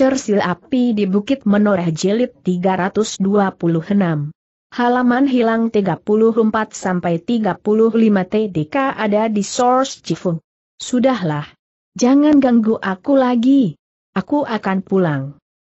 Cersil Api di Bukit Menoreh Jelit 326. Halaman hilang 34 sampai 35 TDK ada di source Cifung. Sudahlah. Jangan ganggu aku lagi. Aku akan pulang.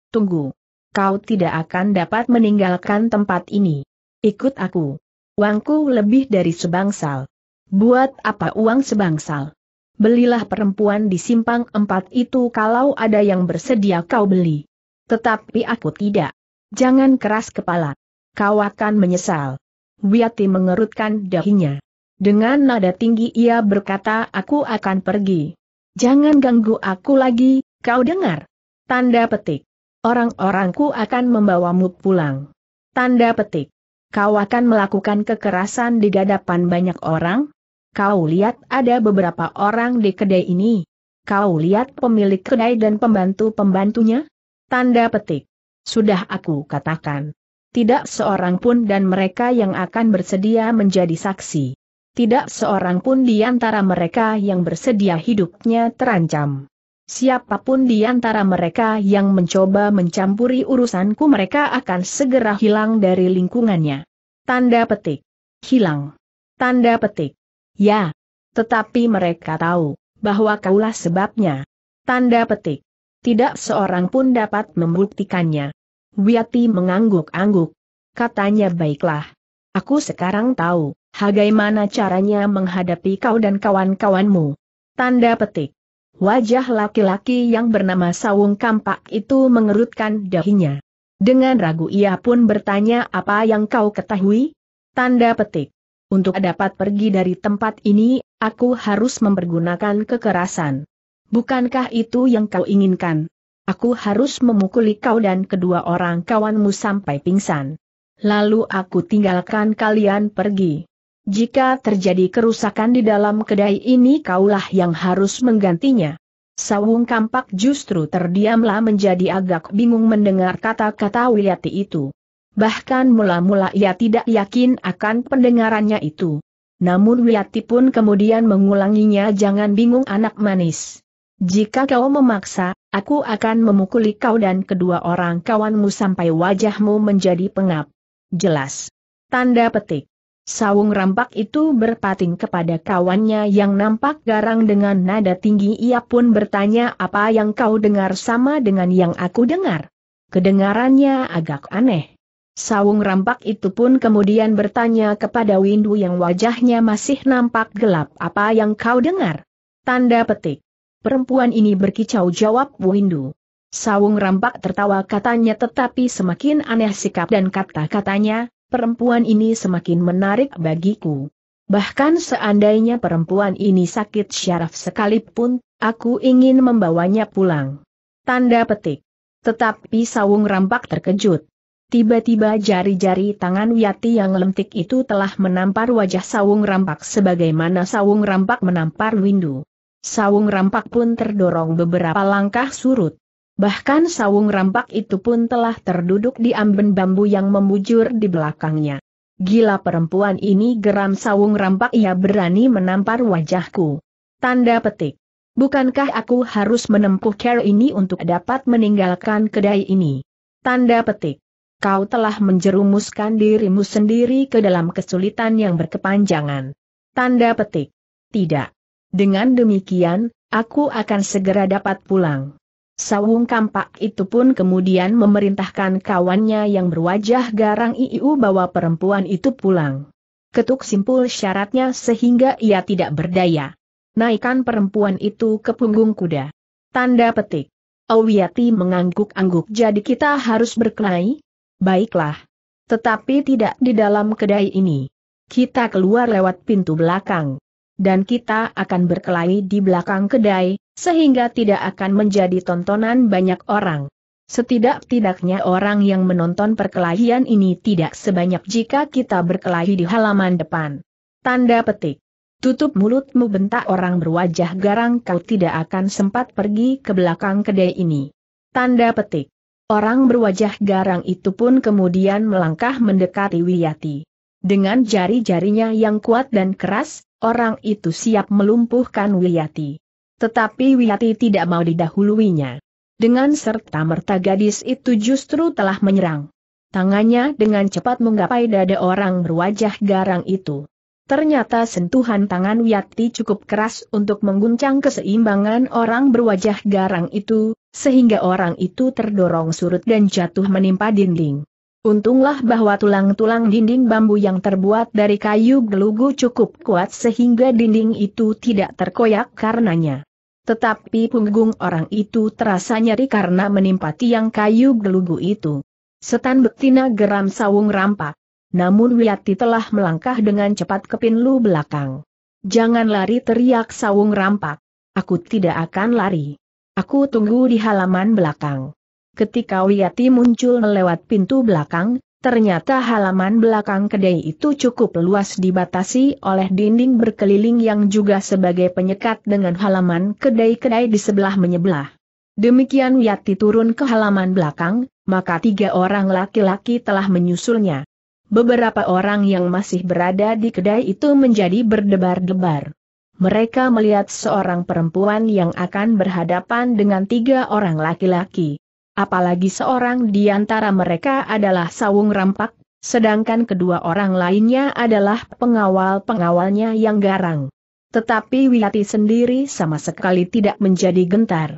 Tunggu. Kau tidak akan dapat meninggalkan tempat ini. Ikut aku. Uangku lebih dari sebangsal. Buat apa uang sebangsal? belilah perempuan di simpang empat itu kalau ada yang bersedia kau beli. Tetapi aku tidak. Jangan keras kepala. Kau akan menyesal. Wiati mengerutkan dahinya. Dengan nada tinggi ia berkata aku akan pergi. Jangan ganggu aku lagi, kau dengar. Tanda petik. Orang-orangku akan membawamu pulang. Tanda petik. Kau akan melakukan kekerasan di hadapan banyak orang, Kau lihat ada beberapa orang di kedai ini. Kau lihat pemilik kedai dan pembantu-pembantunya? Tanda petik. Sudah aku katakan. Tidak seorang pun dan mereka yang akan bersedia menjadi saksi. Tidak seorang pun di antara mereka yang bersedia hidupnya terancam. Siapapun di antara mereka yang mencoba mencampuri urusanku mereka akan segera hilang dari lingkungannya. Tanda petik. Hilang. Tanda petik. Ya. Tetapi mereka tahu, bahwa kaulah sebabnya. Tanda petik. Tidak seorang pun dapat membuktikannya. Wiyati mengangguk-angguk. Katanya baiklah. Aku sekarang tahu, bagaimana caranya menghadapi kau dan kawan-kawanmu. Tanda petik. Wajah laki-laki yang bernama Sawung Kampak itu mengerutkan dahinya. Dengan ragu ia pun bertanya apa yang kau ketahui? Tanda petik. Untuk dapat pergi dari tempat ini, aku harus mempergunakan kekerasan. Bukankah itu yang kau inginkan? Aku harus memukuli kau dan kedua orang kawanmu sampai pingsan. Lalu aku tinggalkan kalian pergi. Jika terjadi kerusakan di dalam kedai ini kaulah yang harus menggantinya. Sawung Kampak justru terdiamlah menjadi agak bingung mendengar kata-kata Wiliati itu bahkan mula-mula ia tidak yakin akan pendengarannya itu. Namun Wiyati pun kemudian mengulanginya jangan bingung anak manis. Jika kau memaksa, aku akan memukuli kau dan kedua orang kawanmu sampai wajahmu menjadi pengap. Jelas. Tanda petik. Sawung rampak itu berpating kepada kawannya yang nampak garang dengan nada tinggi ia pun bertanya apa yang kau dengar sama dengan yang aku dengar. Kedengarannya agak aneh. Sawung rampak itu pun kemudian bertanya kepada Windu yang wajahnya masih nampak gelap apa yang kau dengar? Tanda petik. Perempuan ini berkicau jawab Windu. Sawung rampak tertawa katanya tetapi semakin aneh sikap dan kata-katanya, perempuan ini semakin menarik bagiku. Bahkan seandainya perempuan ini sakit syaraf sekalipun, aku ingin membawanya pulang. Tanda petik. Tetapi Sawung rampak terkejut. Tiba-tiba jari-jari tangan Wiyati yang lentik itu telah menampar wajah Sawung Rampak sebagaimana Sawung Rampak menampar Windu. Sawung Rampak pun terdorong beberapa langkah surut. Bahkan Sawung Rampak itu pun telah terduduk di amben bambu yang membujur di belakangnya. Gila perempuan ini geram Sawung Rampak ia berani menampar wajahku. Tanda petik. Bukankah aku harus menempuh care ini untuk dapat meninggalkan kedai ini? Tanda petik kau telah menjerumuskan dirimu sendiri ke dalam kesulitan yang berkepanjangan. Tanda petik. Tidak. Dengan demikian, aku akan segera dapat pulang. Sawung kampak itu pun kemudian memerintahkan kawannya yang berwajah garang iu bawa perempuan itu pulang. Ketuk simpul syaratnya sehingga ia tidak berdaya. Naikkan perempuan itu ke punggung kuda. Tanda petik. Awiati mengangguk-angguk jadi kita harus berkelahi? Baiklah. Tetapi tidak di dalam kedai ini. Kita keluar lewat pintu belakang. Dan kita akan berkelahi di belakang kedai, sehingga tidak akan menjadi tontonan banyak orang. Setidak-tidaknya orang yang menonton perkelahian ini tidak sebanyak jika kita berkelahi di halaman depan. Tanda petik. Tutup mulutmu bentak orang berwajah garang kau tidak akan sempat pergi ke belakang kedai ini. Tanda petik. Orang berwajah garang itu pun kemudian melangkah mendekati Wiyati. Dengan jari-jarinya yang kuat dan keras, orang itu siap melumpuhkan Wiyati. Tetapi Wiyati tidak mau didahuluinya. Dengan serta merta gadis itu justru telah menyerang. Tangannya dengan cepat menggapai dada orang berwajah garang itu. Ternyata sentuhan tangan Wiyati cukup keras untuk mengguncang keseimbangan orang berwajah garang itu, sehingga orang itu terdorong surut dan jatuh menimpa dinding. Untunglah bahwa tulang-tulang dinding bambu yang terbuat dari kayu gelugu cukup kuat sehingga dinding itu tidak terkoyak karenanya. Tetapi punggung orang itu terasa nyeri karena menimpa tiang kayu gelugu itu. Setan betina geram sawung rampak. Namun Wiyati telah melangkah dengan cepat ke pinlu belakang. Jangan lari teriak sawung rampak. Aku tidak akan lari. Aku tunggu di halaman belakang. Ketika Wiyati muncul lewat pintu belakang, ternyata halaman belakang kedai itu cukup luas dibatasi oleh dinding berkeliling yang juga sebagai penyekat dengan halaman kedai-kedai di sebelah menyebelah. Demikian Wiyati turun ke halaman belakang, maka tiga orang laki-laki telah menyusulnya. Beberapa orang yang masih berada di kedai itu menjadi berdebar-debar mereka melihat seorang perempuan yang akan berhadapan dengan tiga orang laki-laki. Apalagi seorang di antara mereka adalah sawung rampak, sedangkan kedua orang lainnya adalah pengawal-pengawalnya yang garang. Tetapi Wiyati sendiri sama sekali tidak menjadi gentar.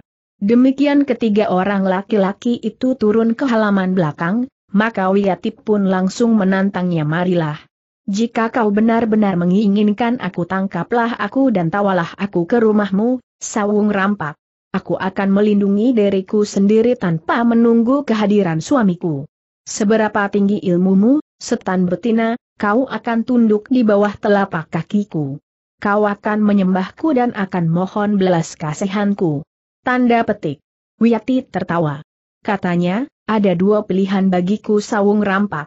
Demikian ketiga orang laki-laki itu turun ke halaman belakang, maka Wiyati pun langsung menantangnya marilah. Jika kau benar-benar menginginkan aku tangkaplah aku dan tawalah aku ke rumahmu, sawung rampak. Aku akan melindungi diriku sendiri tanpa menunggu kehadiran suamiku. Seberapa tinggi ilmumu, setan betina, kau akan tunduk di bawah telapak kakiku. Kau akan menyembahku dan akan mohon belas kasihanku. Tanda petik. Wiyati tertawa. Katanya, ada dua pilihan bagiku sawung rampak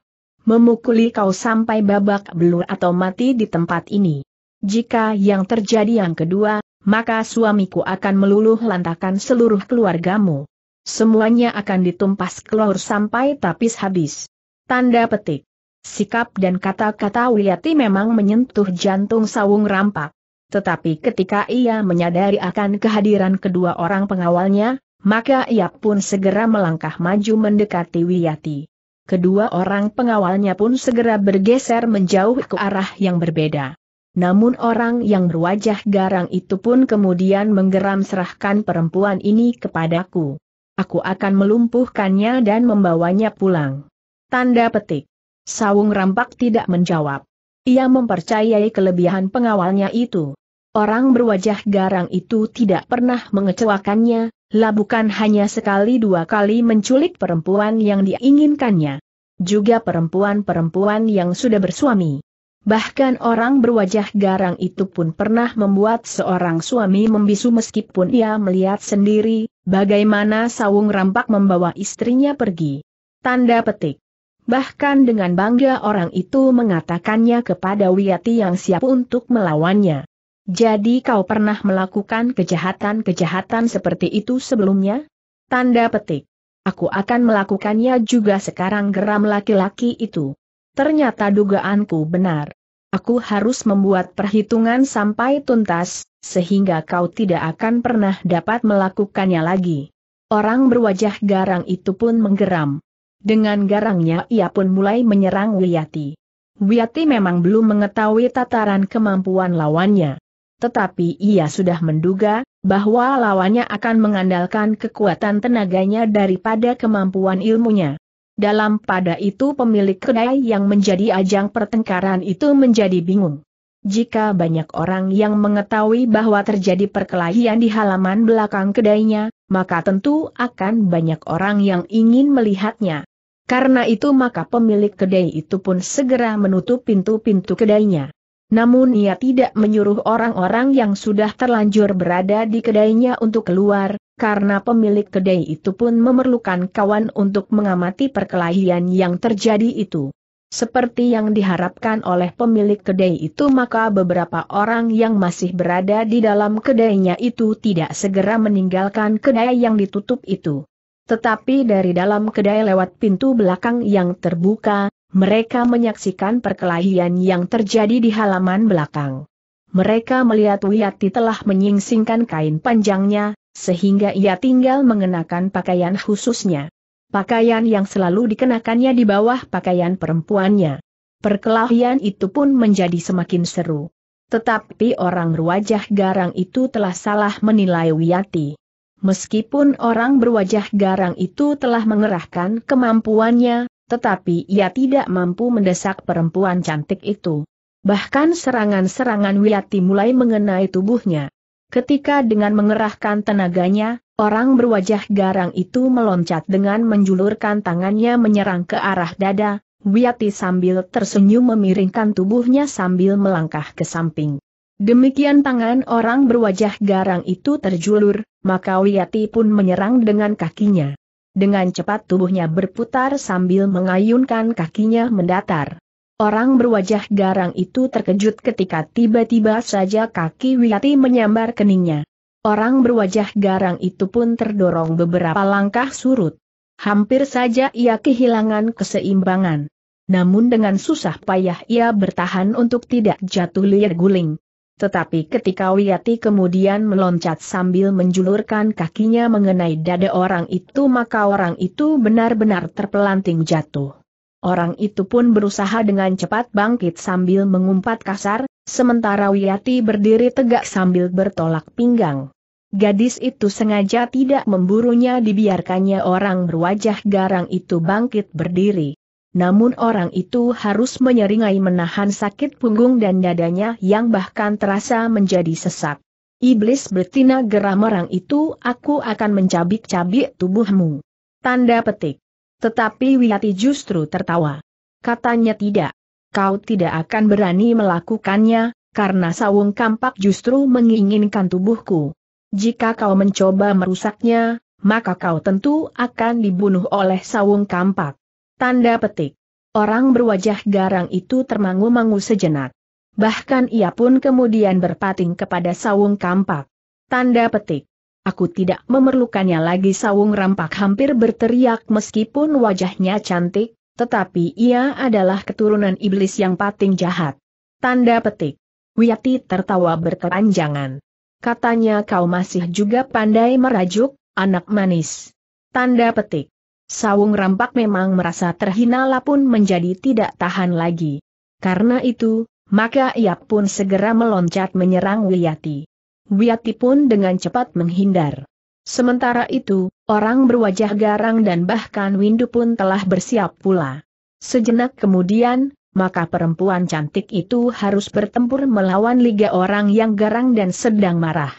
memukuli kau sampai babak belur atau mati di tempat ini. Jika yang terjadi yang kedua, maka suamiku akan meluluh lantakan seluruh keluargamu. Semuanya akan ditumpas keluar sampai tapis habis. Tanda petik. Sikap dan kata-kata Wiyati memang menyentuh jantung sawung rampak. Tetapi ketika ia menyadari akan kehadiran kedua orang pengawalnya, maka ia pun segera melangkah maju mendekati Wiyati kedua orang pengawalnya pun segera bergeser menjauh ke arah yang berbeda. Namun orang yang berwajah garang itu pun kemudian menggeram serahkan perempuan ini kepadaku. Aku akan melumpuhkannya dan membawanya pulang. Tanda petik. Sawung rampak tidak menjawab. Ia mempercayai kelebihan pengawalnya itu. Orang berwajah garang itu tidak pernah mengecewakannya, La bukan hanya sekali dua kali menculik perempuan yang diinginkannya. Juga perempuan-perempuan yang sudah bersuami. Bahkan orang berwajah garang itu pun pernah membuat seorang suami membisu meskipun ia melihat sendiri, bagaimana sawung rampak membawa istrinya pergi. Tanda petik. Bahkan dengan bangga orang itu mengatakannya kepada Wiyati yang siap untuk melawannya. Jadi kau pernah melakukan kejahatan-kejahatan seperti itu sebelumnya? Tanda petik. Aku akan melakukannya juga sekarang geram laki-laki itu. Ternyata dugaanku benar. Aku harus membuat perhitungan sampai tuntas, sehingga kau tidak akan pernah dapat melakukannya lagi. Orang berwajah garang itu pun menggeram. Dengan garangnya ia pun mulai menyerang Wiyati. Wiyati memang belum mengetahui tataran kemampuan lawannya tetapi ia sudah menduga bahwa lawannya akan mengandalkan kekuatan tenaganya daripada kemampuan ilmunya. Dalam pada itu pemilik kedai yang menjadi ajang pertengkaran itu menjadi bingung. Jika banyak orang yang mengetahui bahwa terjadi perkelahian di halaman belakang kedainya, maka tentu akan banyak orang yang ingin melihatnya. Karena itu maka pemilik kedai itu pun segera menutup pintu-pintu kedainya. Namun ia tidak menyuruh orang-orang yang sudah terlanjur berada di kedainya untuk keluar, karena pemilik kedai itu pun memerlukan kawan untuk mengamati perkelahian yang terjadi itu. Seperti yang diharapkan oleh pemilik kedai itu maka beberapa orang yang masih berada di dalam kedainya itu tidak segera meninggalkan kedai yang ditutup itu. Tetapi dari dalam kedai lewat pintu belakang yang terbuka, mereka menyaksikan perkelahian yang terjadi di halaman belakang. Mereka melihat Wiyati telah menyingsingkan kain panjangnya, sehingga ia tinggal mengenakan pakaian khususnya. Pakaian yang selalu dikenakannya di bawah pakaian perempuannya. Perkelahian itu pun menjadi semakin seru. Tetapi orang berwajah garang itu telah salah menilai Wiyati. Meskipun orang berwajah garang itu telah mengerahkan kemampuannya, tetapi ia tidak mampu mendesak perempuan cantik itu. Bahkan serangan-serangan Wiyati mulai mengenai tubuhnya. Ketika dengan mengerahkan tenaganya, orang berwajah garang itu meloncat dengan menjulurkan tangannya menyerang ke arah dada, Wiyati sambil tersenyum memiringkan tubuhnya sambil melangkah ke samping. Demikian tangan orang berwajah garang itu terjulur, maka Wiyati pun menyerang dengan kakinya. Dengan cepat tubuhnya berputar sambil mengayunkan kakinya mendatar. Orang berwajah garang itu terkejut ketika tiba-tiba saja kaki Wiyati menyambar keningnya. Orang berwajah garang itu pun terdorong beberapa langkah surut. Hampir saja ia kehilangan keseimbangan. Namun dengan susah payah ia bertahan untuk tidak jatuh liar guling. Tetapi ketika Wiyati kemudian meloncat sambil menjulurkan kakinya mengenai dada orang itu maka orang itu benar-benar terpelanting jatuh. Orang itu pun berusaha dengan cepat bangkit sambil mengumpat kasar, sementara Wiyati berdiri tegak sambil bertolak pinggang. Gadis itu sengaja tidak memburunya dibiarkannya orang berwajah garang itu bangkit berdiri namun orang itu harus menyeringai menahan sakit punggung dan dadanya yang bahkan terasa menjadi sesak. Iblis betina geram orang itu aku akan mencabik-cabik tubuhmu. Tanda petik. Tetapi Wiyati justru tertawa. Katanya tidak. Kau tidak akan berani melakukannya, karena sawung kampak justru menginginkan tubuhku. Jika kau mencoba merusaknya, maka kau tentu akan dibunuh oleh sawung kampak. Tanda petik. Orang berwajah garang itu termangu-mangu sejenak. Bahkan ia pun kemudian berpating kepada sawung kampak. Tanda petik. Aku tidak memerlukannya lagi sawung rampak hampir berteriak meskipun wajahnya cantik, tetapi ia adalah keturunan iblis yang pating jahat. Tanda petik. Wiyati tertawa berkepanjangan. Katanya kau masih juga pandai merajuk, anak manis. Tanda petik. Sawung rampak memang merasa terhina pun menjadi tidak tahan lagi. Karena itu, maka ia pun segera meloncat menyerang Wiyati. Wiyati pun dengan cepat menghindar. Sementara itu, orang berwajah garang dan bahkan Windu pun telah bersiap pula. Sejenak kemudian, maka perempuan cantik itu harus bertempur melawan liga orang yang garang dan sedang marah.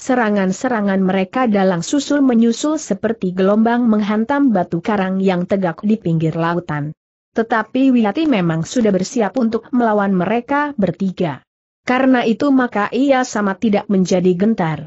Serangan-serangan mereka dalam susul menyusul seperti gelombang menghantam batu karang yang tegak di pinggir lautan. Tetapi Wiyati memang sudah bersiap untuk melawan mereka bertiga. Karena itu maka ia sama tidak menjadi gentar.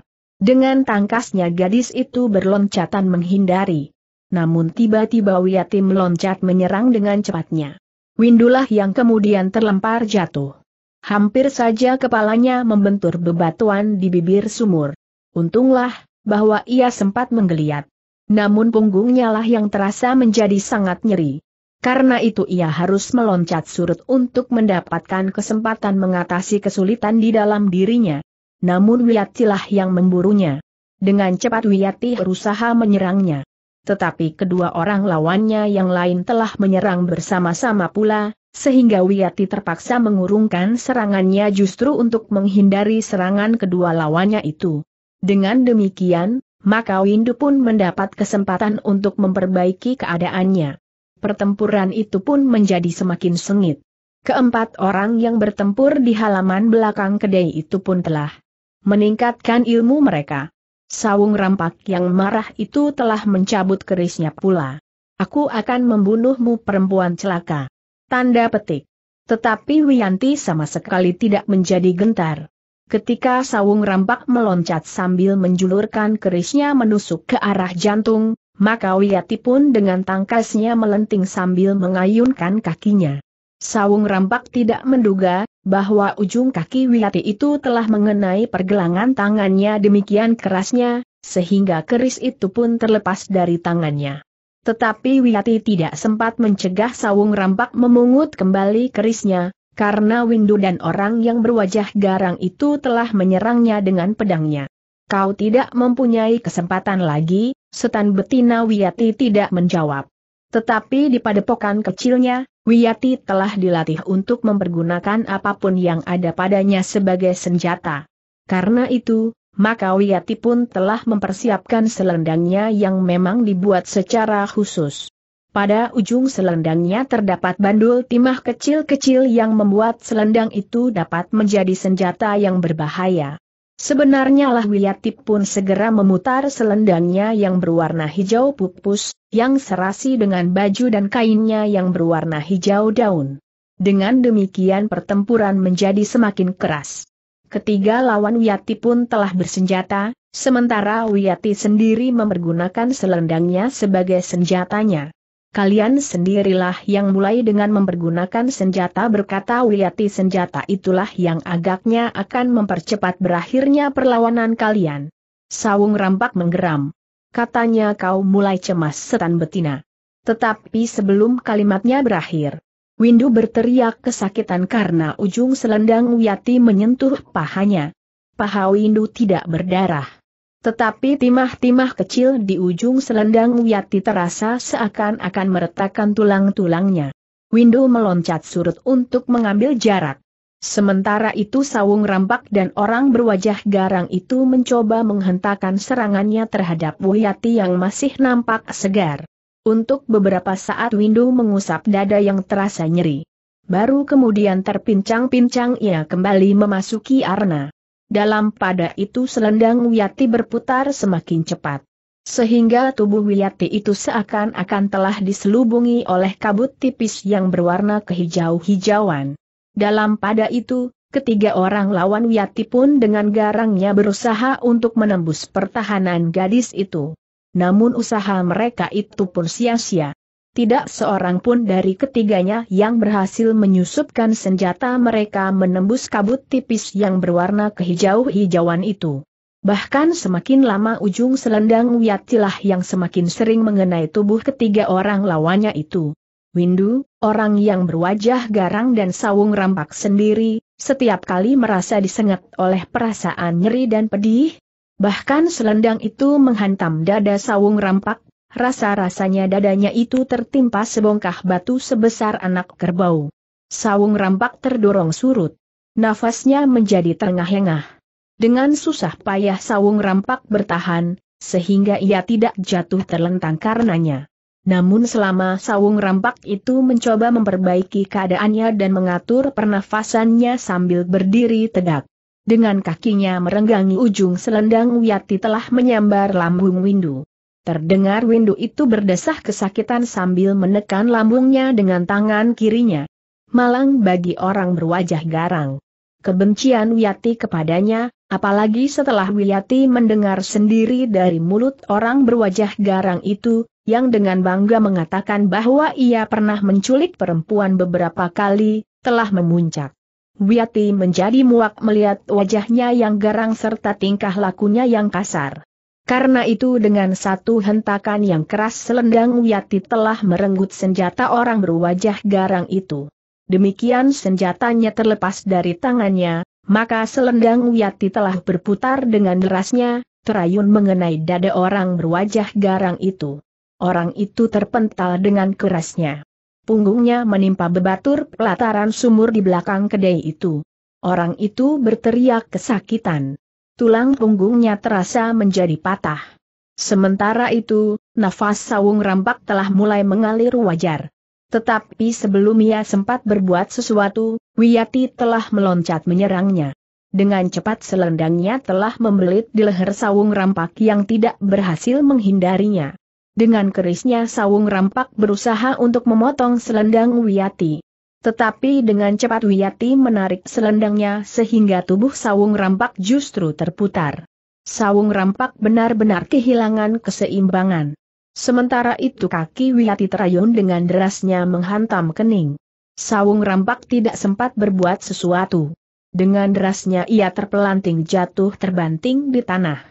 Dengan tangkasnya gadis itu berloncatan menghindari. Namun tiba-tiba Wiyati meloncat menyerang dengan cepatnya. Windulah yang kemudian terlempar jatuh. Hampir saja kepalanya membentur bebatuan di bibir sumur. Untunglah, bahwa ia sempat menggeliat. Namun punggungnya lah yang terasa menjadi sangat nyeri. Karena itu ia harus meloncat surut untuk mendapatkan kesempatan mengatasi kesulitan di dalam dirinya. Namun Wiyatilah yang memburunya. Dengan cepat Wiyati berusaha menyerangnya. Tetapi kedua orang lawannya yang lain telah menyerang bersama-sama pula, sehingga Wiyati terpaksa mengurungkan serangannya justru untuk menghindari serangan kedua lawannya itu. Dengan demikian, maka Windu pun mendapat kesempatan untuk memperbaiki keadaannya. Pertempuran itu pun menjadi semakin sengit. Keempat orang yang bertempur di halaman belakang kedai itu pun telah meningkatkan ilmu mereka. Sawung rampak yang marah itu telah mencabut kerisnya pula. Aku akan membunuhmu perempuan celaka. Tanda petik. Tetapi Wianti sama sekali tidak menjadi gentar ketika sawung rampak meloncat sambil menjulurkan kerisnya menusuk ke arah jantung, maka Wiyati pun dengan tangkasnya melenting sambil mengayunkan kakinya. Sawung rampak tidak menduga, bahwa ujung kaki Wiyati itu telah mengenai pergelangan tangannya demikian kerasnya, sehingga keris itu pun terlepas dari tangannya. Tetapi Wiyati tidak sempat mencegah sawung rampak memungut kembali kerisnya, karena Windu dan orang yang berwajah garang itu telah menyerangnya dengan pedangnya. Kau tidak mempunyai kesempatan lagi, setan betina Wiyati tidak menjawab. Tetapi di padepokan kecilnya, Wiyati telah dilatih untuk mempergunakan apapun yang ada padanya sebagai senjata. Karena itu, maka Wiyati pun telah mempersiapkan selendangnya yang memang dibuat secara khusus. Pada ujung selendangnya terdapat bandul timah kecil-kecil yang membuat selendang itu dapat menjadi senjata yang berbahaya. Sebenarnya lah Wiyatip pun segera memutar selendangnya yang berwarna hijau pupus, yang serasi dengan baju dan kainnya yang berwarna hijau daun. Dengan demikian pertempuran menjadi semakin keras. Ketiga lawan Wiyati pun telah bersenjata, sementara Wiyati sendiri mempergunakan selendangnya sebagai senjatanya kalian sendirilah yang mulai dengan mempergunakan senjata berkata Wiyati senjata itulah yang agaknya akan mempercepat berakhirnya perlawanan kalian. Sawung rampak menggeram. Katanya kau mulai cemas setan betina. Tetapi sebelum kalimatnya berakhir, Windu berteriak kesakitan karena ujung selendang Wiyati menyentuh pahanya. Paha Windu tidak berdarah. Tetapi timah-timah kecil di ujung selendang Wiyati terasa seakan-akan meretakkan tulang-tulangnya. Windu meloncat surut untuk mengambil jarak. Sementara itu sawung rampak dan orang berwajah garang itu mencoba menghentakkan serangannya terhadap Wiyati yang masih nampak segar. Untuk beberapa saat Windu mengusap dada yang terasa nyeri. Baru kemudian terpincang-pincang ia kembali memasuki arena. Dalam pada itu selendang Wiyati berputar semakin cepat. Sehingga tubuh Wiyati itu seakan-akan telah diselubungi oleh kabut tipis yang berwarna kehijau-hijauan. Dalam pada itu, ketiga orang lawan Wiyati pun dengan garangnya berusaha untuk menembus pertahanan gadis itu. Namun usaha mereka itu pun sia-sia. Tidak seorang pun dari ketiganya yang berhasil menyusupkan senjata mereka menembus kabut tipis yang berwarna kehijau-hijauan itu. Bahkan semakin lama ujung selendang wiatilah yang semakin sering mengenai tubuh ketiga orang lawannya itu. Windu, orang yang berwajah garang dan sawung rampak sendiri, setiap kali merasa disengat oleh perasaan nyeri dan pedih, Bahkan selendang itu menghantam dada sawung rampak Rasa-rasanya dadanya itu tertimpa sebongkah batu sebesar anak kerbau. Sawung rampak terdorong surut. Nafasnya menjadi terengah-engah. Dengan susah payah sawung rampak bertahan, sehingga ia tidak jatuh terlentang karenanya. Namun selama sawung rampak itu mencoba memperbaiki keadaannya dan mengatur pernafasannya sambil berdiri tegak. Dengan kakinya merenggangi ujung selendang Wiyati telah menyambar lambung Windu. Terdengar Windu itu berdesah kesakitan sambil menekan lambungnya dengan tangan kirinya. Malang bagi orang berwajah garang. Kebencian Wiyati kepadanya, apalagi setelah Wiyati mendengar sendiri dari mulut orang berwajah garang itu, yang dengan bangga mengatakan bahwa ia pernah menculik perempuan beberapa kali, telah memuncak. Wiyati menjadi muak melihat wajahnya yang garang serta tingkah lakunya yang kasar. Karena itu dengan satu hentakan yang keras selendang Wiyati telah merenggut senjata orang berwajah garang itu. Demikian senjatanya terlepas dari tangannya, maka selendang Wiyati telah berputar dengan derasnya, terayun mengenai dada orang berwajah garang itu. Orang itu terpental dengan kerasnya. Punggungnya menimpa bebatur pelataran sumur di belakang kedai itu. Orang itu berteriak kesakitan tulang punggungnya terasa menjadi patah. Sementara itu, nafas sawung rampak telah mulai mengalir wajar. Tetapi sebelum ia sempat berbuat sesuatu, Wiyati telah meloncat menyerangnya. Dengan cepat selendangnya telah membelit di leher sawung rampak yang tidak berhasil menghindarinya. Dengan kerisnya sawung rampak berusaha untuk memotong selendang Wiyati. Tetapi dengan cepat Wiyati menarik selendangnya sehingga tubuh sawung rampak justru terputar. Sawung rampak benar-benar kehilangan keseimbangan. Sementara itu kaki Wiyati terayun dengan derasnya menghantam kening. Sawung rampak tidak sempat berbuat sesuatu. Dengan derasnya ia terpelanting jatuh terbanting di tanah.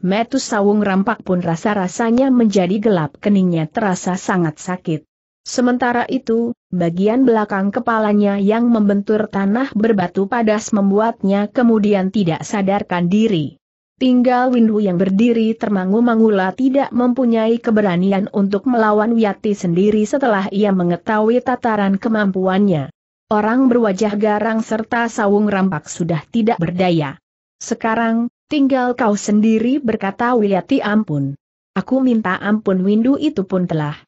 Metus sawung rampak pun rasa-rasanya menjadi gelap keningnya terasa sangat sakit. Sementara itu, bagian belakang kepalanya yang membentur tanah berbatu padas membuatnya kemudian tidak sadarkan diri. Tinggal Windu yang berdiri termangu-mangula tidak mempunyai keberanian untuk melawan Wiyati sendiri setelah ia mengetahui tataran kemampuannya. Orang berwajah garang serta sawung rampak sudah tidak berdaya. Sekarang, tinggal kau sendiri berkata Wiyati ampun. Aku minta ampun Windu itu pun telah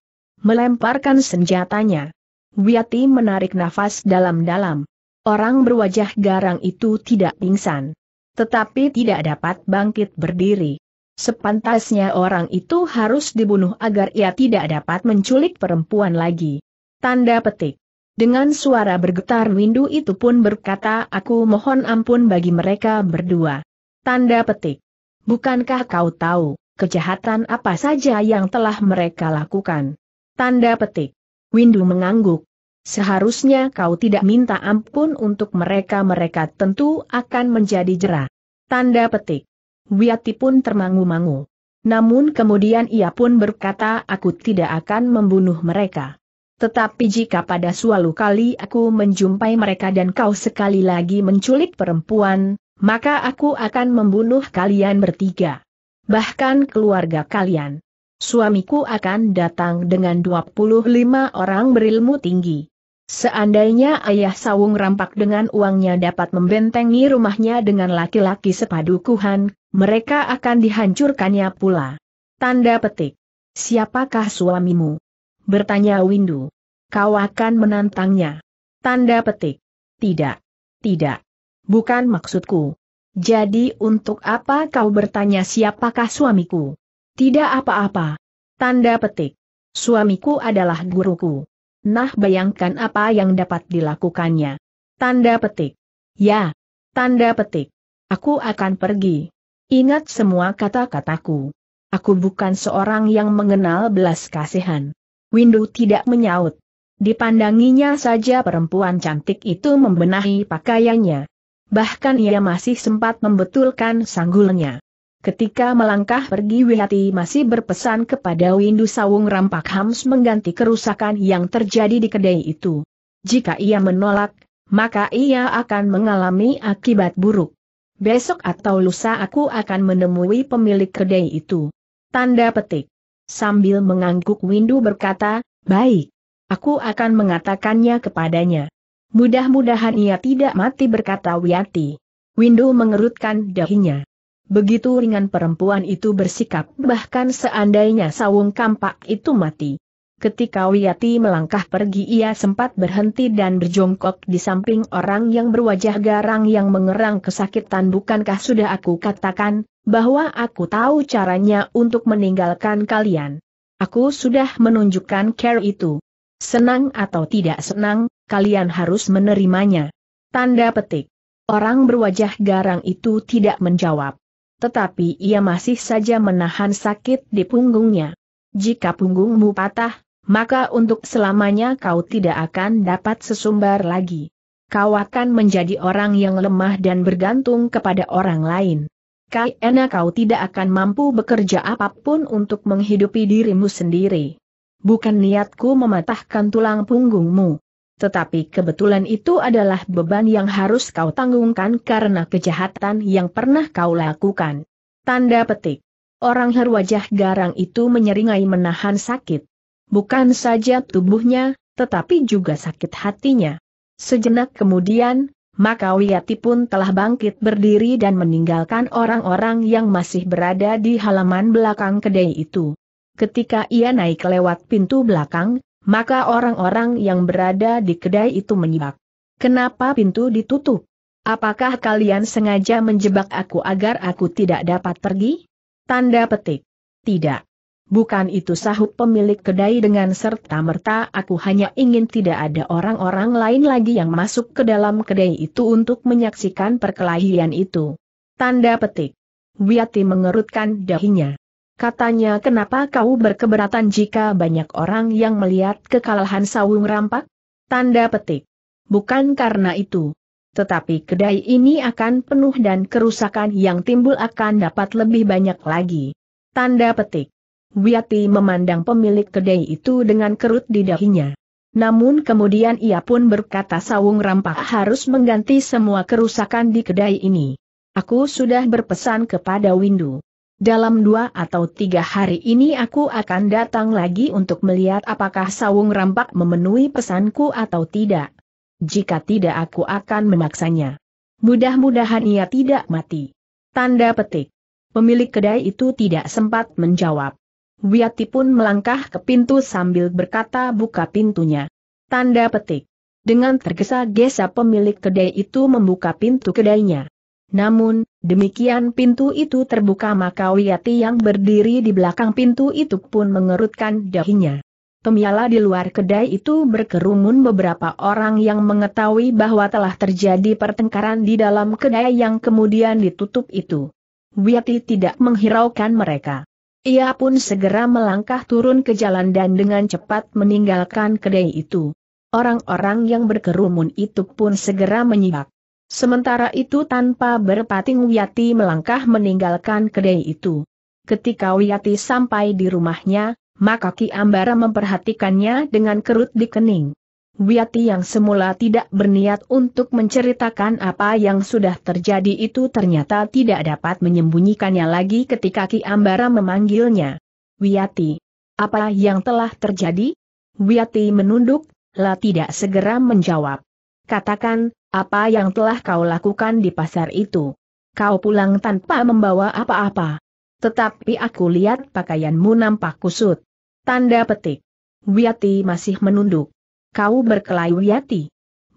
melemparkan senjatanya. Wiati menarik nafas dalam-dalam. Orang berwajah garang itu tidak pingsan. Tetapi tidak dapat bangkit berdiri. Sepantasnya orang itu harus dibunuh agar ia tidak dapat menculik perempuan lagi. Tanda petik. Dengan suara bergetar Windu itu pun berkata aku mohon ampun bagi mereka berdua. Tanda petik. Bukankah kau tahu, kejahatan apa saja yang telah mereka lakukan? Tanda petik. Windu mengangguk. Seharusnya kau tidak minta ampun untuk mereka-mereka tentu akan menjadi jerah. Tanda petik. Wiyati pun termangu-mangu. Namun kemudian ia pun berkata aku tidak akan membunuh mereka. Tetapi jika pada suatu kali aku menjumpai mereka dan kau sekali lagi menculik perempuan, maka aku akan membunuh kalian bertiga. Bahkan keluarga kalian. Suamiku akan datang dengan 25 orang berilmu tinggi. Seandainya ayah sawung rampak dengan uangnya dapat membentengi rumahnya dengan laki-laki sepadukuhan, mereka akan dihancurkannya pula. Tanda petik. Siapakah suamimu? Bertanya Windu. Kau akan menantangnya. Tanda petik. Tidak. Tidak. Bukan maksudku. Jadi untuk apa kau bertanya siapakah suamiku? Tidak apa-apa. Tanda petik. Suamiku adalah guruku. Nah bayangkan apa yang dapat dilakukannya. Tanda petik. Ya. Tanda petik. Aku akan pergi. Ingat semua kata-kataku. Aku bukan seorang yang mengenal belas kasihan. Windu tidak menyaut. Dipandanginya saja perempuan cantik itu membenahi pakaiannya. Bahkan ia masih sempat membetulkan sanggulnya. Ketika melangkah pergi Wihati masih berpesan kepada Windu Sawung Rampak Hams mengganti kerusakan yang terjadi di kedai itu. Jika ia menolak, maka ia akan mengalami akibat buruk. Besok atau lusa aku akan menemui pemilik kedai itu. Tanda petik. Sambil mengangguk Windu berkata, baik. Aku akan mengatakannya kepadanya. Mudah-mudahan ia tidak mati berkata Wiyati. Windu mengerutkan dahinya. Begitu ringan perempuan itu bersikap bahkan seandainya sawung kampak itu mati. Ketika Wiyati melangkah pergi ia sempat berhenti dan berjongkok di samping orang yang berwajah garang yang mengerang kesakitan bukankah sudah aku katakan, bahwa aku tahu caranya untuk meninggalkan kalian. Aku sudah menunjukkan care itu. Senang atau tidak senang, kalian harus menerimanya. Tanda petik. Orang berwajah garang itu tidak menjawab. Tetapi ia masih saja menahan sakit di punggungnya. Jika punggungmu patah, maka untuk selamanya kau tidak akan dapat sesumbar lagi. Kau akan menjadi orang yang lemah dan bergantung kepada orang lain. Karena kau tidak akan mampu bekerja apapun untuk menghidupi dirimu sendiri. Bukan niatku mematahkan tulang punggungmu. Tetapi kebetulan itu adalah beban yang harus kau tanggungkan karena kejahatan yang pernah kau lakukan. Tanda petik. Orang herwajah garang itu menyeringai menahan sakit. Bukan saja tubuhnya, tetapi juga sakit hatinya. Sejenak kemudian, maka Wiyati pun telah bangkit berdiri dan meninggalkan orang-orang yang masih berada di halaman belakang kedai itu. Ketika ia naik lewat pintu belakang, maka orang-orang yang berada di kedai itu menyibak. Kenapa pintu ditutup? Apakah kalian sengaja menjebak aku agar aku tidak dapat pergi? Tanda petik. Tidak. Bukan itu sahut pemilik kedai dengan serta-merta aku hanya ingin tidak ada orang-orang lain lagi yang masuk ke dalam kedai itu untuk menyaksikan perkelahian itu. Tanda petik. Wiati mengerutkan dahinya. Katanya kenapa kau berkeberatan jika banyak orang yang melihat kekalahan sawung rampak? Tanda petik. Bukan karena itu. Tetapi kedai ini akan penuh dan kerusakan yang timbul akan dapat lebih banyak lagi. Tanda petik. Wiyati memandang pemilik kedai itu dengan kerut di dahinya. Namun kemudian ia pun berkata sawung rampak harus mengganti semua kerusakan di kedai ini. Aku sudah berpesan kepada Windu dalam dua atau tiga hari ini aku akan datang lagi untuk melihat apakah sawung rampak memenuhi pesanku atau tidak. Jika tidak aku akan memaksanya. Mudah-mudahan ia tidak mati. Tanda petik. Pemilik kedai itu tidak sempat menjawab. Wiyati pun melangkah ke pintu sambil berkata buka pintunya. Tanda petik. Dengan tergesa-gesa pemilik kedai itu membuka pintu kedainya. Namun, demikian pintu itu terbuka maka Wiyati yang berdiri di belakang pintu itu pun mengerutkan dahinya. Pemiala di luar kedai itu berkerumun beberapa orang yang mengetahui bahwa telah terjadi pertengkaran di dalam kedai yang kemudian ditutup itu. Wiyati tidak menghiraukan mereka. Ia pun segera melangkah turun ke jalan dan dengan cepat meninggalkan kedai itu. Orang-orang yang berkerumun itu pun segera menyibak. Sementara itu tanpa berpating Wiyati melangkah meninggalkan kedai itu. Ketika Wiyati sampai di rumahnya, maka Ki Ambara memperhatikannya dengan kerut di kening. Wiyati yang semula tidak berniat untuk menceritakan apa yang sudah terjadi itu ternyata tidak dapat menyembunyikannya lagi ketika Ki Ambara memanggilnya. Wiyati, apa yang telah terjadi? Wiyati menunduk, lah tidak segera menjawab. Katakan, apa yang telah kau lakukan di pasar itu. Kau pulang tanpa membawa apa-apa. Tetapi aku lihat pakaianmu nampak kusut. Tanda petik. Wiyati masih menunduk. Kau berkelahi Wiyati?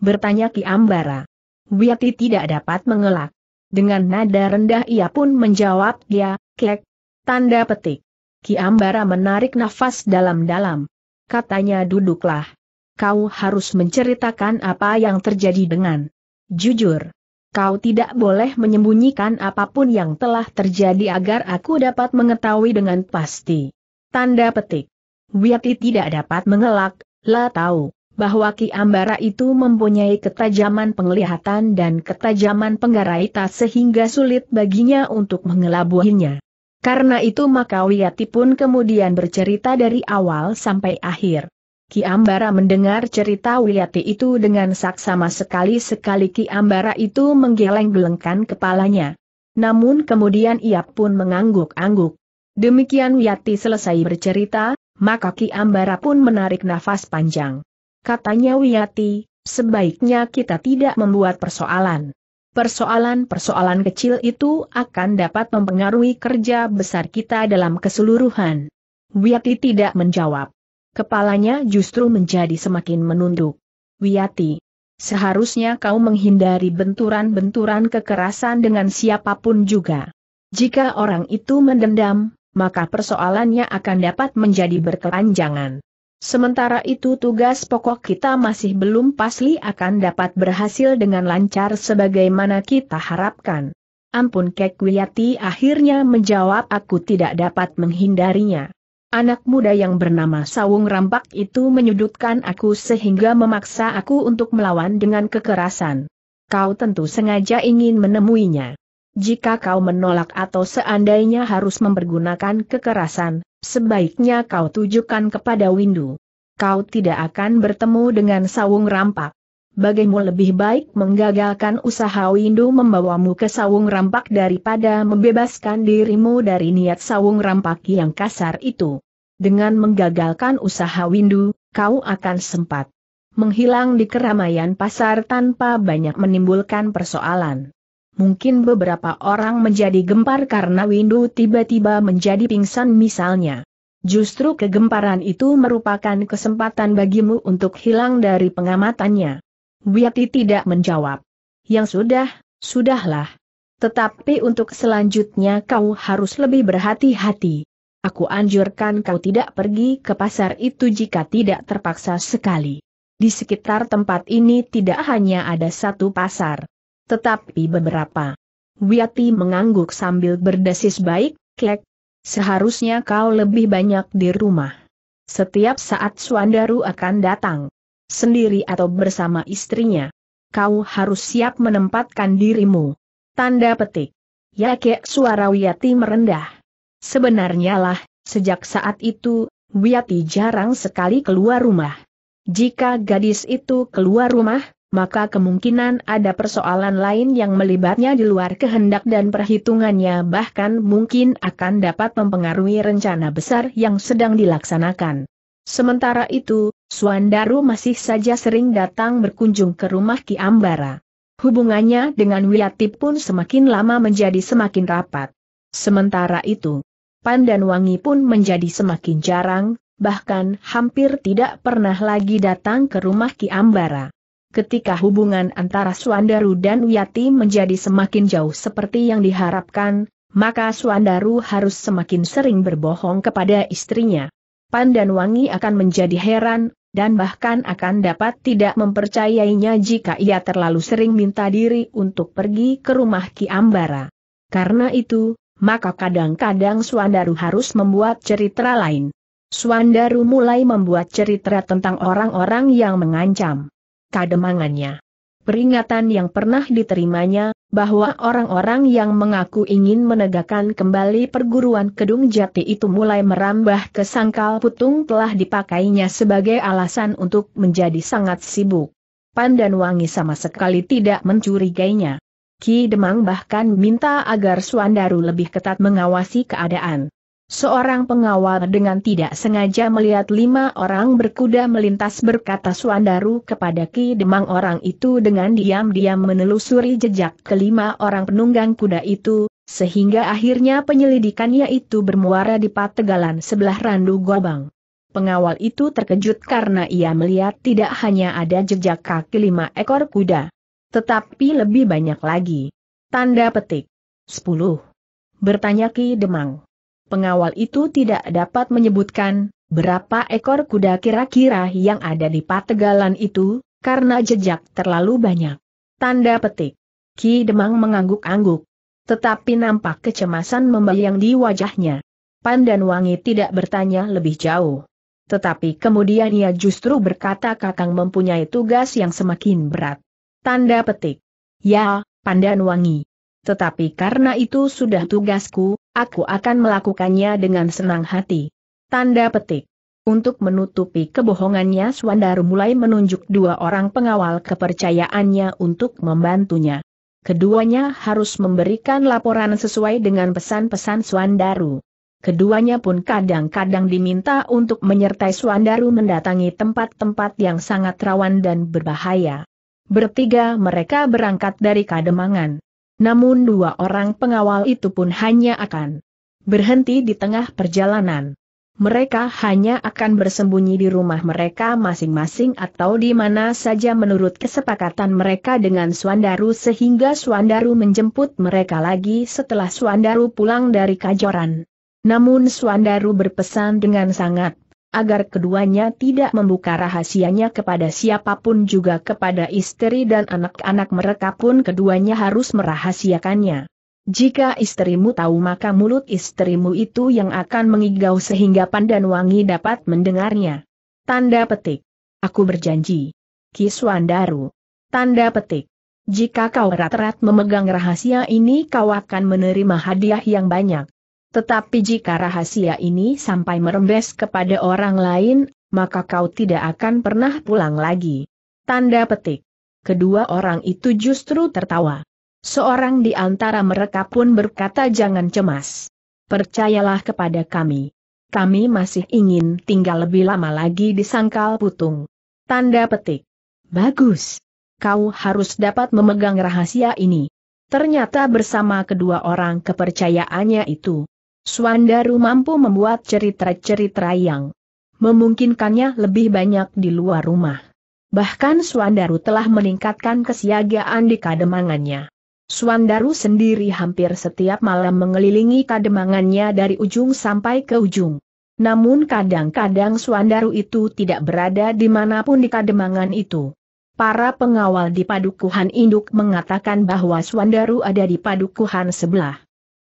Bertanya Ki Ambara. Wiyati tidak dapat mengelak. Dengan nada rendah ia pun menjawab dia, kek. Tanda petik. Ki Ambara menarik nafas dalam-dalam. Katanya duduklah kau harus menceritakan apa yang terjadi dengan jujur. Kau tidak boleh menyembunyikan apapun yang telah terjadi agar aku dapat mengetahui dengan pasti. Tanda petik. Wiyati tidak dapat mengelak, lah tahu, bahwa Ki Ambara itu mempunyai ketajaman penglihatan dan ketajaman penggaraita sehingga sulit baginya untuk mengelabuhinya. Karena itu maka Wiyati pun kemudian bercerita dari awal sampai akhir. Ki Ambara mendengar cerita Wiyati itu dengan saksama sekali-sekali Ki Ambara itu menggeleng-gelengkan kepalanya. Namun kemudian ia pun mengangguk-angguk. Demikian Wiyati selesai bercerita, maka Ki Ambara pun menarik nafas panjang. Katanya Wiyati, sebaiknya kita tidak membuat persoalan. Persoalan-persoalan kecil itu akan dapat mempengaruhi kerja besar kita dalam keseluruhan. Wiyati tidak menjawab. Kepalanya justru menjadi semakin menunduk. Wiyati, seharusnya kau menghindari benturan-benturan kekerasan dengan siapapun juga. Jika orang itu mendendam, maka persoalannya akan dapat menjadi berkelanjangan. Sementara itu tugas pokok kita masih belum pasti akan dapat berhasil dengan lancar sebagaimana kita harapkan. Ampun Kek Wiyati akhirnya menjawab aku tidak dapat menghindarinya. Anak muda yang bernama Sawung Rampak itu menyudutkan aku sehingga memaksa aku untuk melawan dengan kekerasan. Kau tentu sengaja ingin menemuinya. Jika kau menolak atau seandainya harus mempergunakan kekerasan, sebaiknya kau tujukan kepada Windu. Kau tidak akan bertemu dengan Sawung Rampak. Bagaimu lebih baik menggagalkan usaha Windu membawamu ke sawung rampak daripada membebaskan dirimu dari niat sawung rampak yang kasar itu. Dengan menggagalkan usaha Windu, kau akan sempat menghilang di keramaian pasar tanpa banyak menimbulkan persoalan. Mungkin beberapa orang menjadi gempar karena Windu tiba-tiba menjadi pingsan misalnya. Justru kegemparan itu merupakan kesempatan bagimu untuk hilang dari pengamatannya. Wiyati tidak menjawab. Yang sudah, sudahlah. Tetapi untuk selanjutnya kau harus lebih berhati-hati. Aku anjurkan kau tidak pergi ke pasar itu jika tidak terpaksa sekali. Di sekitar tempat ini tidak hanya ada satu pasar, tetapi beberapa. Wiyati mengangguk sambil berdesis baik, klek. Seharusnya kau lebih banyak di rumah. Setiap saat Suandaru akan datang sendiri atau bersama istrinya. Kau harus siap menempatkan dirimu. Tanda petik. Yake suara Wiyati merendah. Sebenarnya lah, sejak saat itu, Wiyati jarang sekali keluar rumah. Jika gadis itu keluar rumah, maka kemungkinan ada persoalan lain yang melibatnya di luar kehendak dan perhitungannya bahkan mungkin akan dapat mempengaruhi rencana besar yang sedang dilaksanakan. Sementara itu, Suandaru masih saja sering datang berkunjung ke rumah Ki Ambara. Hubungannya dengan Wiyati pun semakin lama menjadi semakin rapat. Sementara itu, Pandan Wangi pun menjadi semakin jarang, bahkan hampir tidak pernah lagi datang ke rumah Ki Ambara. Ketika hubungan antara Suandaru dan Wiyati menjadi semakin jauh seperti yang diharapkan, maka Suandaru harus semakin sering berbohong kepada istrinya dan Wangi akan menjadi heran, dan bahkan akan dapat tidak mempercayainya jika ia terlalu sering minta diri untuk pergi ke rumah Ki Ambara. Karena itu, maka kadang-kadang Suandaru harus membuat cerita lain. Suandaru mulai membuat cerita tentang orang-orang yang mengancam. Kademangannya. Peringatan yang pernah diterimanya, bahwa orang-orang yang mengaku ingin menegakkan kembali perguruan Kedung Jati itu mulai merambah ke sangkal putung telah dipakainya sebagai alasan untuk menjadi sangat sibuk. Pandan Wangi sama sekali tidak mencurigainya. Ki Demang bahkan minta agar Suandaru lebih ketat mengawasi keadaan. Seorang pengawal dengan tidak sengaja melihat lima orang berkuda melintas berkata Suandaru kepada Ki Demang orang itu dengan diam-diam menelusuri jejak kelima orang penunggang kuda itu, sehingga akhirnya penyelidikannya itu bermuara di pategalan sebelah Randu Gobang. Pengawal itu terkejut karena ia melihat tidak hanya ada jejak kaki lima ekor kuda, tetapi lebih banyak lagi. Tanda petik. 10. Bertanya Ki Demang pengawal itu tidak dapat menyebutkan berapa ekor kuda kira-kira yang ada di pategalan itu, karena jejak terlalu banyak. Tanda petik. Ki Demang mengangguk-angguk. Tetapi nampak kecemasan membayang di wajahnya. Pandan Wangi tidak bertanya lebih jauh. Tetapi kemudian ia justru berkata Kakang mempunyai tugas yang semakin berat. Tanda petik. Ya, Wangi. Tetapi karena itu sudah tugasku, aku akan melakukannya dengan senang hati. Tanda petik. Untuk menutupi kebohongannya Swandar mulai menunjuk dua orang pengawal kepercayaannya untuk membantunya. Keduanya harus memberikan laporan sesuai dengan pesan-pesan Swandaru. Keduanya pun kadang-kadang diminta untuk menyertai Swandaru mendatangi tempat-tempat yang sangat rawan dan berbahaya. Bertiga mereka berangkat dari Kademangan. Namun dua orang pengawal itu pun hanya akan berhenti di tengah perjalanan. Mereka hanya akan bersembunyi di rumah mereka masing-masing atau di mana saja menurut kesepakatan mereka dengan Suandaru sehingga Suandaru menjemput mereka lagi setelah Suandaru pulang dari Kajoran. Namun Suandaru berpesan dengan sangat agar keduanya tidak membuka rahasianya kepada siapapun juga kepada istri dan anak-anak mereka pun keduanya harus merahasiakannya. Jika istrimu tahu maka mulut istrimu itu yang akan mengigau sehingga pandan wangi dapat mendengarnya. Tanda petik. Aku berjanji. Kiswandaru. Tanda petik. Jika kau erat-erat memegang rahasia ini kau akan menerima hadiah yang banyak. Tetapi jika rahasia ini sampai merembes kepada orang lain, maka kau tidak akan pernah pulang lagi. Tanda petik. Kedua orang itu justru tertawa. Seorang di antara mereka pun berkata jangan cemas. Percayalah kepada kami. Kami masih ingin tinggal lebih lama lagi di sangkal putung. Tanda petik. Bagus. Kau harus dapat memegang rahasia ini. Ternyata bersama kedua orang kepercayaannya itu, Suandaru mampu membuat cerita-cerita yang memungkinkannya lebih banyak di luar rumah. Bahkan Suandaru telah meningkatkan kesiagaan di kademangannya. Suandaru sendiri hampir setiap malam mengelilingi kademangannya dari ujung sampai ke ujung. Namun kadang-kadang Suandaru itu tidak berada di dimanapun di kademangan itu. Para pengawal di padukuhan induk mengatakan bahwa Suandaru ada di padukuhan sebelah.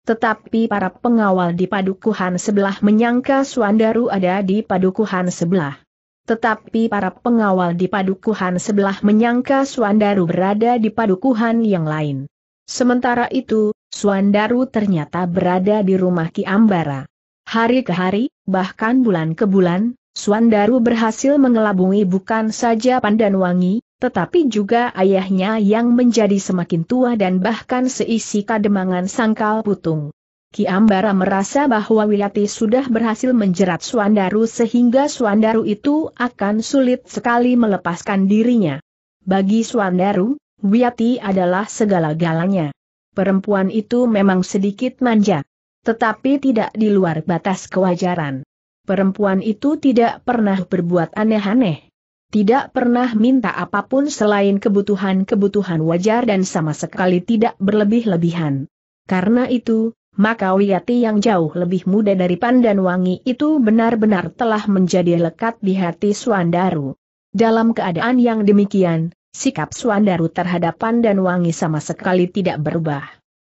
Tetapi para pengawal di padukuhan sebelah menyangka Suandaru ada di padukuhan sebelah. Tetapi para pengawal di padukuhan sebelah menyangka Suandaru berada di padukuhan yang lain. Sementara itu, Suandaru ternyata berada di rumah Ki Ambara. Hari ke hari, bahkan bulan ke bulan, Suandaru berhasil mengelabungi bukan saja Pandanwangi, tetapi juga ayahnya yang menjadi semakin tua dan bahkan seisi kademangan sangkal putung. Ki Ambara merasa bahwa Wilati sudah berhasil menjerat Suandaru sehingga Suandaru itu akan sulit sekali melepaskan dirinya. Bagi Suandaru, Wiyati adalah segala-galanya. Perempuan itu memang sedikit manja, tetapi tidak di luar batas kewajaran. Perempuan itu tidak pernah berbuat aneh-aneh tidak pernah minta apapun selain kebutuhan-kebutuhan wajar dan sama sekali tidak berlebih-lebihan. Karena itu, maka Wiyati yang jauh lebih muda dari Pandan Wangi itu benar-benar telah menjadi lekat di hati Suandaru. Dalam keadaan yang demikian, sikap Suandaru terhadap Pandan Wangi sama sekali tidak berubah.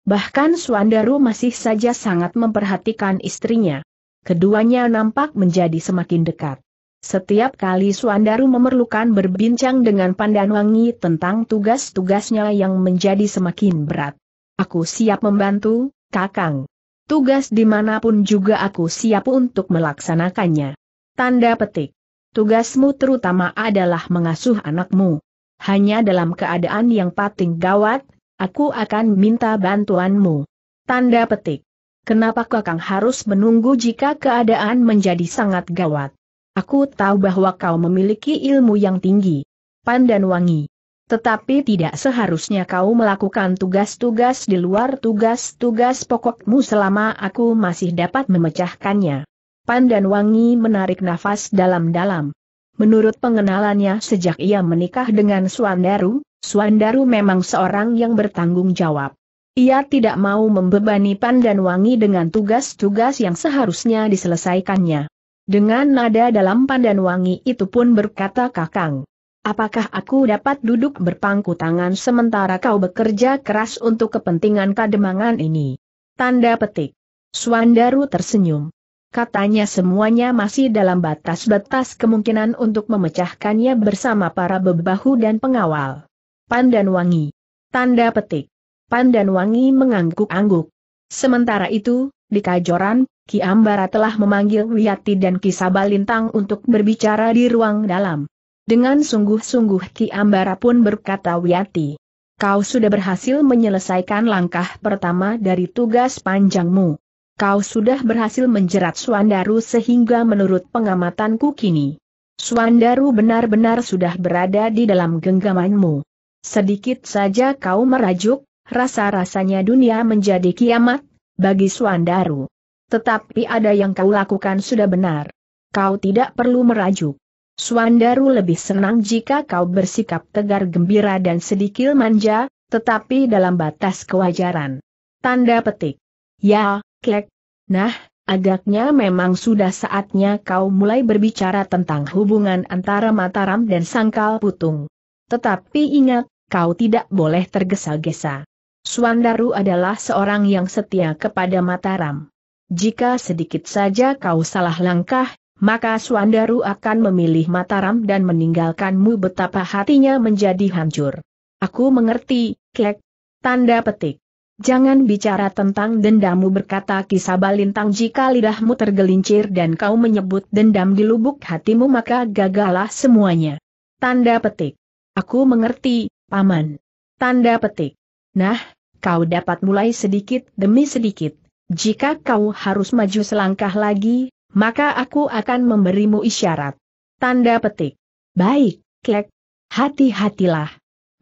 Bahkan Suandaru masih saja sangat memperhatikan istrinya. Keduanya nampak menjadi semakin dekat. Setiap kali Suandaru memerlukan berbincang dengan Pandan Wangi tentang tugas-tugasnya yang menjadi semakin berat. Aku siap membantu, Kakang. Tugas dimanapun juga aku siap untuk melaksanakannya. Tanda petik. Tugasmu terutama adalah mengasuh anakmu. Hanya dalam keadaan yang pating gawat, aku akan minta bantuanmu. Tanda petik. Kenapa Kakang harus menunggu jika keadaan menjadi sangat gawat? Aku tahu bahwa kau memiliki ilmu yang tinggi. Pandan wangi. Tetapi tidak seharusnya kau melakukan tugas-tugas di luar tugas-tugas pokokmu selama aku masih dapat memecahkannya. Pandan Wangi menarik nafas dalam-dalam. Menurut pengenalannya sejak ia menikah dengan Suandaru, Suandaru memang seorang yang bertanggung jawab. Ia tidak mau membebani Pandan Wangi dengan tugas-tugas yang seharusnya diselesaikannya. Dengan nada dalam pandan wangi itu pun berkata Kakang. Apakah aku dapat duduk berpangku tangan sementara kau bekerja keras untuk kepentingan kademangan ini? Tanda petik. Swandaru tersenyum. Katanya semuanya masih dalam batas-batas kemungkinan untuk memecahkannya bersama para bebahu dan pengawal. Pandan wangi. Tanda petik. Pandan wangi mengangguk-angguk. Sementara itu, di Kajoran, Ki Ambara telah memanggil Wiyati dan Ki Sabalintang untuk berbicara di ruang dalam. Dengan sungguh-sungguh Ki Ambara pun berkata Wiyati, kau sudah berhasil menyelesaikan langkah pertama dari tugas panjangmu. Kau sudah berhasil menjerat Suandaru sehingga menurut pengamatanku kini, Suandaru benar-benar sudah berada di dalam genggamanmu. Sedikit saja kau merajuk, rasa-rasanya dunia menjadi kiamat, bagi Suandaru. Tetapi ada yang kau lakukan sudah benar. Kau tidak perlu merajuk. Suandaru lebih senang jika kau bersikap tegar gembira dan sedikit manja, tetapi dalam batas kewajaran. Tanda petik. Ya, klek. Nah, agaknya memang sudah saatnya kau mulai berbicara tentang hubungan antara Mataram dan Sangkal Putung. Tetapi ingat, kau tidak boleh tergesa-gesa. Suandaru adalah seorang yang setia kepada Mataram. Jika sedikit saja kau salah langkah, maka Suandaru akan memilih Mataram dan meninggalkanmu betapa hatinya menjadi hancur. Aku mengerti, Kek. Tanda petik. Jangan bicara tentang dendammu berkata kisah balintang jika lidahmu tergelincir dan kau menyebut dendam di lubuk hatimu maka gagalah semuanya. Tanda petik. Aku mengerti, Paman. Tanda petik. Nah, kau dapat mulai sedikit demi sedikit. Jika kau harus maju selangkah lagi, maka aku akan memberimu isyarat. Tanda petik. Baik, Kek. Hati-hatilah.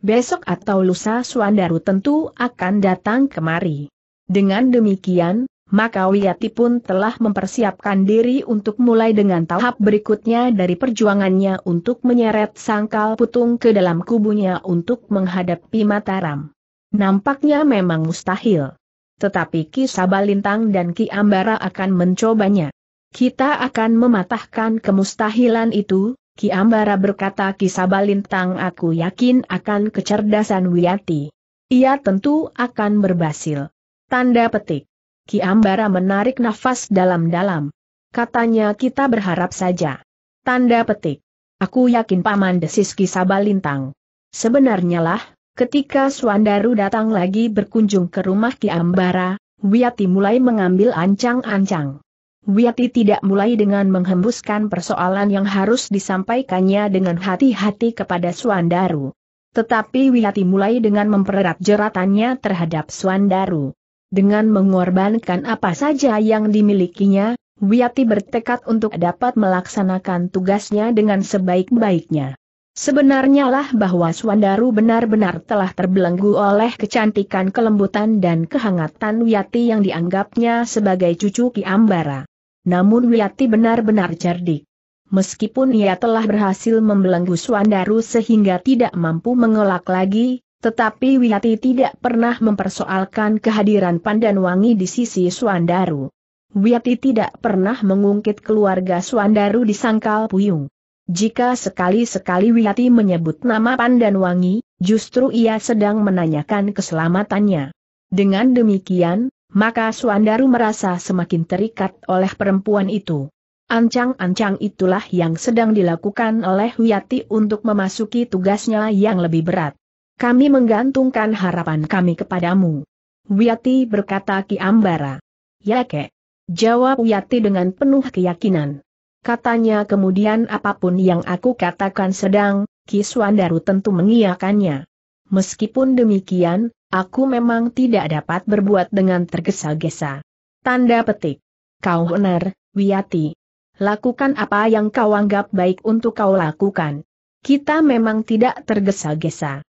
Besok atau lusa Suandaru tentu akan datang kemari. Dengan demikian, maka Wiyati pun telah mempersiapkan diri untuk mulai dengan tahap berikutnya dari perjuangannya untuk menyeret sangkal putung ke dalam kubunya untuk menghadapi Mataram. Nampaknya memang mustahil. Tetapi Ki Sabalintang dan Ki Ambara akan mencobanya. Kita akan mematahkan kemustahilan itu, Ki Ambara berkata Ki Sabalintang aku yakin akan kecerdasan Wiyati. Ia tentu akan berbasil. Tanda petik. Ki Ambara menarik nafas dalam-dalam. Katanya kita berharap saja. Tanda petik. Aku yakin Paman Desis Ki Sabalintang. Sebenarnya lah, Ketika Suandaru datang lagi berkunjung ke rumah Ki Ambara, Wiyati mulai mengambil ancang-ancang. Wiyati tidak mulai dengan menghembuskan persoalan yang harus disampaikannya dengan hati-hati kepada Suandaru. Tetapi Wiyati mulai dengan mempererat jeratannya terhadap Suandaru. Dengan mengorbankan apa saja yang dimilikinya, Wiyati bertekad untuk dapat melaksanakan tugasnya dengan sebaik-baiknya. Sebenarnya lah bahwa Swandaru benar-benar telah terbelenggu oleh kecantikan kelembutan dan kehangatan Wiyati yang dianggapnya sebagai cucu Ki Ambara. Namun Wiyati benar-benar cerdik. Meskipun ia telah berhasil membelenggu Swandaru sehingga tidak mampu mengelak lagi, tetapi Wiyati tidak pernah mempersoalkan kehadiran Pandan Wangi di sisi Swandaru. Wiyati tidak pernah mengungkit keluarga Swandaru di sangkal puyung. Jika sekali-sekali Wiyati menyebut nama Pandan Wangi, justru ia sedang menanyakan keselamatannya. Dengan demikian, maka Suandaru merasa semakin terikat oleh perempuan itu. Ancang-ancang itulah yang sedang dilakukan oleh Wiyati untuk memasuki tugasnya yang lebih berat. Kami menggantungkan harapan kami kepadamu. Wiyati berkata Ki Ambara. Ya kek. Jawab Wiyati dengan penuh keyakinan katanya kemudian apapun yang aku katakan sedang, Kiswandaru tentu mengiyakannya. Meskipun demikian, aku memang tidak dapat berbuat dengan tergesa-gesa. Tanda petik. Kau benar, Wiyati. Lakukan apa yang kau anggap baik untuk kau lakukan. Kita memang tidak tergesa-gesa.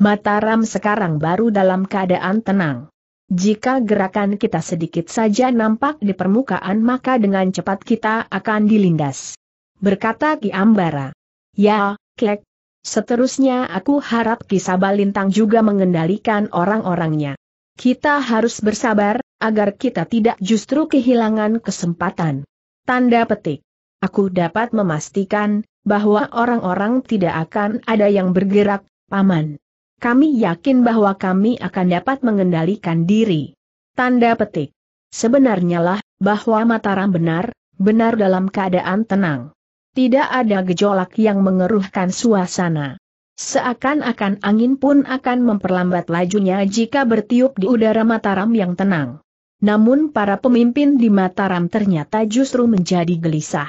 Mataram sekarang baru dalam keadaan tenang. Jika gerakan kita sedikit saja nampak di permukaan maka dengan cepat kita akan dilindas. Berkata Ki Ambara. Ya, Klek. Seterusnya aku harap Ki Sabalintang juga mengendalikan orang-orangnya. Kita harus bersabar, agar kita tidak justru kehilangan kesempatan. Tanda petik. Aku dapat memastikan, bahwa orang-orang tidak akan ada yang bergerak, Paman. Kami yakin bahwa kami akan dapat mengendalikan diri. Tanda petik. Sebenarnya lah, bahwa Mataram benar, benar dalam keadaan tenang. Tidak ada gejolak yang mengeruhkan suasana. Seakan-akan angin pun akan memperlambat lajunya jika bertiup di udara Mataram yang tenang. Namun para pemimpin di Mataram ternyata justru menjadi gelisah.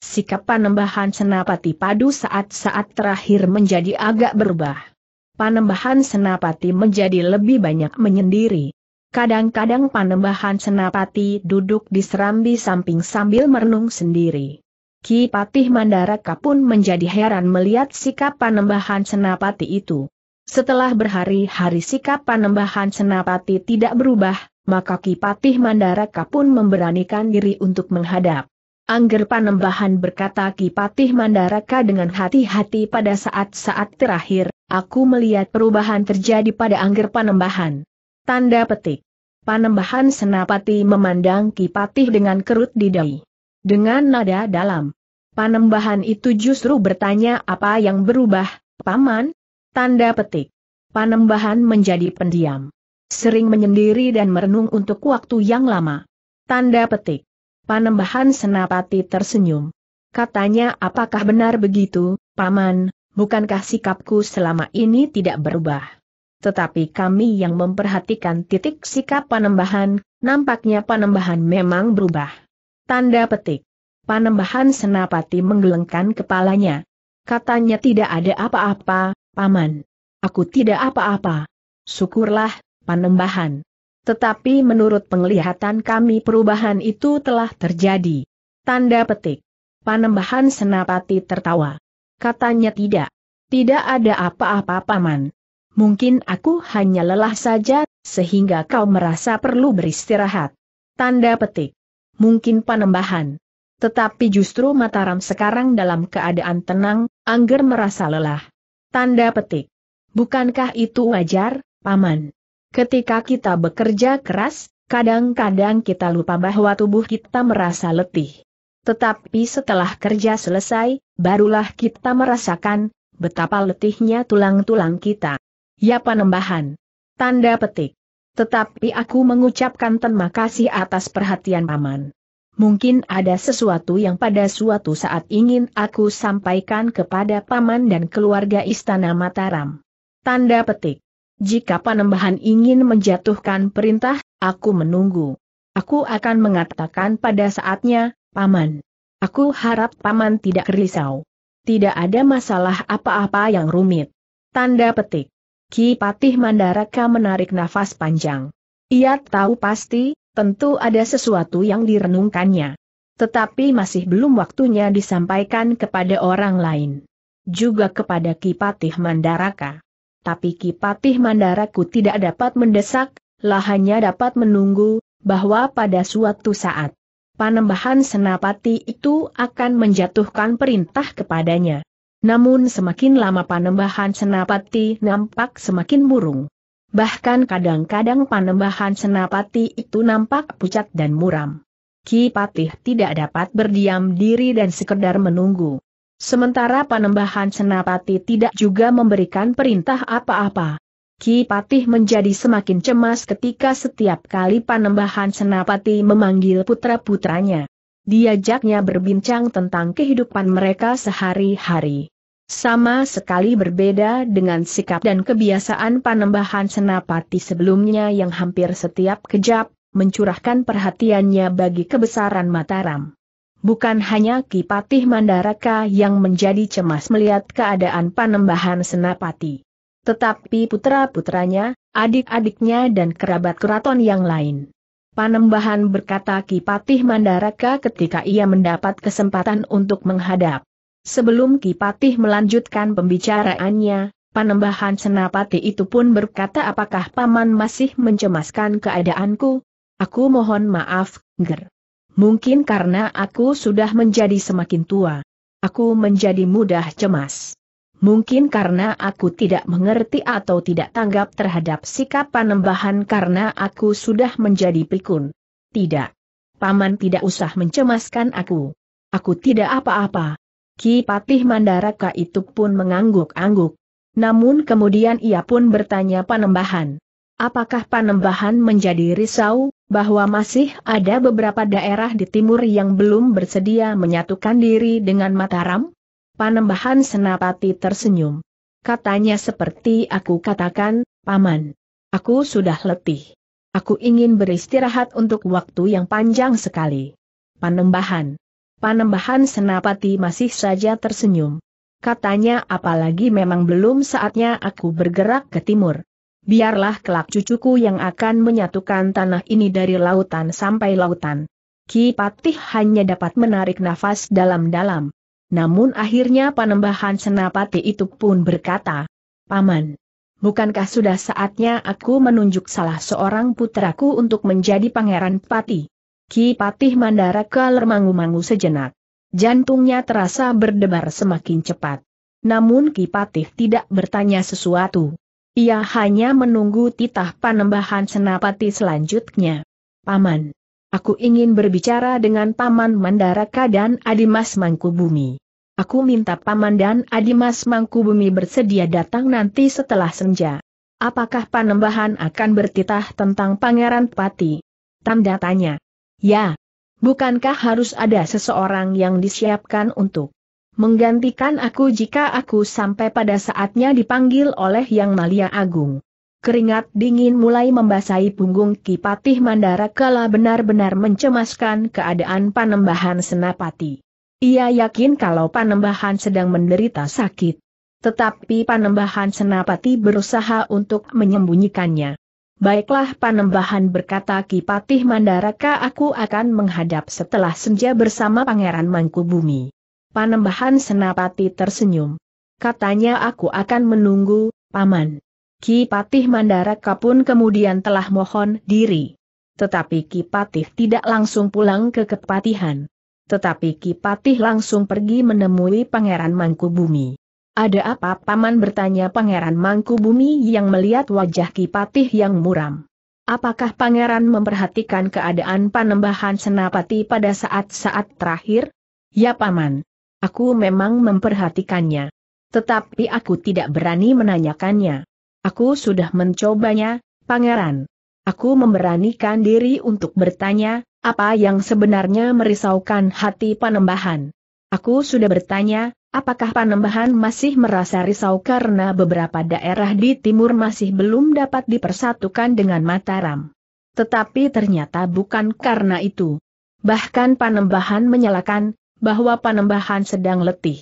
Sikap panembahan senapati padu saat-saat terakhir menjadi agak berubah panembahan senapati menjadi lebih banyak menyendiri. Kadang-kadang panembahan senapati duduk di serambi samping sambil merenung sendiri. Ki Patih Mandaraka pun menjadi heran melihat sikap panembahan senapati itu. Setelah berhari-hari sikap panembahan senapati tidak berubah, maka Ki Patih Mandaraka pun memberanikan diri untuk menghadap. Angger Panembahan berkata Kipatih Mandaraka dengan hati-hati pada saat-saat terakhir, aku melihat perubahan terjadi pada Angger Panembahan. Tanda petik. Panembahan Senapati memandang Kipatih dengan kerut di dahi. Dengan nada dalam. Panembahan itu justru bertanya apa yang berubah, Paman? Tanda petik. Panembahan menjadi pendiam. Sering menyendiri dan merenung untuk waktu yang lama. Tanda petik. Panembahan Senapati tersenyum. Katanya apakah benar begitu, Paman, bukankah sikapku selama ini tidak berubah? Tetapi kami yang memperhatikan titik sikap panembahan, nampaknya panembahan memang berubah. Tanda petik. Panembahan Senapati menggelengkan kepalanya. Katanya tidak ada apa-apa, Paman. Aku tidak apa-apa. Syukurlah, panembahan. Tetapi menurut penglihatan kami perubahan itu telah terjadi. Tanda petik. Panembahan Senapati tertawa. Katanya tidak. Tidak ada apa-apa paman. Mungkin aku hanya lelah saja, sehingga kau merasa perlu beristirahat. Tanda petik. Mungkin panembahan. Tetapi justru Mataram sekarang dalam keadaan tenang, Angger merasa lelah. Tanda petik. Bukankah itu wajar, Paman? Ketika kita bekerja keras, kadang-kadang kita lupa bahwa tubuh kita merasa letih. Tetapi setelah kerja selesai, barulah kita merasakan betapa letihnya tulang-tulang kita. Ya panembahan. Tanda petik. Tetapi aku mengucapkan terima kasih atas perhatian paman. Mungkin ada sesuatu yang pada suatu saat ingin aku sampaikan kepada paman dan keluarga Istana Mataram. Tanda petik. Jika Panembahan ingin menjatuhkan perintah, aku menunggu. Aku akan mengatakan pada saatnya, Paman. Aku harap Paman tidak risau. Tidak ada masalah apa-apa yang rumit. Tanda petik. Ki Patih Mandaraka menarik nafas panjang. Ia tahu pasti, tentu ada sesuatu yang direnungkannya. Tetapi masih belum waktunya disampaikan kepada orang lain. Juga kepada Ki Patih Mandaraka tapi Kipatih Mandaraku tidak dapat mendesak, lahannya dapat menunggu, bahwa pada suatu saat, panembahan senapati itu akan menjatuhkan perintah kepadanya. Namun semakin lama panembahan senapati nampak semakin murung. Bahkan kadang-kadang panembahan senapati itu nampak pucat dan muram. Kipatih tidak dapat berdiam diri dan sekedar menunggu. Sementara Panembahan Senapati tidak juga memberikan perintah apa-apa. Ki Patih menjadi semakin cemas ketika setiap kali Panembahan Senapati memanggil putra-putranya. Diajaknya berbincang tentang kehidupan mereka sehari-hari. Sama sekali berbeda dengan sikap dan kebiasaan Panembahan Senapati sebelumnya yang hampir setiap kejap mencurahkan perhatiannya bagi kebesaran Mataram. Bukan hanya Kipatih Mandaraka yang menjadi cemas melihat keadaan panembahan Senapati. Tetapi putra-putranya, adik-adiknya dan kerabat keraton yang lain. Panembahan berkata Kipatih Mandaraka ketika ia mendapat kesempatan untuk menghadap. Sebelum Kipatih melanjutkan pembicaraannya, Panembahan Senapati itu pun berkata apakah Paman masih mencemaskan keadaanku? Aku mohon maaf, Ger. Mungkin karena aku sudah menjadi semakin tua. Aku menjadi mudah cemas. Mungkin karena aku tidak mengerti atau tidak tanggap terhadap sikap panembahan karena aku sudah menjadi pikun. Tidak. Paman tidak usah mencemaskan aku. Aku tidak apa-apa. Ki Patih Mandaraka itu pun mengangguk-angguk. Namun kemudian ia pun bertanya panembahan. Apakah Panembahan menjadi risau, bahwa masih ada beberapa daerah di timur yang belum bersedia menyatukan diri dengan Mataram? Panembahan Senapati tersenyum. Katanya seperti aku katakan, Paman. Aku sudah letih. Aku ingin beristirahat untuk waktu yang panjang sekali. Panembahan. Panembahan Senapati masih saja tersenyum. Katanya apalagi memang belum saatnya aku bergerak ke timur biarlah kelak cucuku yang akan menyatukan tanah ini dari lautan sampai lautan. Ki Patih hanya dapat menarik nafas dalam-dalam. Namun akhirnya panembahan senapati itu pun berkata, Paman, bukankah sudah saatnya aku menunjuk salah seorang putraku untuk menjadi pangeran Patih? Ki Patih Mandaraka lermangu-mangu sejenak. Jantungnya terasa berdebar semakin cepat. Namun Ki Patih tidak bertanya sesuatu. Ia hanya menunggu titah panembahan senapati selanjutnya. Paman. Aku ingin berbicara dengan Paman Mandaraka dan Adimas Mangkubumi. Aku minta Paman dan Adimas Mangkubumi bersedia datang nanti setelah senja. Apakah panembahan akan bertitah tentang Pangeran Pati? Tanda tanya. Ya. Bukankah harus ada seseorang yang disiapkan untuk Menggantikan aku jika aku sampai pada saatnya dipanggil oleh Yang Malia Agung. Keringat dingin mulai membasahi punggung Kipatih Mandara kala benar-benar mencemaskan keadaan panembahan senapati. Ia yakin kalau panembahan sedang menderita sakit. Tetapi panembahan senapati berusaha untuk menyembunyikannya. Baiklah panembahan berkata Kipatih Mandaraka aku akan menghadap setelah senja bersama Pangeran Mangkubumi. Panembahan Senapati tersenyum. Katanya aku akan menunggu, Paman. Ki Patih Mandaraka pun kemudian telah mohon diri. Tetapi Ki Patih tidak langsung pulang ke Kepatihan. Tetapi Ki Patih langsung pergi menemui Pangeran Mangkubumi. Ada apa Paman bertanya Pangeran Mangkubumi yang melihat wajah Ki Patih yang muram. Apakah Pangeran memperhatikan keadaan panembahan senapati pada saat-saat terakhir? Ya Paman. Aku memang memperhatikannya. Tetapi aku tidak berani menanyakannya. Aku sudah mencobanya, pangeran. Aku memberanikan diri untuk bertanya, apa yang sebenarnya merisaukan hati panembahan. Aku sudah bertanya, apakah panembahan masih merasa risau karena beberapa daerah di timur masih belum dapat dipersatukan dengan Mataram. Tetapi ternyata bukan karena itu. Bahkan panembahan menyalakan, bahwa Panembahan sedang letih.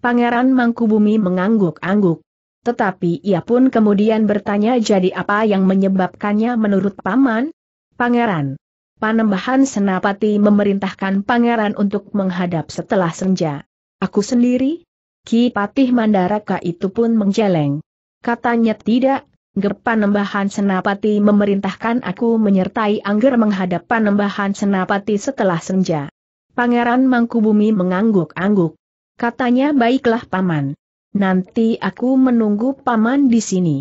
Pangeran Mangkubumi mengangguk-angguk. Tetapi ia pun kemudian bertanya jadi apa yang menyebabkannya menurut Paman? Pangeran. Panembahan Senapati memerintahkan Pangeran untuk menghadap setelah senja. Aku sendiri? Ki Patih Mandaraka itu pun menjeleng. Katanya tidak, Panembahan Senapati memerintahkan aku menyertai Angger menghadap Panembahan Senapati setelah senja. Pangeran Mangkubumi mengangguk-angguk. Katanya baiklah paman. Nanti aku menunggu paman di sini.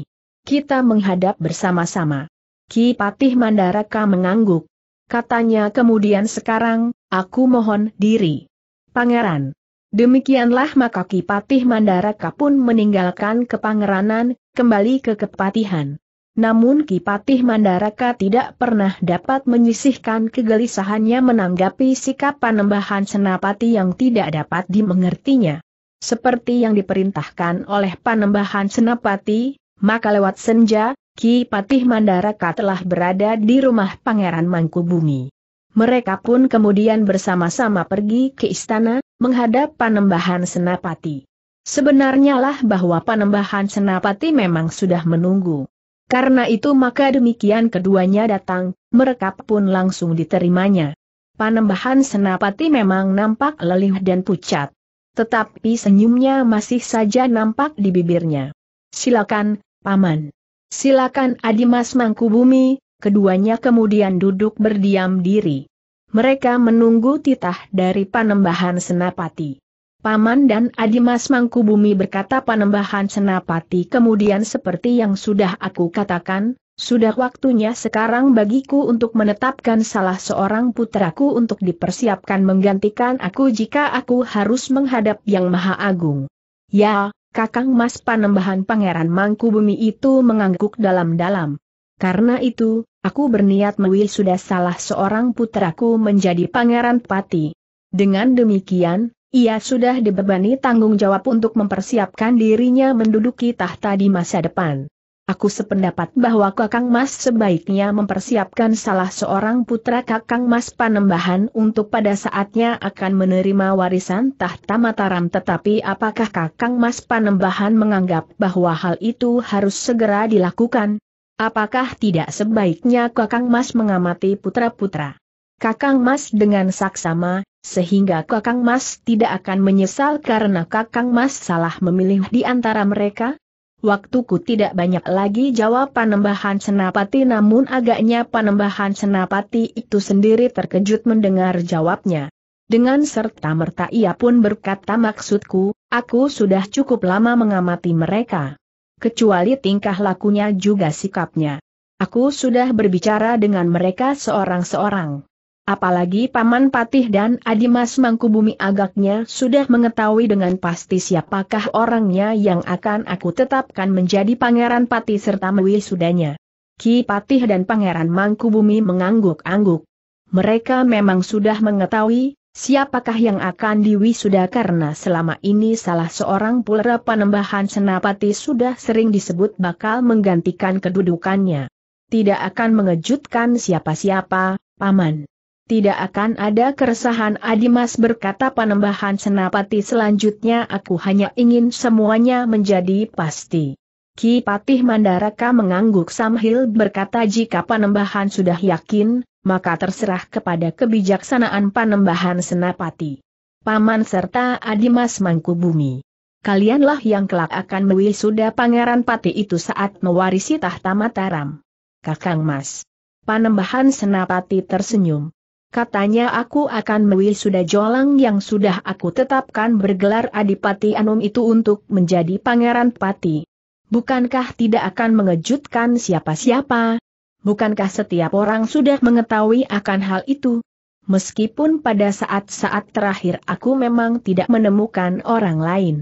Kita menghadap bersama-sama. Ki Patih Mandaraka mengangguk. Katanya kemudian sekarang, aku mohon diri. Pangeran. Demikianlah maka Ki Patih Mandaraka pun meninggalkan kepangeranan, kembali ke kepatihan. Namun Kipatih Mandaraka tidak pernah dapat menyisihkan kegelisahannya menanggapi sikap panembahan senapati yang tidak dapat dimengertinya. Seperti yang diperintahkan oleh panembahan senapati, maka lewat senja, Kipatih Mandaraka telah berada di rumah Pangeran Mangkubumi. Mereka pun kemudian bersama-sama pergi ke istana, menghadap panembahan senapati. Sebenarnya lah bahwa panembahan senapati memang sudah menunggu. Karena itu maka demikian keduanya datang, mereka pun langsung diterimanya. Panembahan Senapati memang nampak lelih dan pucat. Tetapi senyumnya masih saja nampak di bibirnya. Silakan, Paman. Silakan Adimas Mangkubumi, keduanya kemudian duduk berdiam diri. Mereka menunggu titah dari Panembahan Senapati. Paman dan Adimas Mangkubumi berkata Panembahan Senapati kemudian seperti yang sudah aku katakan, sudah waktunya sekarang bagiku untuk menetapkan salah seorang putraku untuk dipersiapkan menggantikan aku jika aku harus menghadap Yang Maha Agung. Ya, Kakang Mas Panembahan Pangeran Mangkubumi itu mengangguk dalam-dalam. Karena itu, aku berniat mewil sudah salah seorang putraku menjadi Pangeran Pati. Dengan demikian, ia sudah dibebani tanggung jawab untuk mempersiapkan dirinya menduduki tahta di masa depan. Aku sependapat bahwa Kakang Mas sebaiknya mempersiapkan salah seorang putra Kakang Mas Panembahan untuk pada saatnya akan menerima warisan tahta Mataram tetapi apakah Kakang Mas Panembahan menganggap bahwa hal itu harus segera dilakukan? Apakah tidak sebaiknya Kakang Mas mengamati putra-putra Kakang Mas dengan saksama, sehingga Kakang Mas tidak akan menyesal karena Kakang Mas salah memilih di antara mereka? Waktuku tidak banyak lagi jawab panembahan senapati namun agaknya panembahan senapati itu sendiri terkejut mendengar jawabnya. Dengan serta-merta ia pun berkata maksudku, aku sudah cukup lama mengamati mereka. Kecuali tingkah lakunya juga sikapnya. Aku sudah berbicara dengan mereka seorang-seorang. Apalagi Paman Patih dan Adimas Mangkubumi agaknya sudah mengetahui dengan pasti siapakah orangnya yang akan aku tetapkan menjadi Pangeran Patih serta mewisudanya. Ki Patih dan Pangeran Mangkubumi mengangguk-angguk. Mereka memang sudah mengetahui siapakah yang akan diwisuda karena selama ini salah seorang pulera penembahan senapati sudah sering disebut bakal menggantikan kedudukannya. Tidak akan mengejutkan siapa-siapa, Paman tidak akan ada keresahan Adimas berkata panembahan senapati selanjutnya aku hanya ingin semuanya menjadi pasti. Ki Patih Mandaraka mengangguk sambil berkata jika panembahan sudah yakin, maka terserah kepada kebijaksanaan panembahan senapati. Paman serta Adimas Mangkubumi. Kalianlah yang kelak akan mewisuda Pangeran Pati itu saat mewarisi tahta Mataram. Kakang Mas. Panembahan senapati tersenyum katanya aku akan mewisuda Jolang yang sudah aku tetapkan bergelar Adipati Anum itu untuk menjadi pangeran pati. Bukankah tidak akan mengejutkan siapa-siapa? Bukankah setiap orang sudah mengetahui akan hal itu? Meskipun pada saat-saat terakhir aku memang tidak menemukan orang lain.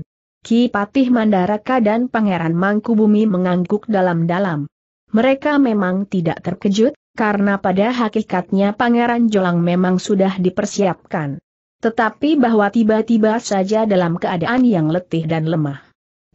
Ki Patih Mandaraka dan Pangeran Mangkubumi mengangguk dalam-dalam. Mereka memang tidak terkejut, karena pada hakikatnya Pangeran Jolang memang sudah dipersiapkan. Tetapi bahwa tiba-tiba saja dalam keadaan yang letih dan lemah.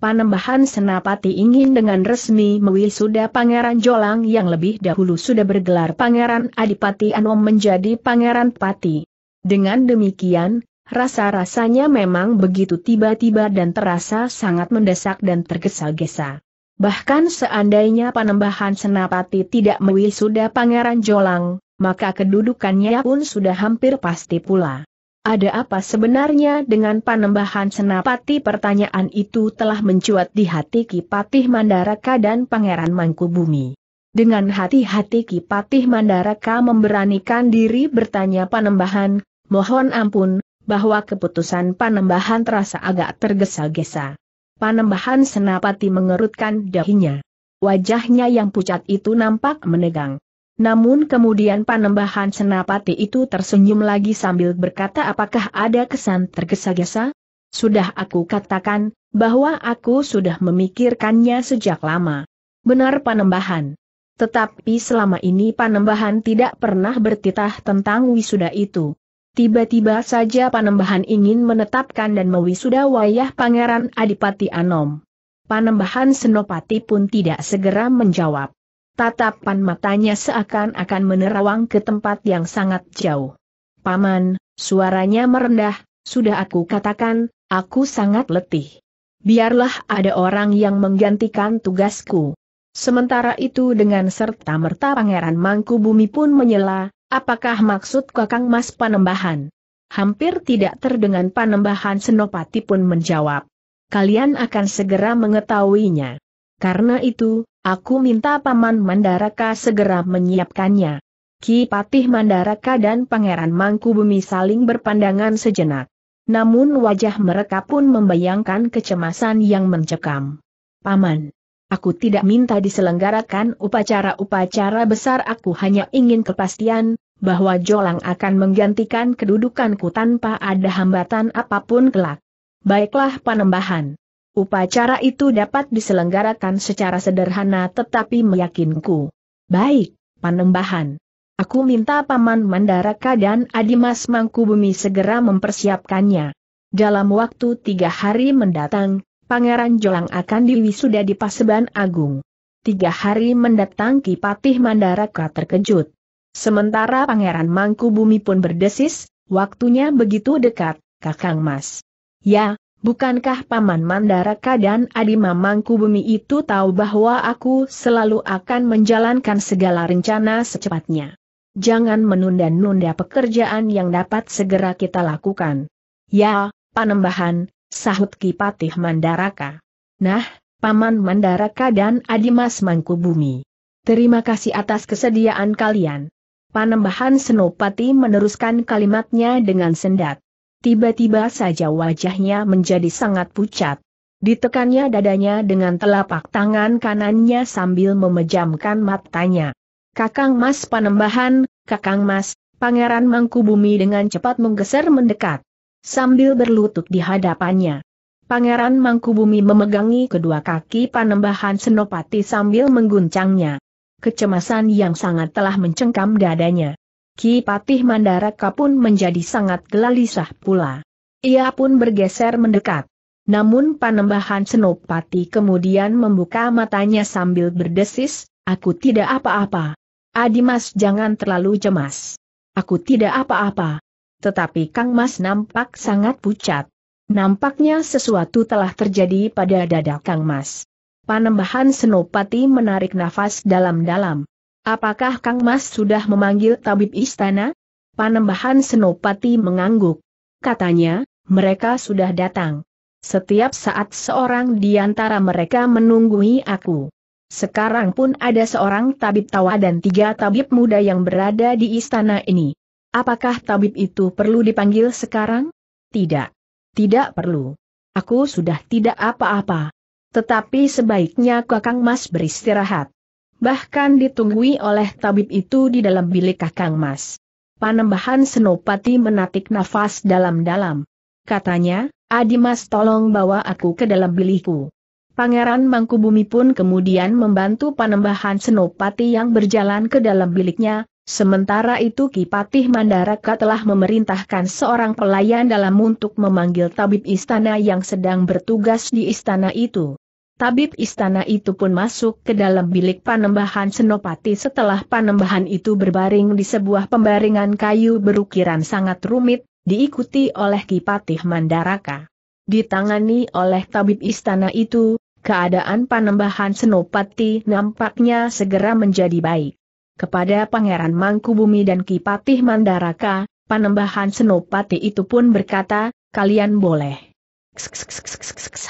Panembahan Senapati ingin dengan resmi mewisuda Pangeran Jolang yang lebih dahulu sudah bergelar Pangeran Adipati Anom menjadi Pangeran Pati. Dengan demikian, rasa-rasanya memang begitu tiba-tiba dan terasa sangat mendesak dan tergesa-gesa. Bahkan seandainya panembahan Senapati tidak mewisuda Pangeran Jolang, maka kedudukannya pun sudah hampir pasti pula. Ada apa sebenarnya dengan panembahan Senapati? Pertanyaan itu telah mencuat di hati Kipatih Mandaraka dan Pangeran Mangkubumi. Dengan hati-hati Kipatih Mandaraka memberanikan diri bertanya panembahan, mohon ampun, bahwa keputusan panembahan terasa agak tergesa-gesa. Panembahan Senapati mengerutkan dahinya. Wajahnya yang pucat itu nampak menegang. Namun kemudian panembahan senapati itu tersenyum lagi sambil berkata apakah ada kesan tergesa-gesa? Sudah aku katakan, bahwa aku sudah memikirkannya sejak lama. Benar panembahan. Tetapi selama ini panembahan tidak pernah bertitah tentang wisuda itu. Tiba-tiba saja Panembahan ingin menetapkan dan mewisuda wayah Pangeran Adipati Anom. Panembahan Senopati pun tidak segera menjawab. Tatapan matanya seakan-akan menerawang ke tempat yang sangat jauh. Paman, suaranya merendah, sudah aku katakan, aku sangat letih. Biarlah ada orang yang menggantikan tugasku. Sementara itu dengan serta merta Pangeran Mangku Bumi pun menyela, Apakah maksud Kakang Mas Panembahan? Hampir tidak terdengar Panembahan Senopati pun menjawab. Kalian akan segera mengetahuinya. Karena itu, aku minta Paman Mandaraka segera menyiapkannya. Ki Patih Mandaraka dan Pangeran Mangkubumi saling berpandangan sejenak. Namun wajah mereka pun membayangkan kecemasan yang mencekam. Paman, Aku tidak minta diselenggarakan upacara-upacara besar aku hanya ingin kepastian, bahwa Jolang akan menggantikan kedudukanku tanpa ada hambatan apapun kelak. Baiklah panembahan. Upacara itu dapat diselenggarakan secara sederhana tetapi meyakinku. Baik, panembahan. Aku minta Paman Mandaraka dan Adimas Mangkubumi segera mempersiapkannya. Dalam waktu tiga hari mendatang, Pangeran Jolang akan diwisuda di Paseban Agung. Tiga hari mendatang Kipatih Mandaraka terkejut. Sementara Pangeran Mangku Bumi pun berdesis, waktunya begitu dekat, Kakang Mas. Ya, bukankah Paman Mandaraka dan Adima Bumi itu tahu bahwa aku selalu akan menjalankan segala rencana secepatnya? Jangan menunda-nunda pekerjaan yang dapat segera kita lakukan. Ya, Panembahan, sahut Kipatih Mandaraka. Nah, Paman Mandaraka dan Adimas Mangkubumi. Terima kasih atas kesediaan kalian. Panembahan Senopati meneruskan kalimatnya dengan sendat. Tiba-tiba saja wajahnya menjadi sangat pucat. Ditekannya dadanya dengan telapak tangan kanannya sambil memejamkan matanya. Kakang Mas Panembahan, Kakang Mas, Pangeran Mangkubumi dengan cepat menggeser mendekat sambil berlutut di hadapannya. Pangeran Mangkubumi memegangi kedua kaki panembahan Senopati sambil mengguncangnya. Kecemasan yang sangat telah mencengkam dadanya. Ki Patih Mandaraka pun menjadi sangat gelisah pula. Ia pun bergeser mendekat. Namun panembahan Senopati kemudian membuka matanya sambil berdesis, aku tidak apa-apa. Adimas jangan terlalu cemas. Aku tidak apa-apa tetapi Kang Mas nampak sangat pucat. Nampaknya sesuatu telah terjadi pada dada Kang Mas. Panembahan Senopati menarik nafas dalam-dalam. Apakah Kang Mas sudah memanggil tabib istana? Panembahan Senopati mengangguk. Katanya, mereka sudah datang. Setiap saat seorang di antara mereka menunggui aku. Sekarang pun ada seorang tabib tawa dan tiga tabib muda yang berada di istana ini. Apakah tabib itu perlu dipanggil sekarang? Tidak. Tidak perlu. Aku sudah tidak apa-apa. Tetapi sebaiknya Kakang Mas beristirahat. Bahkan ditunggui oleh tabib itu di dalam bilik Kakang Mas. Panembahan Senopati menatik nafas dalam-dalam. Katanya, Adimas tolong bawa aku ke dalam bilikku. Pangeran Mangkubumi pun kemudian membantu Panembahan Senopati yang berjalan ke dalam biliknya, Sementara itu Kipatih Mandaraka telah memerintahkan seorang pelayan dalam untuk memanggil tabib istana yang sedang bertugas di istana itu. Tabib istana itu pun masuk ke dalam bilik panembahan Senopati setelah panembahan itu berbaring di sebuah pembaringan kayu berukiran sangat rumit, diikuti oleh Kipatih Mandaraka. Ditangani oleh tabib istana itu, keadaan panembahan Senopati nampaknya segera menjadi baik kepada Pangeran Mangkubumi dan Kipatih Mandaraka, Panembahan Senopati itu pun berkata, kalian boleh.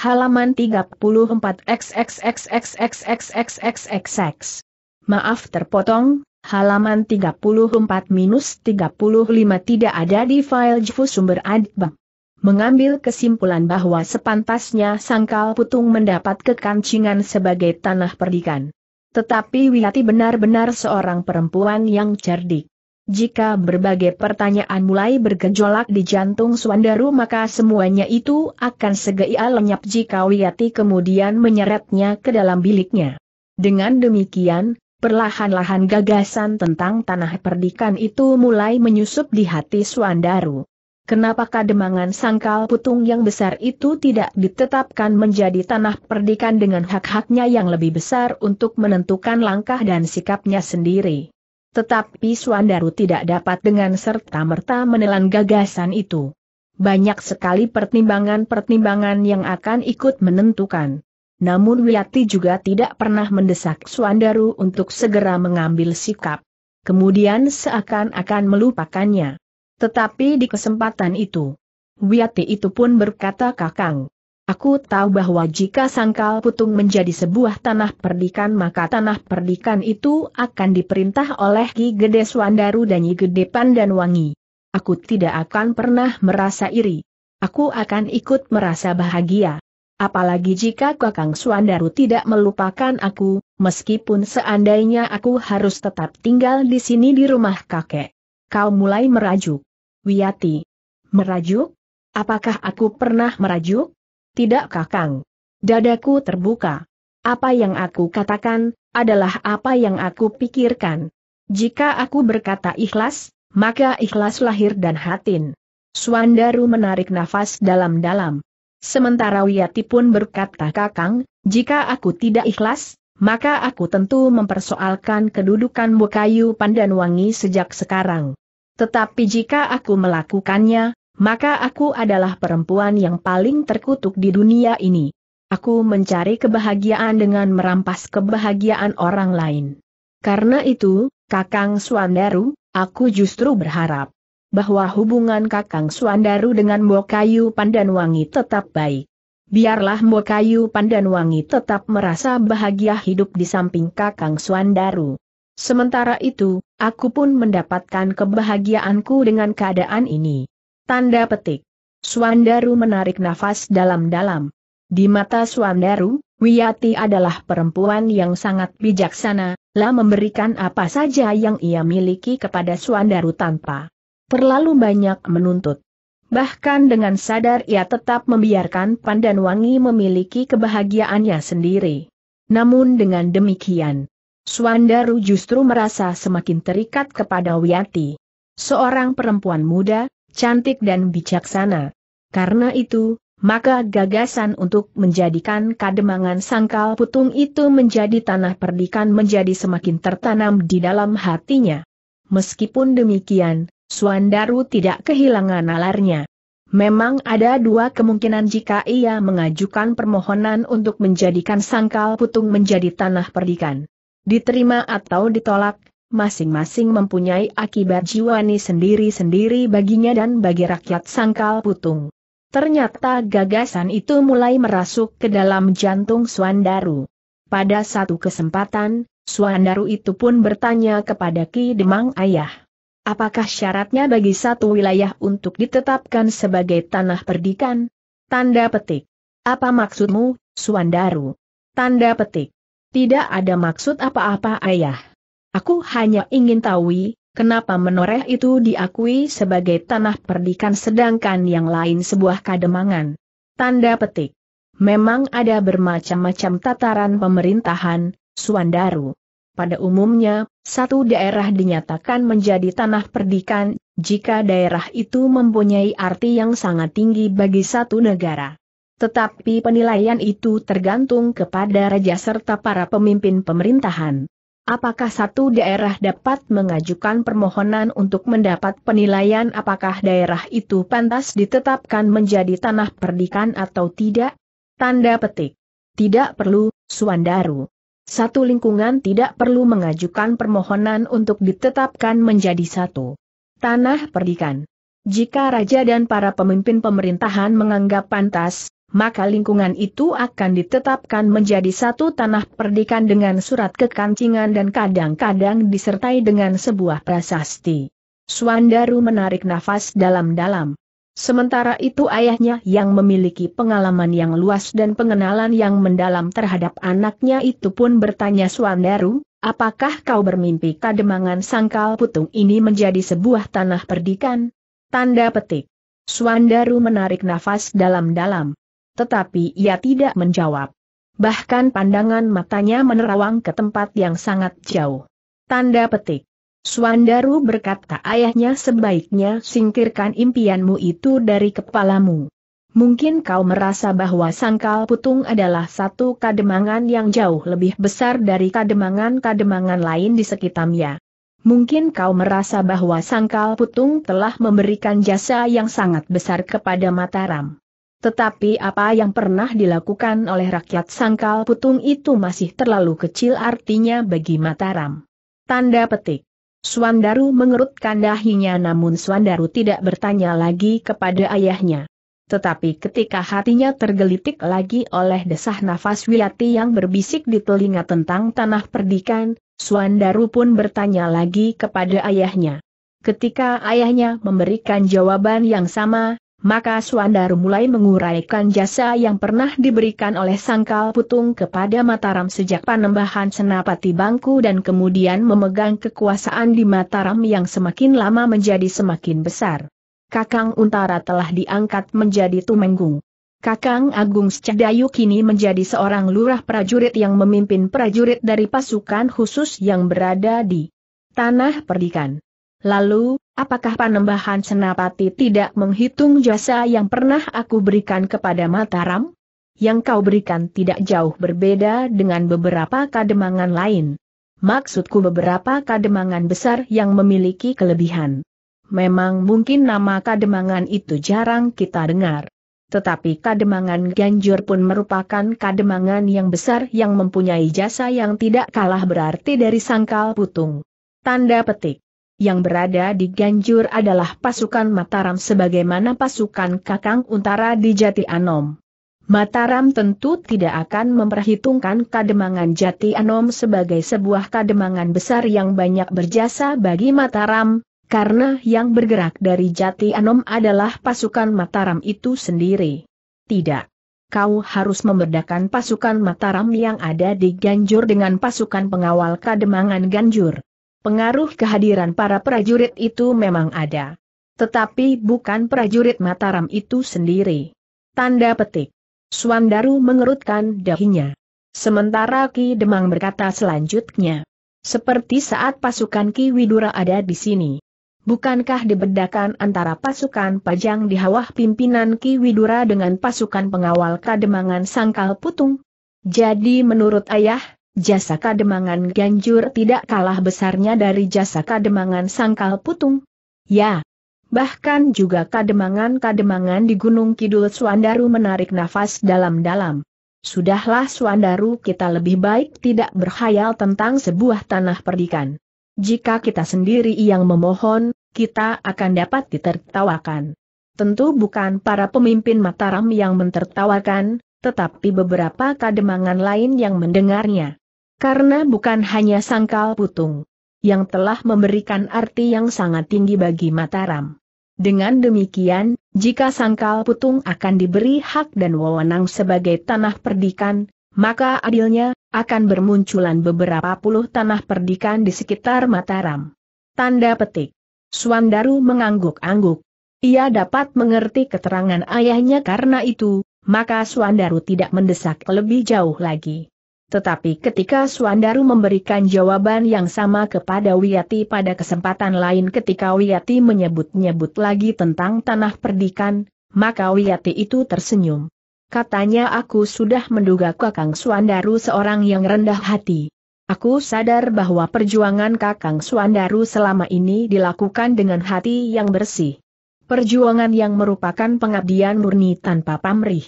halaman 34 XXXXXXXXXX Maaf terpotong, halaman 34 minus 35 tidak ada di file Jfu sumber adbang. Mengambil kesimpulan bahwa sepantasnya sangkal putung mendapat kekancingan sebagai tanah perdikan. Tetapi Wiyati benar-benar seorang perempuan yang cerdik. Jika berbagai pertanyaan mulai bergejolak di jantung Suandaru maka semuanya itu akan segera lenyap jika Wiyati kemudian menyeretnya ke dalam biliknya. Dengan demikian, perlahan-lahan gagasan tentang tanah perdikan itu mulai menyusup di hati Suandaru. Kenapa kademangan sangkal putung yang besar itu tidak ditetapkan menjadi tanah perdikan dengan hak-haknya yang lebih besar untuk menentukan langkah dan sikapnya sendiri? Tetapi Suandaru tidak dapat dengan serta-merta menelan gagasan itu. Banyak sekali pertimbangan-pertimbangan yang akan ikut menentukan. Namun Wiyati juga tidak pernah mendesak Suandaru untuk segera mengambil sikap. Kemudian seakan-akan melupakannya. Tetapi di kesempatan itu, Wiati itu pun berkata kakang. Aku tahu bahwa jika sangkal putung menjadi sebuah tanah perdikan maka tanah perdikan itu akan diperintah oleh Ki Gede Swandaru dan Ki Gede Pandanwangi. Aku tidak akan pernah merasa iri. Aku akan ikut merasa bahagia. Apalagi jika Kakang Swandaru tidak melupakan aku, meskipun seandainya aku harus tetap tinggal di sini di rumah kakek kau mulai merajuk. Wiyati. Merajuk? Apakah aku pernah merajuk? Tidak kakang. Dadaku terbuka. Apa yang aku katakan, adalah apa yang aku pikirkan. Jika aku berkata ikhlas, maka ikhlas lahir dan hatin. Suandaru menarik nafas dalam-dalam. Sementara Wiyati pun berkata kakang, jika aku tidak ikhlas, maka aku tentu mempersoalkan kedudukan Bukayu Pandanwangi sejak sekarang. Tetapi jika aku melakukannya, maka aku adalah perempuan yang paling terkutuk di dunia ini. Aku mencari kebahagiaan dengan merampas kebahagiaan orang lain. Karena itu, Kakang Suandaru, aku justru berharap bahwa hubungan Kakang Suandaru dengan Mbokayu Pandanwangi tetap baik. Biarlah Mbokayu Pandanwangi tetap merasa bahagia hidup di samping Kakang Suandaru. Sementara itu, aku pun mendapatkan kebahagiaanku dengan keadaan ini. Tanda petik. Swandaru menarik nafas dalam-dalam. Di mata Swandaru, Wiyati adalah perempuan yang sangat bijaksana, lah memberikan apa saja yang ia miliki kepada Swandaru tanpa terlalu banyak menuntut. Bahkan dengan sadar ia tetap membiarkan Pandanwangi memiliki kebahagiaannya sendiri. Namun dengan demikian, Suandaru justru merasa semakin terikat kepada Wiyati. Seorang perempuan muda, cantik dan bijaksana. Karena itu, maka gagasan untuk menjadikan kademangan sangkal putung itu menjadi tanah perdikan menjadi semakin tertanam di dalam hatinya. Meskipun demikian, Suandaru tidak kehilangan nalarnya. Memang ada dua kemungkinan jika ia mengajukan permohonan untuk menjadikan sangkal putung menjadi tanah perdikan diterima atau ditolak, masing-masing mempunyai akibat jiwani sendiri-sendiri baginya dan bagi rakyat sangkal putung. Ternyata gagasan itu mulai merasuk ke dalam jantung Suandaru. Pada satu kesempatan, Suandaru itu pun bertanya kepada Ki Demang Ayah. Apakah syaratnya bagi satu wilayah untuk ditetapkan sebagai tanah perdikan? Tanda petik. Apa maksudmu, Suandaru? Tanda petik. Tidak ada maksud apa-apa ayah. Aku hanya ingin tahu, kenapa menoreh itu diakui sebagai tanah perdikan sedangkan yang lain sebuah kademangan. Tanda petik. Memang ada bermacam-macam tataran pemerintahan, Suandaru. Pada umumnya, satu daerah dinyatakan menjadi tanah perdikan, jika daerah itu mempunyai arti yang sangat tinggi bagi satu negara. Tetapi penilaian itu tergantung kepada raja serta para pemimpin pemerintahan. Apakah satu daerah dapat mengajukan permohonan untuk mendapat penilaian apakah daerah itu pantas ditetapkan menjadi tanah perdikan atau tidak? Tanda petik. Tidak perlu, Suandaru. Satu lingkungan tidak perlu mengajukan permohonan untuk ditetapkan menjadi satu tanah perdikan. Jika raja dan para pemimpin pemerintahan menganggap pantas, maka lingkungan itu akan ditetapkan menjadi satu tanah perdikan dengan surat kekancingan dan kadang-kadang disertai dengan sebuah prasasti. Suandaru menarik nafas dalam-dalam. Sementara itu ayahnya yang memiliki pengalaman yang luas dan pengenalan yang mendalam terhadap anaknya itu pun bertanya Suandaru, apakah kau bermimpi kademangan sangkal putung ini menjadi sebuah tanah perdikan? Tanda petik. Suandaru menarik nafas dalam-dalam. Tetapi ia tidak menjawab. Bahkan pandangan matanya menerawang ke tempat yang sangat jauh. Tanda petik. Suandaru berkata ayahnya sebaiknya singkirkan impianmu itu dari kepalamu. Mungkin kau merasa bahwa sangkal putung adalah satu kademangan yang jauh lebih besar dari kademangan-kademangan lain di sekitarnya. Mungkin kau merasa bahwa sangkal putung telah memberikan jasa yang sangat besar kepada Mataram. Tetapi apa yang pernah dilakukan oleh rakyat sangkal putung itu masih terlalu kecil artinya bagi Mataram. Tanda petik. Swandaru mengerutkan dahinya namun Swandaru tidak bertanya lagi kepada ayahnya. Tetapi ketika hatinya tergelitik lagi oleh desah nafas Wilati yang berbisik di telinga tentang tanah perdikan, Swandaru pun bertanya lagi kepada ayahnya. Ketika ayahnya memberikan jawaban yang sama, maka Suandar mulai menguraikan jasa yang pernah diberikan oleh Sangkal Putung kepada Mataram sejak panembahan senapati bangku dan kemudian memegang kekuasaan di Mataram yang semakin lama menjadi semakin besar. Kakang Untara telah diangkat menjadi Tumenggung. Kakang Agung Secadayu kini menjadi seorang lurah prajurit yang memimpin prajurit dari pasukan khusus yang berada di Tanah Perdikan. Lalu, apakah Panembahan Senapati tidak menghitung jasa yang pernah aku berikan kepada Mataram? Yang kau berikan tidak jauh berbeda dengan beberapa kademangan lain. Maksudku beberapa kademangan besar yang memiliki kelebihan. Memang mungkin nama kademangan itu jarang kita dengar. Tetapi kademangan Ganjur pun merupakan kademangan yang besar yang mempunyai jasa yang tidak kalah berarti dari sangkal putung. Tanda petik yang berada di Ganjur adalah pasukan Mataram sebagaimana pasukan Kakang Untara di Jati Anom. Mataram tentu tidak akan memperhitungkan kademangan Jati Anom sebagai sebuah kademangan besar yang banyak berjasa bagi Mataram, karena yang bergerak dari Jati Anom adalah pasukan Mataram itu sendiri. Tidak kau harus memerdakan pasukan Mataram yang ada di Ganjur dengan pasukan pengawal Kademangan Ganjur. Pengaruh kehadiran para prajurit itu memang ada. Tetapi bukan prajurit Mataram itu sendiri. Tanda petik. Swandaru mengerutkan dahinya. Sementara Ki Demang berkata selanjutnya. Seperti saat pasukan Ki Widura ada di sini. Bukankah dibedakan antara pasukan pajang di hawah pimpinan Ki Widura dengan pasukan pengawal kademangan sangkal putung? Jadi menurut ayah, Jasa kademangan Ganjur tidak kalah besarnya dari jasa kademangan Sangkal Putung. Ya, bahkan juga kademangan-kademangan di Gunung Kidul Suandaru menarik nafas dalam-dalam. Sudahlah Suandaru kita lebih baik tidak berhayal tentang sebuah tanah perdikan. Jika kita sendiri yang memohon, kita akan dapat ditertawakan. Tentu bukan para pemimpin Mataram yang mentertawakan, tetapi beberapa kademangan lain yang mendengarnya. Karena bukan hanya sangkal putung yang telah memberikan arti yang sangat tinggi bagi Mataram. Dengan demikian, jika sangkal putung akan diberi hak dan wewenang sebagai tanah perdikan, maka adilnya akan bermunculan beberapa puluh tanah perdikan di sekitar Mataram. Tanda petik. Suandaru mengangguk-angguk. Ia dapat mengerti keterangan ayahnya karena itu, maka Suandaru tidak mendesak lebih jauh lagi. Tetapi ketika Suandaru memberikan jawaban yang sama kepada Wiyati pada kesempatan lain ketika Wiyati menyebut-nyebut lagi tentang tanah perdikan, maka Wiyati itu tersenyum. Katanya aku sudah menduga Kakang Suandaru seorang yang rendah hati. Aku sadar bahwa perjuangan Kakang Suandaru selama ini dilakukan dengan hati yang bersih. Perjuangan yang merupakan pengabdian murni tanpa pamrih.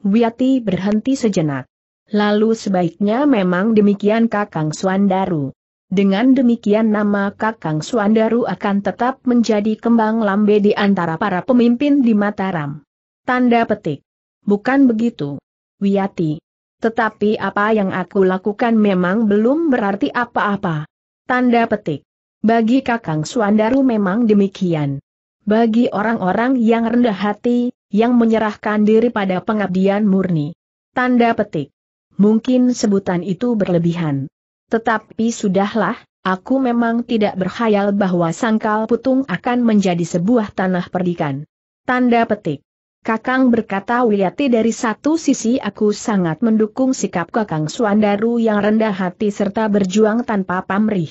Wiyati berhenti sejenak. Lalu sebaiknya memang demikian Kakang Suandaru. Dengan demikian nama Kakang Suandaru akan tetap menjadi kembang lambe di antara para pemimpin di Mataram. Tanda petik. Bukan begitu. Wiyati. Tetapi apa yang aku lakukan memang belum berarti apa-apa. Tanda petik. Bagi Kakang Suandaru memang demikian. Bagi orang-orang yang rendah hati, yang menyerahkan diri pada pengabdian murni. Tanda petik mungkin sebutan itu berlebihan. Tetapi sudahlah, aku memang tidak berhayal bahwa sangkal putung akan menjadi sebuah tanah perdikan. Tanda petik. Kakang berkata Wiliati dari satu sisi aku sangat mendukung sikap Kakang Suandaru yang rendah hati serta berjuang tanpa pamrih.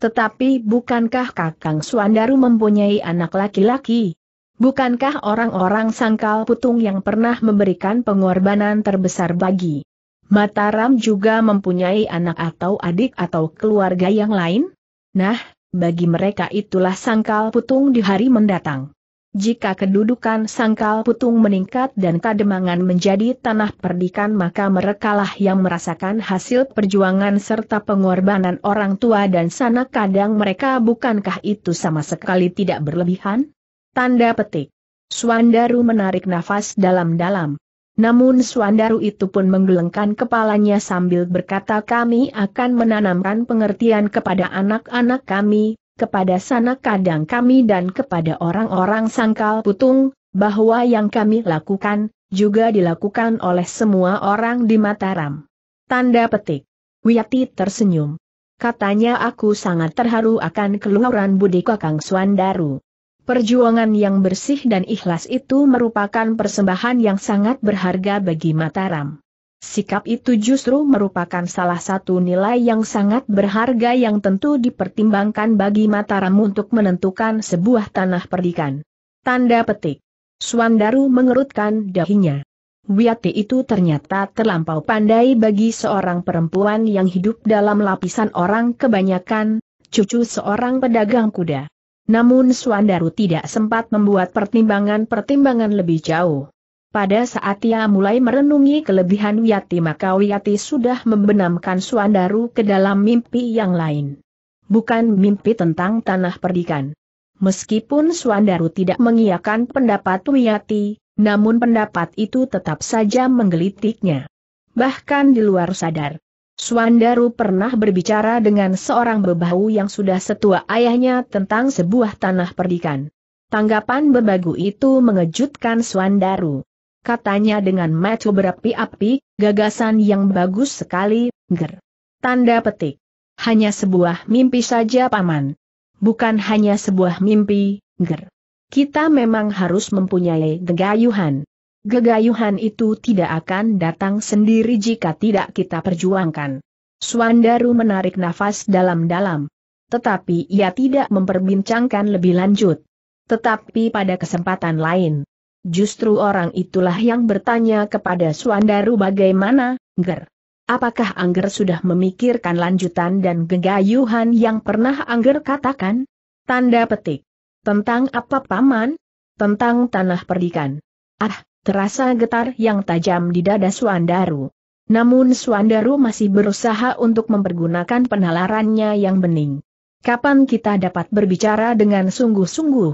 Tetapi bukankah Kakang Suandaru mempunyai anak laki-laki? Bukankah orang-orang sangkal putung yang pernah memberikan pengorbanan terbesar bagi Mataram juga mempunyai anak atau adik atau keluarga yang lain? Nah, bagi mereka itulah sangkal putung di hari mendatang. Jika kedudukan sangkal putung meningkat dan kademangan menjadi tanah perdikan maka merekalah yang merasakan hasil perjuangan serta pengorbanan orang tua dan sana kadang mereka bukankah itu sama sekali tidak berlebihan? Tanda petik. Suandaru menarik nafas dalam-dalam. Namun Suandaru itu pun menggelengkan kepalanya sambil berkata kami akan menanamkan pengertian kepada anak-anak kami, kepada sanak kadang kami dan kepada orang-orang sangkal putung, bahwa yang kami lakukan, juga dilakukan oleh semua orang di Mataram. Tanda petik. Wiyati tersenyum. Katanya aku sangat terharu akan keluaran budi Kakang Suandaru. Perjuangan yang bersih dan ikhlas itu merupakan persembahan yang sangat berharga bagi Mataram. Sikap itu justru merupakan salah satu nilai yang sangat berharga yang tentu dipertimbangkan bagi Mataram untuk menentukan sebuah tanah perdikan. Tanda petik. Suandaru mengerutkan dahinya. Wiyati itu ternyata terlampau pandai bagi seorang perempuan yang hidup dalam lapisan orang kebanyakan, cucu seorang pedagang kuda. Namun Suandaru tidak sempat membuat pertimbangan-pertimbangan lebih jauh. Pada saat ia mulai merenungi kelebihan Wiyati maka Wiyati sudah membenamkan Suandaru ke dalam mimpi yang lain. Bukan mimpi tentang tanah perdikan. Meskipun Suandaru tidak mengiakan pendapat Wiyati, namun pendapat itu tetap saja menggelitiknya. Bahkan di luar sadar, Suandaru pernah berbicara dengan seorang bebahu yang sudah setua ayahnya tentang sebuah tanah perdikan. Tanggapan bebagu itu mengejutkan Suandaru. Katanya dengan mata berapi-api, gagasan yang bagus sekali, ger. Tanda petik. Hanya sebuah mimpi saja paman. Bukan hanya sebuah mimpi, ger. Kita memang harus mempunyai degayuhan. Gegayuhan itu tidak akan datang sendiri jika tidak kita perjuangkan. Suandaru menarik nafas dalam-dalam. Tetapi ia tidak memperbincangkan lebih lanjut. Tetapi pada kesempatan lain. Justru orang itulah yang bertanya kepada Suandaru bagaimana, Ger. Apakah Angger sudah memikirkan lanjutan dan gegayuhan yang pernah Angger katakan? Tanda petik. Tentang apa paman? Tentang tanah perdikan. Ah, Terasa getar yang tajam di dada Suandaru. Namun Suandaru masih berusaha untuk mempergunakan penalarannya yang bening. Kapan kita dapat berbicara dengan sungguh-sungguh?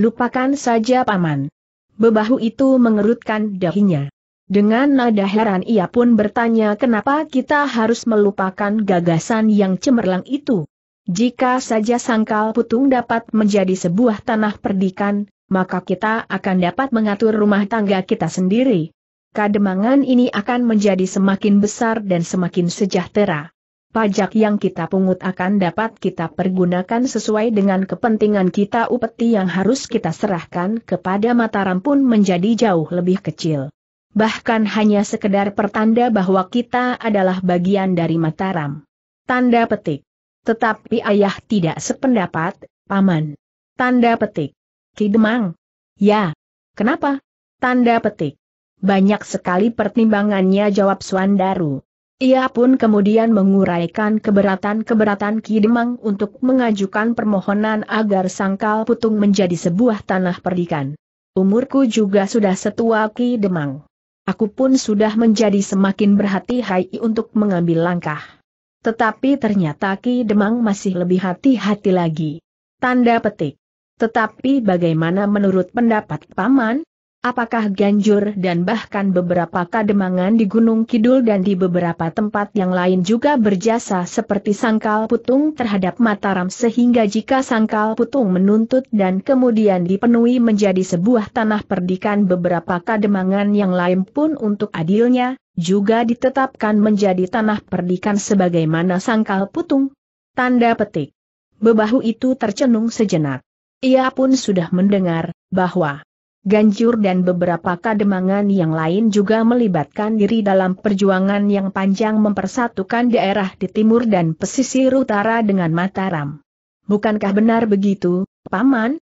Lupakan saja paman. Bebahu itu mengerutkan dahinya. Dengan nada heran ia pun bertanya kenapa kita harus melupakan gagasan yang cemerlang itu. Jika saja sangkal putung dapat menjadi sebuah tanah perdikan, maka kita akan dapat mengatur rumah tangga kita sendiri. Kademangan ini akan menjadi semakin besar dan semakin sejahtera. Pajak yang kita pungut akan dapat kita pergunakan sesuai dengan kepentingan kita upeti yang harus kita serahkan kepada Mataram pun menjadi jauh lebih kecil. Bahkan hanya sekedar pertanda bahwa kita adalah bagian dari Mataram. Tanda petik. Tetapi ayah tidak sependapat, paman. Tanda petik. Ki Demang. Ya. Kenapa? Tanda petik. Banyak sekali pertimbangannya jawab Swandaru. Ia pun kemudian menguraikan keberatan-keberatan Ki Demang untuk mengajukan permohonan agar Sangkal Putung menjadi sebuah tanah perdikan. Umurku juga sudah setua Ki Demang. Aku pun sudah menjadi semakin berhati-hati untuk mengambil langkah. Tetapi ternyata Ki Demang masih lebih hati-hati lagi. Tanda petik. Tetapi bagaimana menurut pendapat Paman? Apakah Ganjur dan bahkan beberapa kademangan di Gunung Kidul dan di beberapa tempat yang lain juga berjasa seperti sangkal putung terhadap Mataram sehingga jika sangkal putung menuntut dan kemudian dipenuhi menjadi sebuah tanah perdikan beberapa kademangan yang lain pun untuk adilnya, juga ditetapkan menjadi tanah perdikan sebagaimana sangkal putung. Tanda petik. Bebahu itu tercenung sejenak. Ia pun sudah mendengar bahwa Ganjur dan beberapa kademangan yang lain juga melibatkan diri dalam perjuangan yang panjang mempersatukan daerah di timur dan pesisir utara dengan Mataram. Bukankah benar begitu, Paman?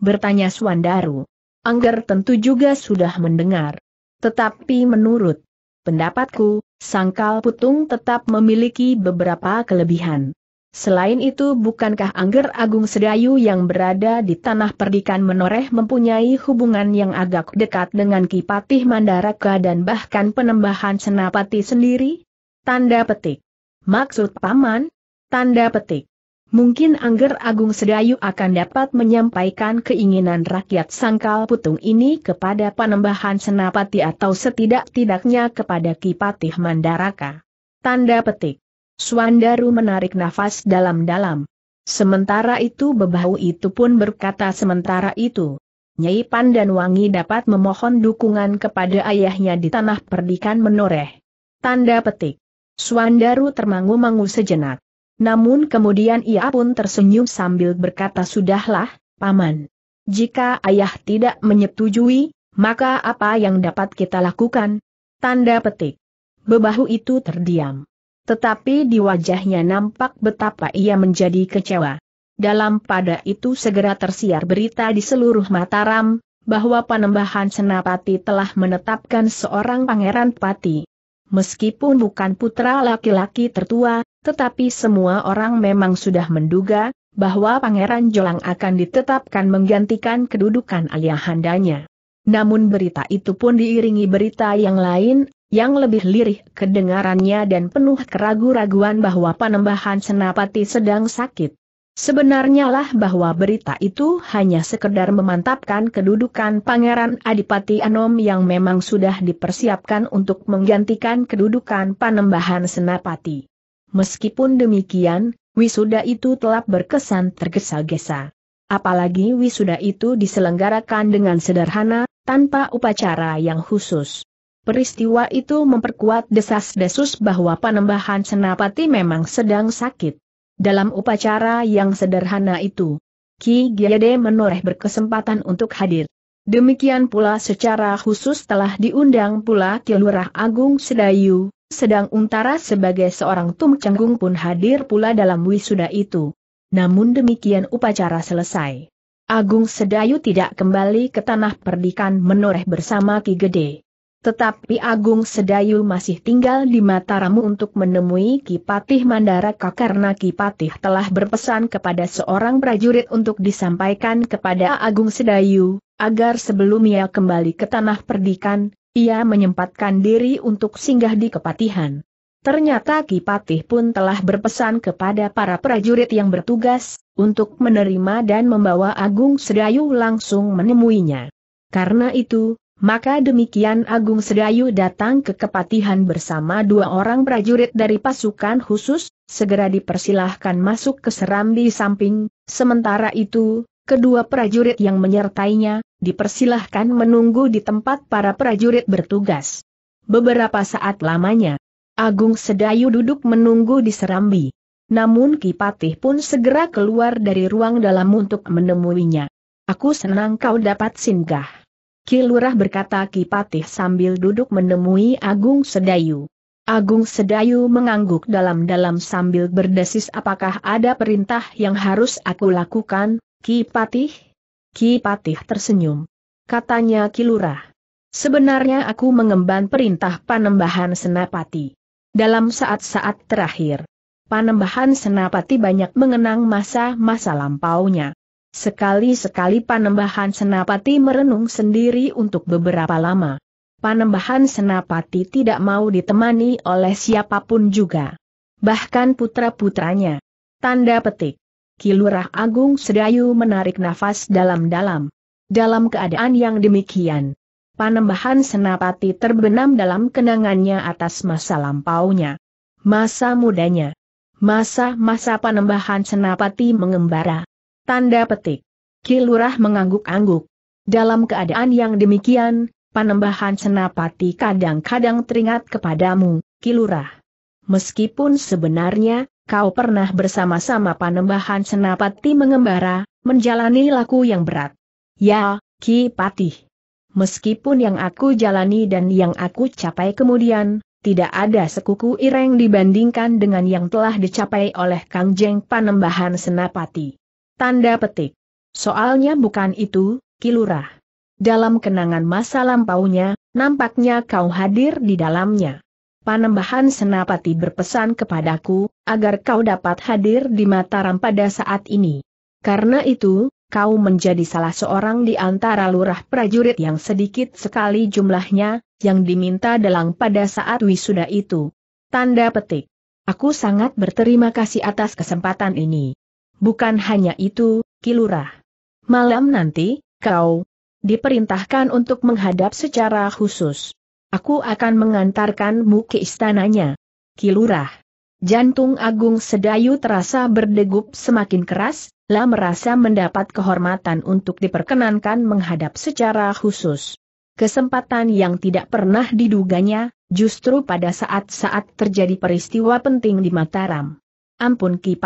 Bertanya Suandaru. Angger tentu juga sudah mendengar. Tetapi menurut pendapatku, Sangkal Putung tetap memiliki beberapa kelebihan. Selain itu bukankah Angger Agung Sedayu yang berada di tanah perdikan menoreh mempunyai hubungan yang agak dekat dengan Kipatih Mandaraka dan bahkan penembahan Senapati sendiri? Tanda petik. Maksud paman? Tanda petik. Mungkin Angger Agung Sedayu akan dapat menyampaikan keinginan rakyat sangkal putung ini kepada penembahan Senapati atau setidak-tidaknya kepada Kipatih Mandaraka. Tanda petik. Suandaru menarik nafas dalam-dalam. Sementara itu bebahu itu pun berkata sementara itu. Nyai Wangi dapat memohon dukungan kepada ayahnya di tanah perdikan menoreh. Tanda petik. Suandaru termangu-mangu sejenak. Namun kemudian ia pun tersenyum sambil berkata sudahlah, Paman. Jika ayah tidak menyetujui, maka apa yang dapat kita lakukan? Tanda petik. Bebahu itu terdiam. Tetapi di wajahnya nampak betapa ia menjadi kecewa. Dalam pada itu segera tersiar berita di seluruh Mataram, bahwa Panembahan Senapati telah menetapkan seorang pangeran pati. Meskipun bukan putra laki-laki tertua, tetapi semua orang memang sudah menduga, bahwa Pangeran Jolang akan ditetapkan menggantikan kedudukan ayahandanya. Namun berita itu pun diiringi berita yang lain, yang lebih lirih kedengarannya dan penuh keragu-raguan bahwa Panembahan Senapati sedang sakit. Sebenarnya lah bahwa berita itu hanya sekedar memantapkan kedudukan Pangeran Adipati Anom yang memang sudah dipersiapkan untuk menggantikan kedudukan Panembahan Senapati. Meskipun demikian, wisuda itu telah berkesan tergesa-gesa. Apalagi wisuda itu diselenggarakan dengan sederhana, tanpa upacara yang khusus. Peristiwa itu memperkuat desas-desus bahwa Panembahan Senapati memang sedang sakit. Dalam upacara yang sederhana itu, Ki Gede menoreh berkesempatan untuk hadir. Demikian pula secara khusus telah diundang pula Kilurah Agung Sedayu, sedang Untara sebagai seorang tumcenggung pun hadir pula dalam wisuda itu. Namun demikian upacara selesai. Agung Sedayu tidak kembali ke tanah perdikan menoreh bersama Ki Gede. Tetapi Agung Sedayu masih tinggal di Mataramu untuk menemui Kipatih Mandaraka karena Kipatih telah berpesan kepada seorang prajurit untuk disampaikan kepada Agung Sedayu, agar sebelum ia kembali ke tanah perdikan, ia menyempatkan diri untuk singgah di Kepatihan. Ternyata Kipatih pun telah berpesan kepada para prajurit yang bertugas, untuk menerima dan membawa Agung Sedayu langsung menemuinya. Karena itu, maka demikian Agung Sedayu datang ke Kepatihan bersama dua orang prajurit dari pasukan khusus, segera dipersilahkan masuk ke serambi samping, sementara itu, kedua prajurit yang menyertainya, dipersilahkan menunggu di tempat para prajurit bertugas. Beberapa saat lamanya, Agung Sedayu duduk menunggu di serambi. Namun Ki Patih pun segera keluar dari ruang dalam untuk menemuinya. Aku senang kau dapat singgah. Kilurah berkata Ki Patih sambil duduk menemui Agung Sedayu. Agung Sedayu mengangguk dalam-dalam sambil berdesis apakah ada perintah yang harus aku lakukan, Ki Patih? Ki Patih tersenyum. Katanya Kilurah. Sebenarnya aku mengemban perintah panembahan Senapati. Dalam saat-saat terakhir, panembahan Senapati banyak mengenang masa-masa lampaunya. Sekali-sekali panembahan senapati merenung sendiri untuk beberapa lama. Panembahan senapati tidak mau ditemani oleh siapapun juga. Bahkan putra-putranya. Tanda petik. Kilurah Agung Sedayu menarik nafas dalam-dalam. Dalam keadaan yang demikian, panembahan senapati terbenam dalam kenangannya atas masa lampaunya. Masa mudanya. Masa-masa panembahan senapati mengembara Tanda petik. Kilurah mengangguk-angguk. Dalam keadaan yang demikian, panembahan senapati kadang-kadang teringat kepadamu, Kilurah. Meskipun sebenarnya, kau pernah bersama-sama panembahan senapati mengembara, menjalani laku yang berat. Ya, Ki Patih. Meskipun yang aku jalani dan yang aku capai kemudian, tidak ada sekuku ireng dibandingkan dengan yang telah dicapai oleh Kang Jeng Panembahan Senapati. Tanda petik. Soalnya bukan itu, Kilurah. Dalam kenangan masa lampaunya, nampaknya kau hadir di dalamnya. Panembahan Senapati berpesan kepadaku, agar kau dapat hadir di Mataram pada saat ini. Karena itu, kau menjadi salah seorang di antara lurah prajurit yang sedikit sekali jumlahnya, yang diminta dalam pada saat wisuda itu. Tanda petik. Aku sangat berterima kasih atas kesempatan ini. Bukan hanya itu, Kilurah. Malam nanti, kau diperintahkan untuk menghadap secara khusus. Aku akan mengantarkanmu ke istananya. Kilurah. Jantung Agung Sedayu terasa berdegup semakin keras, lah merasa mendapat kehormatan untuk diperkenankan menghadap secara khusus. Kesempatan yang tidak pernah diduganya, justru pada saat-saat terjadi peristiwa penting di Mataram. Ampun Ki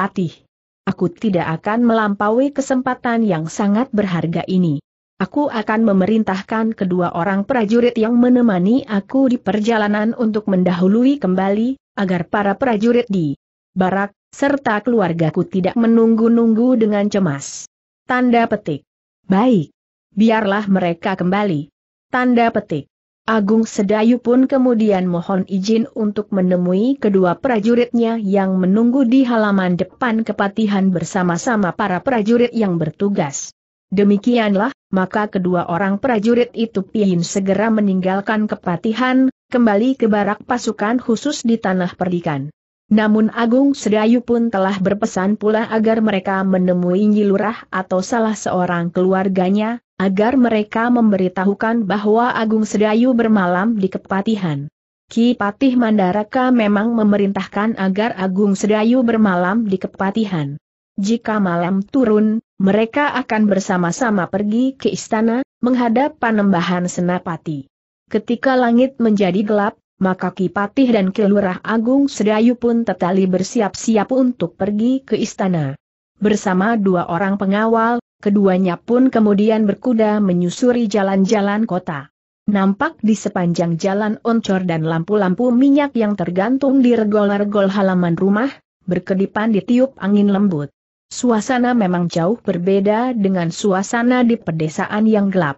aku tidak akan melampaui kesempatan yang sangat berharga ini. Aku akan memerintahkan kedua orang prajurit yang menemani aku di perjalanan untuk mendahului kembali, agar para prajurit di barak, serta keluargaku tidak menunggu-nunggu dengan cemas. Tanda petik. Baik. Biarlah mereka kembali. Tanda petik. Agung Sedayu pun kemudian mohon izin untuk menemui kedua prajuritnya yang menunggu di halaman depan kepatihan bersama-sama para prajurit yang bertugas. Demikianlah, maka kedua orang prajurit itu pihin segera meninggalkan kepatihan, kembali ke barak pasukan khusus di Tanah Perdikan. Namun Agung Sedayu pun telah berpesan pula agar mereka menemui nyi lurah atau salah seorang keluarganya, agar mereka memberitahukan bahwa Agung Sedayu bermalam di Kepatihan. Ki Patih Mandaraka memang memerintahkan agar Agung Sedayu bermalam di Kepatihan. Jika malam turun, mereka akan bersama-sama pergi ke istana, menghadap panembahan Senapati. Ketika langit menjadi gelap, maka Kipatih dan Kelurah Agung Sedayu pun tetali bersiap-siap untuk pergi ke istana. Bersama dua orang pengawal, keduanya pun kemudian berkuda menyusuri jalan-jalan kota. Nampak di sepanjang jalan oncor dan lampu-lampu minyak yang tergantung di regol-regol halaman rumah, berkedipan ditiup angin lembut. Suasana memang jauh berbeda dengan suasana di pedesaan yang gelap.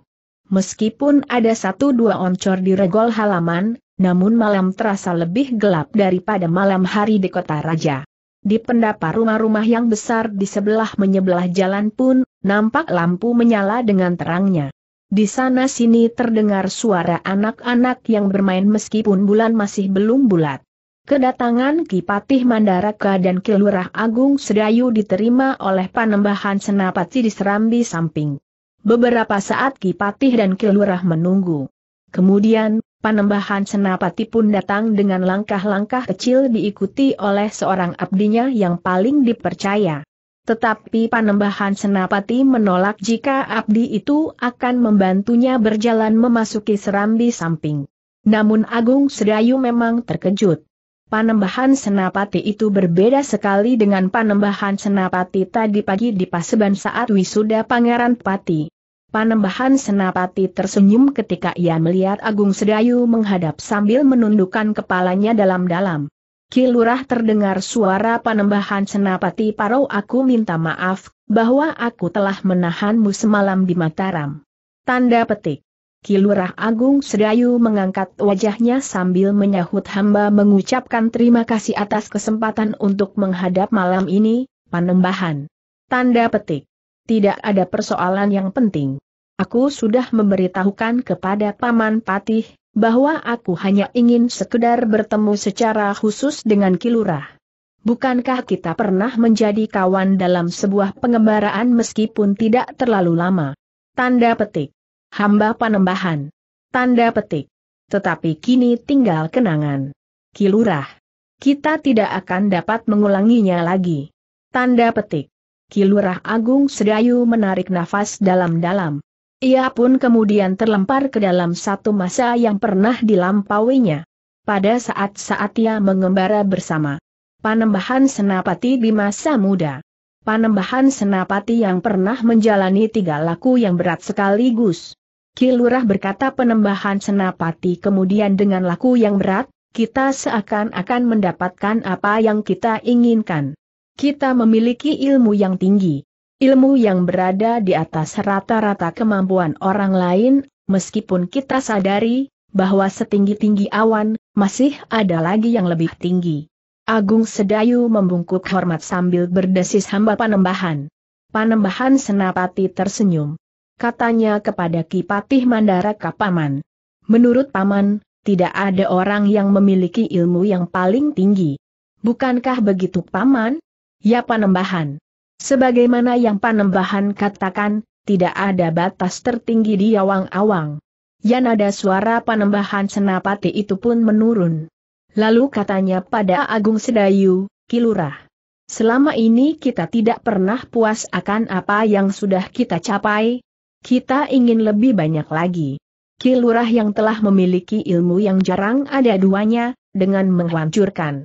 Meskipun ada satu dua oncor di regol halaman, namun malam terasa lebih gelap daripada malam hari di kota raja. Di pendapa rumah-rumah yang besar di sebelah menyebelah jalan pun, nampak lampu menyala dengan terangnya. Di sana sini terdengar suara anak-anak yang bermain meskipun bulan masih belum bulat. Kedatangan Kipatih Mandaraka dan Kilurah Agung Sedayu diterima oleh panembahan Senapati di Serambi samping. Beberapa saat Kipatih dan Kilurah menunggu. Kemudian, Panembahan Senapati pun datang dengan langkah-langkah kecil diikuti oleh seorang abdinya yang paling dipercaya. Tetapi Panembahan Senapati menolak jika abdi itu akan membantunya berjalan memasuki serambi samping. Namun Agung Sedayu memang terkejut. Panembahan Senapati itu berbeda sekali dengan Panembahan Senapati tadi pagi di Paseban saat wisuda Pangeran Pati. Panembahan Senapati tersenyum ketika ia melihat Agung Sedayu menghadap sambil menundukkan kepalanya dalam-dalam. Kilurah terdengar suara panembahan Senapati Parau aku minta maaf, bahwa aku telah menahanmu semalam di Mataram. Tanda petik. Kilurah Agung Sedayu mengangkat wajahnya sambil menyahut hamba mengucapkan terima kasih atas kesempatan untuk menghadap malam ini, panembahan. Tanda petik tidak ada persoalan yang penting. Aku sudah memberitahukan kepada Paman Patih, bahwa aku hanya ingin sekedar bertemu secara khusus dengan Kilurah. Bukankah kita pernah menjadi kawan dalam sebuah pengembaraan meskipun tidak terlalu lama? Tanda petik. Hamba panembahan. Tanda petik. Tetapi kini tinggal kenangan. Kilurah. Kita tidak akan dapat mengulanginya lagi. Tanda petik. Kilurah Agung Sedayu menarik nafas dalam-dalam. Ia pun kemudian terlempar ke dalam satu masa yang pernah dilampauinya. Pada saat-saat ia mengembara bersama Panembahan Senapati di masa muda. Panembahan Senapati yang pernah menjalani tiga laku yang berat sekaligus. Kilurah berkata penembahan Senapati kemudian dengan laku yang berat, kita seakan-akan mendapatkan apa yang kita inginkan kita memiliki ilmu yang tinggi. Ilmu yang berada di atas rata-rata kemampuan orang lain, meskipun kita sadari, bahwa setinggi-tinggi awan, masih ada lagi yang lebih tinggi. Agung Sedayu membungkuk hormat sambil berdesis hamba panembahan. Panembahan Senapati tersenyum. Katanya kepada Kipatih Mandara Kapaman. Menurut Paman, tidak ada orang yang memiliki ilmu yang paling tinggi. Bukankah begitu Paman? Ya Panembahan. Sebagaimana yang Panembahan katakan, tidak ada batas tertinggi di awang-awang. Ya nada suara Panembahan Senapati itu pun menurun. Lalu katanya pada Agung Sedayu, Kilurah. Selama ini kita tidak pernah puas akan apa yang sudah kita capai, kita ingin lebih banyak lagi. Kilurah yang telah memiliki ilmu yang jarang ada duanya, dengan menghancurkan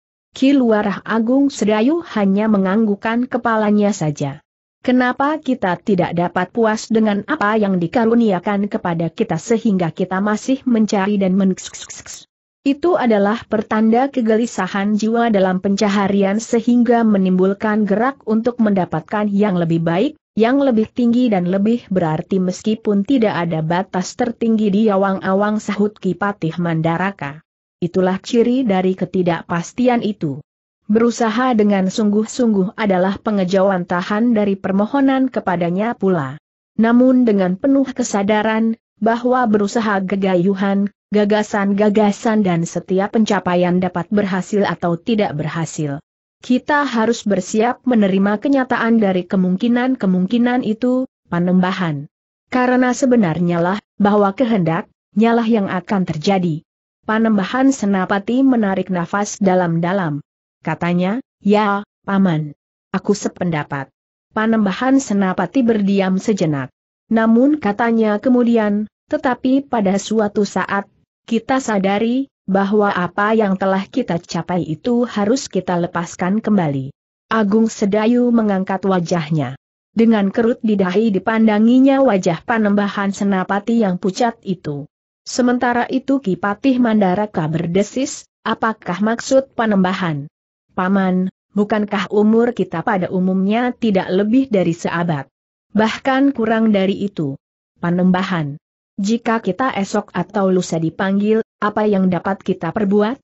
Ki Agung Sedayu hanya menganggukan kepalanya saja. Kenapa kita tidak dapat puas dengan apa yang dikaruniakan kepada kita sehingga kita masih mencari dan menekseks? Itu adalah pertanda kegelisahan jiwa dalam pencaharian sehingga menimbulkan gerak untuk mendapatkan yang lebih baik, yang lebih tinggi dan lebih berarti meskipun tidak ada batas tertinggi di awang-awang sahut Kipatih Mandaraka itulah ciri dari ketidakpastian itu. Berusaha dengan sungguh-sungguh adalah pengejauhan tahan dari permohonan kepadanya pula. Namun dengan penuh kesadaran, bahwa berusaha gegayuhan, gagasan-gagasan dan setiap pencapaian dapat berhasil atau tidak berhasil. Kita harus bersiap menerima kenyataan dari kemungkinan-kemungkinan itu, panembahan. Karena sebenarnya lah, bahwa kehendak, nyalah yang akan terjadi. Panembahan Senapati menarik nafas dalam-dalam. Katanya, ya, Paman. Aku sependapat. Panembahan Senapati berdiam sejenak. Namun katanya kemudian, tetapi pada suatu saat, kita sadari, bahwa apa yang telah kita capai itu harus kita lepaskan kembali. Agung Sedayu mengangkat wajahnya. Dengan kerut di dahi dipandanginya wajah panembahan senapati yang pucat itu. Sementara itu Kipatih Mandaraka berdesis, apakah maksud panembahan? Paman, bukankah umur kita pada umumnya tidak lebih dari seabad? Bahkan kurang dari itu. Panembahan. Jika kita esok atau lusa dipanggil, apa yang dapat kita perbuat?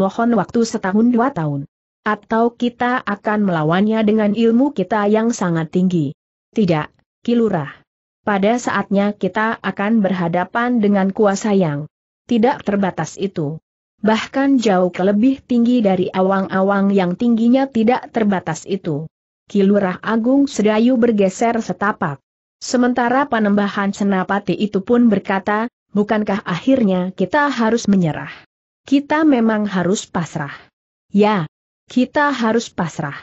Mohon waktu setahun dua tahun. Atau kita akan melawannya dengan ilmu kita yang sangat tinggi. Tidak, Kilurah pada saatnya kita akan berhadapan dengan kuasa yang tidak terbatas itu. Bahkan jauh lebih tinggi dari awang-awang yang tingginya tidak terbatas itu. Kilurah Agung Sedayu bergeser setapak. Sementara panembahan Senapati itu pun berkata, bukankah akhirnya kita harus menyerah? Kita memang harus pasrah. Ya, kita harus pasrah.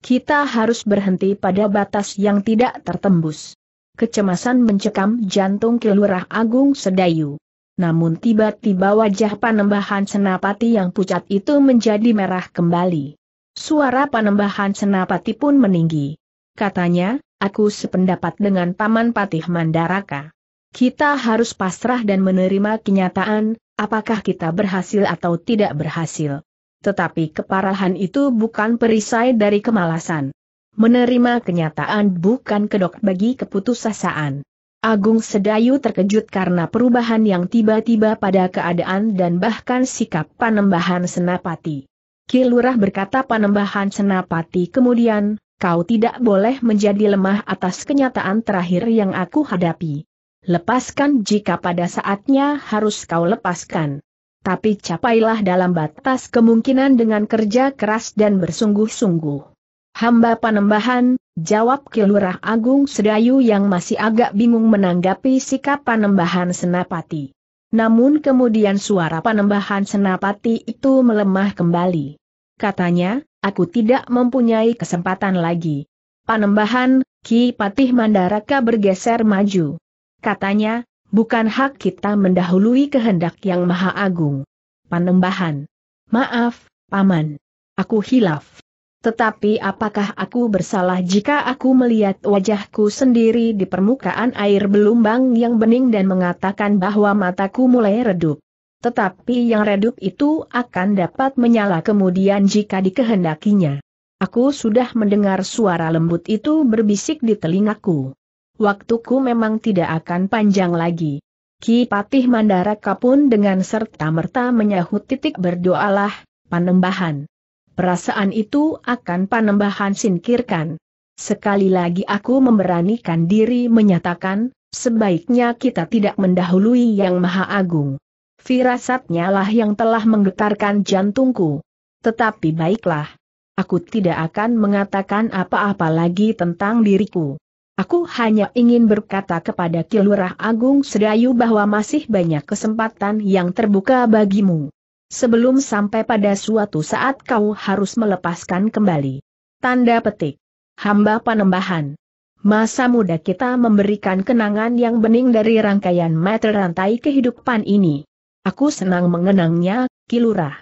Kita harus berhenti pada batas yang tidak tertembus kecemasan mencekam jantung Kilurah Agung Sedayu. Namun tiba-tiba wajah panembahan senapati yang pucat itu menjadi merah kembali. Suara panembahan senapati pun meninggi. Katanya, aku sependapat dengan Paman Patih Mandaraka. Kita harus pasrah dan menerima kenyataan, apakah kita berhasil atau tidak berhasil. Tetapi keparahan itu bukan perisai dari kemalasan. Menerima kenyataan bukan kedok bagi keputusasaan. Agung Sedayu terkejut karena perubahan yang tiba-tiba pada keadaan dan bahkan sikap Panembahan Senapati. Kilurah berkata Panembahan Senapati kemudian, kau tidak boleh menjadi lemah atas kenyataan terakhir yang aku hadapi. Lepaskan jika pada saatnya harus kau lepaskan. Tapi capailah dalam batas kemungkinan dengan kerja keras dan bersungguh-sungguh. Hamba Panembahan, jawab Kilurah Agung Sedayu yang masih agak bingung menanggapi sikap Panembahan Senapati. Namun kemudian suara Panembahan Senapati itu melemah kembali. Katanya, aku tidak mempunyai kesempatan lagi. Panembahan, Ki Patih Mandaraka bergeser maju. Katanya, bukan hak kita mendahului kehendak yang maha agung. Panembahan. Maaf, Paman. Aku hilaf. Tetapi apakah aku bersalah jika aku melihat wajahku sendiri di permukaan air belumbang yang bening dan mengatakan bahwa mataku mulai redup? Tetapi yang redup itu akan dapat menyala kemudian jika dikehendakinya. Aku sudah mendengar suara lembut itu berbisik di telingaku. Waktuku memang tidak akan panjang lagi. Ki Patih Mandaraka pun dengan serta-merta menyahut titik berdoalah, panembahan perasaan itu akan panembahan singkirkan. Sekali lagi aku memberanikan diri menyatakan, sebaiknya kita tidak mendahului yang maha agung. Firasatnya lah yang telah menggetarkan jantungku. Tetapi baiklah. Aku tidak akan mengatakan apa-apa lagi tentang diriku. Aku hanya ingin berkata kepada Kilurah Agung Sedayu bahwa masih banyak kesempatan yang terbuka bagimu sebelum sampai pada suatu saat kau harus melepaskan kembali. Tanda petik. Hamba Panembahan. Masa muda kita memberikan kenangan yang bening dari rangkaian meter rantai kehidupan ini. Aku senang mengenangnya, Kilurah.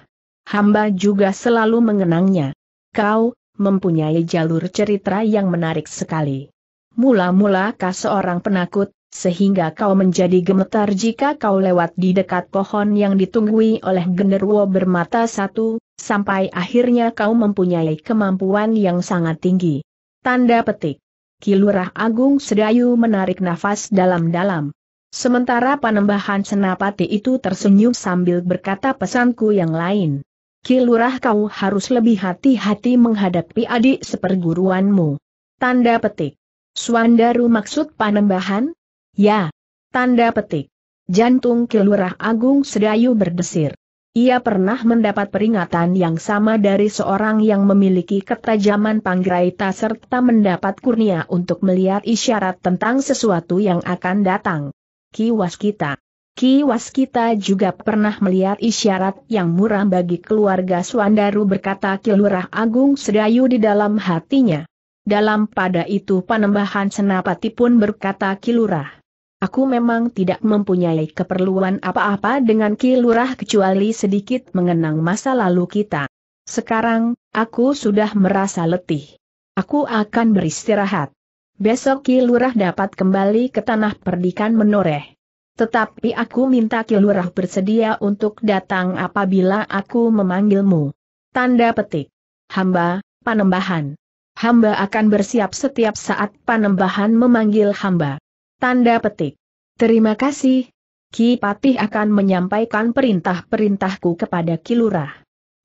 Hamba juga selalu mengenangnya. Kau, mempunyai jalur cerita yang menarik sekali. Mula-mula kau seorang penakut, sehingga kau menjadi gemetar jika kau lewat di dekat pohon yang ditunggui oleh genderuwo bermata satu, sampai akhirnya kau mempunyai kemampuan yang sangat tinggi. Tanda petik. Kilurah Agung Sedayu menarik nafas dalam-dalam. Sementara panembahan senapati itu tersenyum sambil berkata pesanku yang lain. Kilurah kau harus lebih hati-hati menghadapi adik seperguruanmu. Tanda petik. Suandaru maksud panembahan, Ya. Tanda petik. Jantung Kilurah Agung Sedayu berdesir. Ia pernah mendapat peringatan yang sama dari seorang yang memiliki ketajaman panggraita serta mendapat kurnia untuk melihat isyarat tentang sesuatu yang akan datang. Ki Waskita, Ki Waskita juga pernah melihat isyarat yang murah bagi keluarga Suandaru berkata Kilurah Agung Sedayu di dalam hatinya. Dalam pada itu panembahan senapati pun berkata Kilurah. Aku memang tidak mempunyai keperluan apa-apa dengan Ki Lurah kecuali sedikit mengenang masa lalu kita. Sekarang, aku sudah merasa letih. Aku akan beristirahat. Besok Ki Lurah dapat kembali ke tanah perdikan menoreh. Tetapi aku minta Ki Lurah bersedia untuk datang apabila aku memanggilmu. Tanda petik. Hamba, panembahan. Hamba akan bersiap setiap saat panembahan memanggil hamba. Tanda petik. Terima kasih. Ki Patih akan menyampaikan perintah-perintahku kepada Kilurah.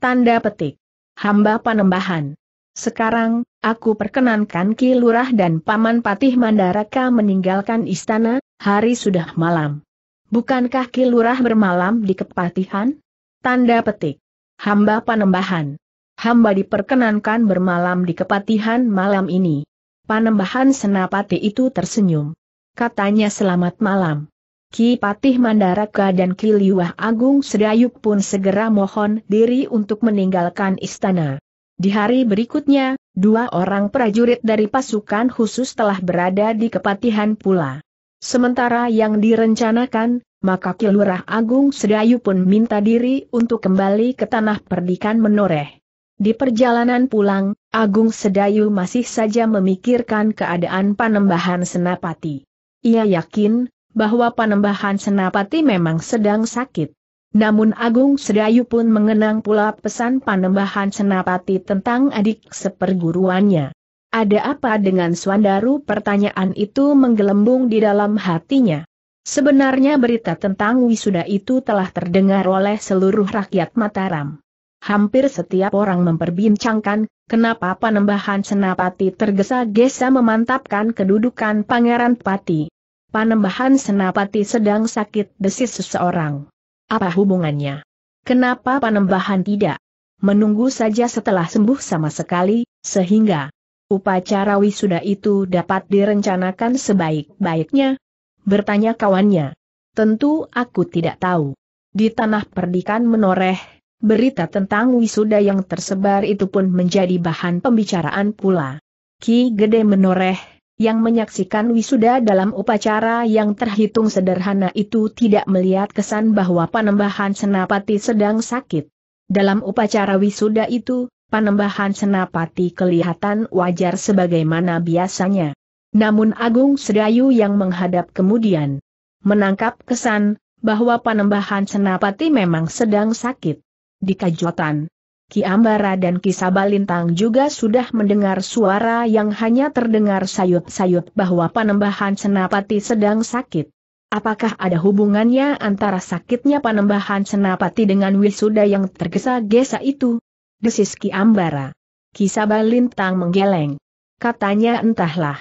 Tanda petik. Hamba Panembahan. Sekarang, aku perkenankan Kilurah dan Paman Patih Mandaraka meninggalkan istana, hari sudah malam. Bukankah Kilurah bermalam di Kepatihan? Tanda petik. Hamba Panembahan. Hamba diperkenankan bermalam di Kepatihan malam ini. Panembahan Senapati itu tersenyum katanya selamat malam. Ki Patih Mandaraka dan Ki Liwah Agung Sedayu pun segera mohon diri untuk meninggalkan istana. Di hari berikutnya, dua orang prajurit dari pasukan khusus telah berada di kepatihan pula. Sementara yang direncanakan, maka Ki Lurah Agung Sedayu pun minta diri untuk kembali ke tanah perdikan menoreh. Di perjalanan pulang, Agung Sedayu masih saja memikirkan keadaan panembahan Senapati. Ia yakin bahwa Panembahan Senapati memang sedang sakit. Namun Agung Sedayu pun mengenang pula pesan Panembahan Senapati tentang adik seperguruannya. Ada apa dengan Swandaru? Pertanyaan itu menggelembung di dalam hatinya. Sebenarnya berita tentang wisuda itu telah terdengar oleh seluruh rakyat Mataram. Hampir setiap orang memperbincangkan Kenapa Panembahan Senapati tergesa-gesa memantapkan kedudukan Pangeran Pati? Panembahan Senapati sedang sakit desis seseorang. Apa hubungannya? Kenapa Panembahan tidak? Menunggu saja setelah sembuh sama sekali, sehingga upacara wisuda itu dapat direncanakan sebaik-baiknya? Bertanya kawannya. Tentu aku tidak tahu. Di tanah perdikan menoreh, berita tentang wisuda yang tersebar itu pun menjadi bahan pembicaraan pula. Ki Gede menoreh, yang menyaksikan wisuda dalam upacara yang terhitung sederhana itu tidak melihat kesan bahwa panembahan senapati sedang sakit. Dalam upacara wisuda itu, panembahan senapati kelihatan wajar sebagaimana biasanya. Namun Agung Sedayu yang menghadap kemudian menangkap kesan bahwa panembahan senapati memang sedang sakit di Kajotan. Ki Ambara dan Ki Sabalintang juga sudah mendengar suara yang hanya terdengar sayut-sayut bahwa panembahan Senapati sedang sakit. Apakah ada hubungannya antara sakitnya panembahan Senapati dengan wisuda yang tergesa-gesa itu? Desis Ki Ambara. Ki Sabalintang menggeleng. Katanya entahlah.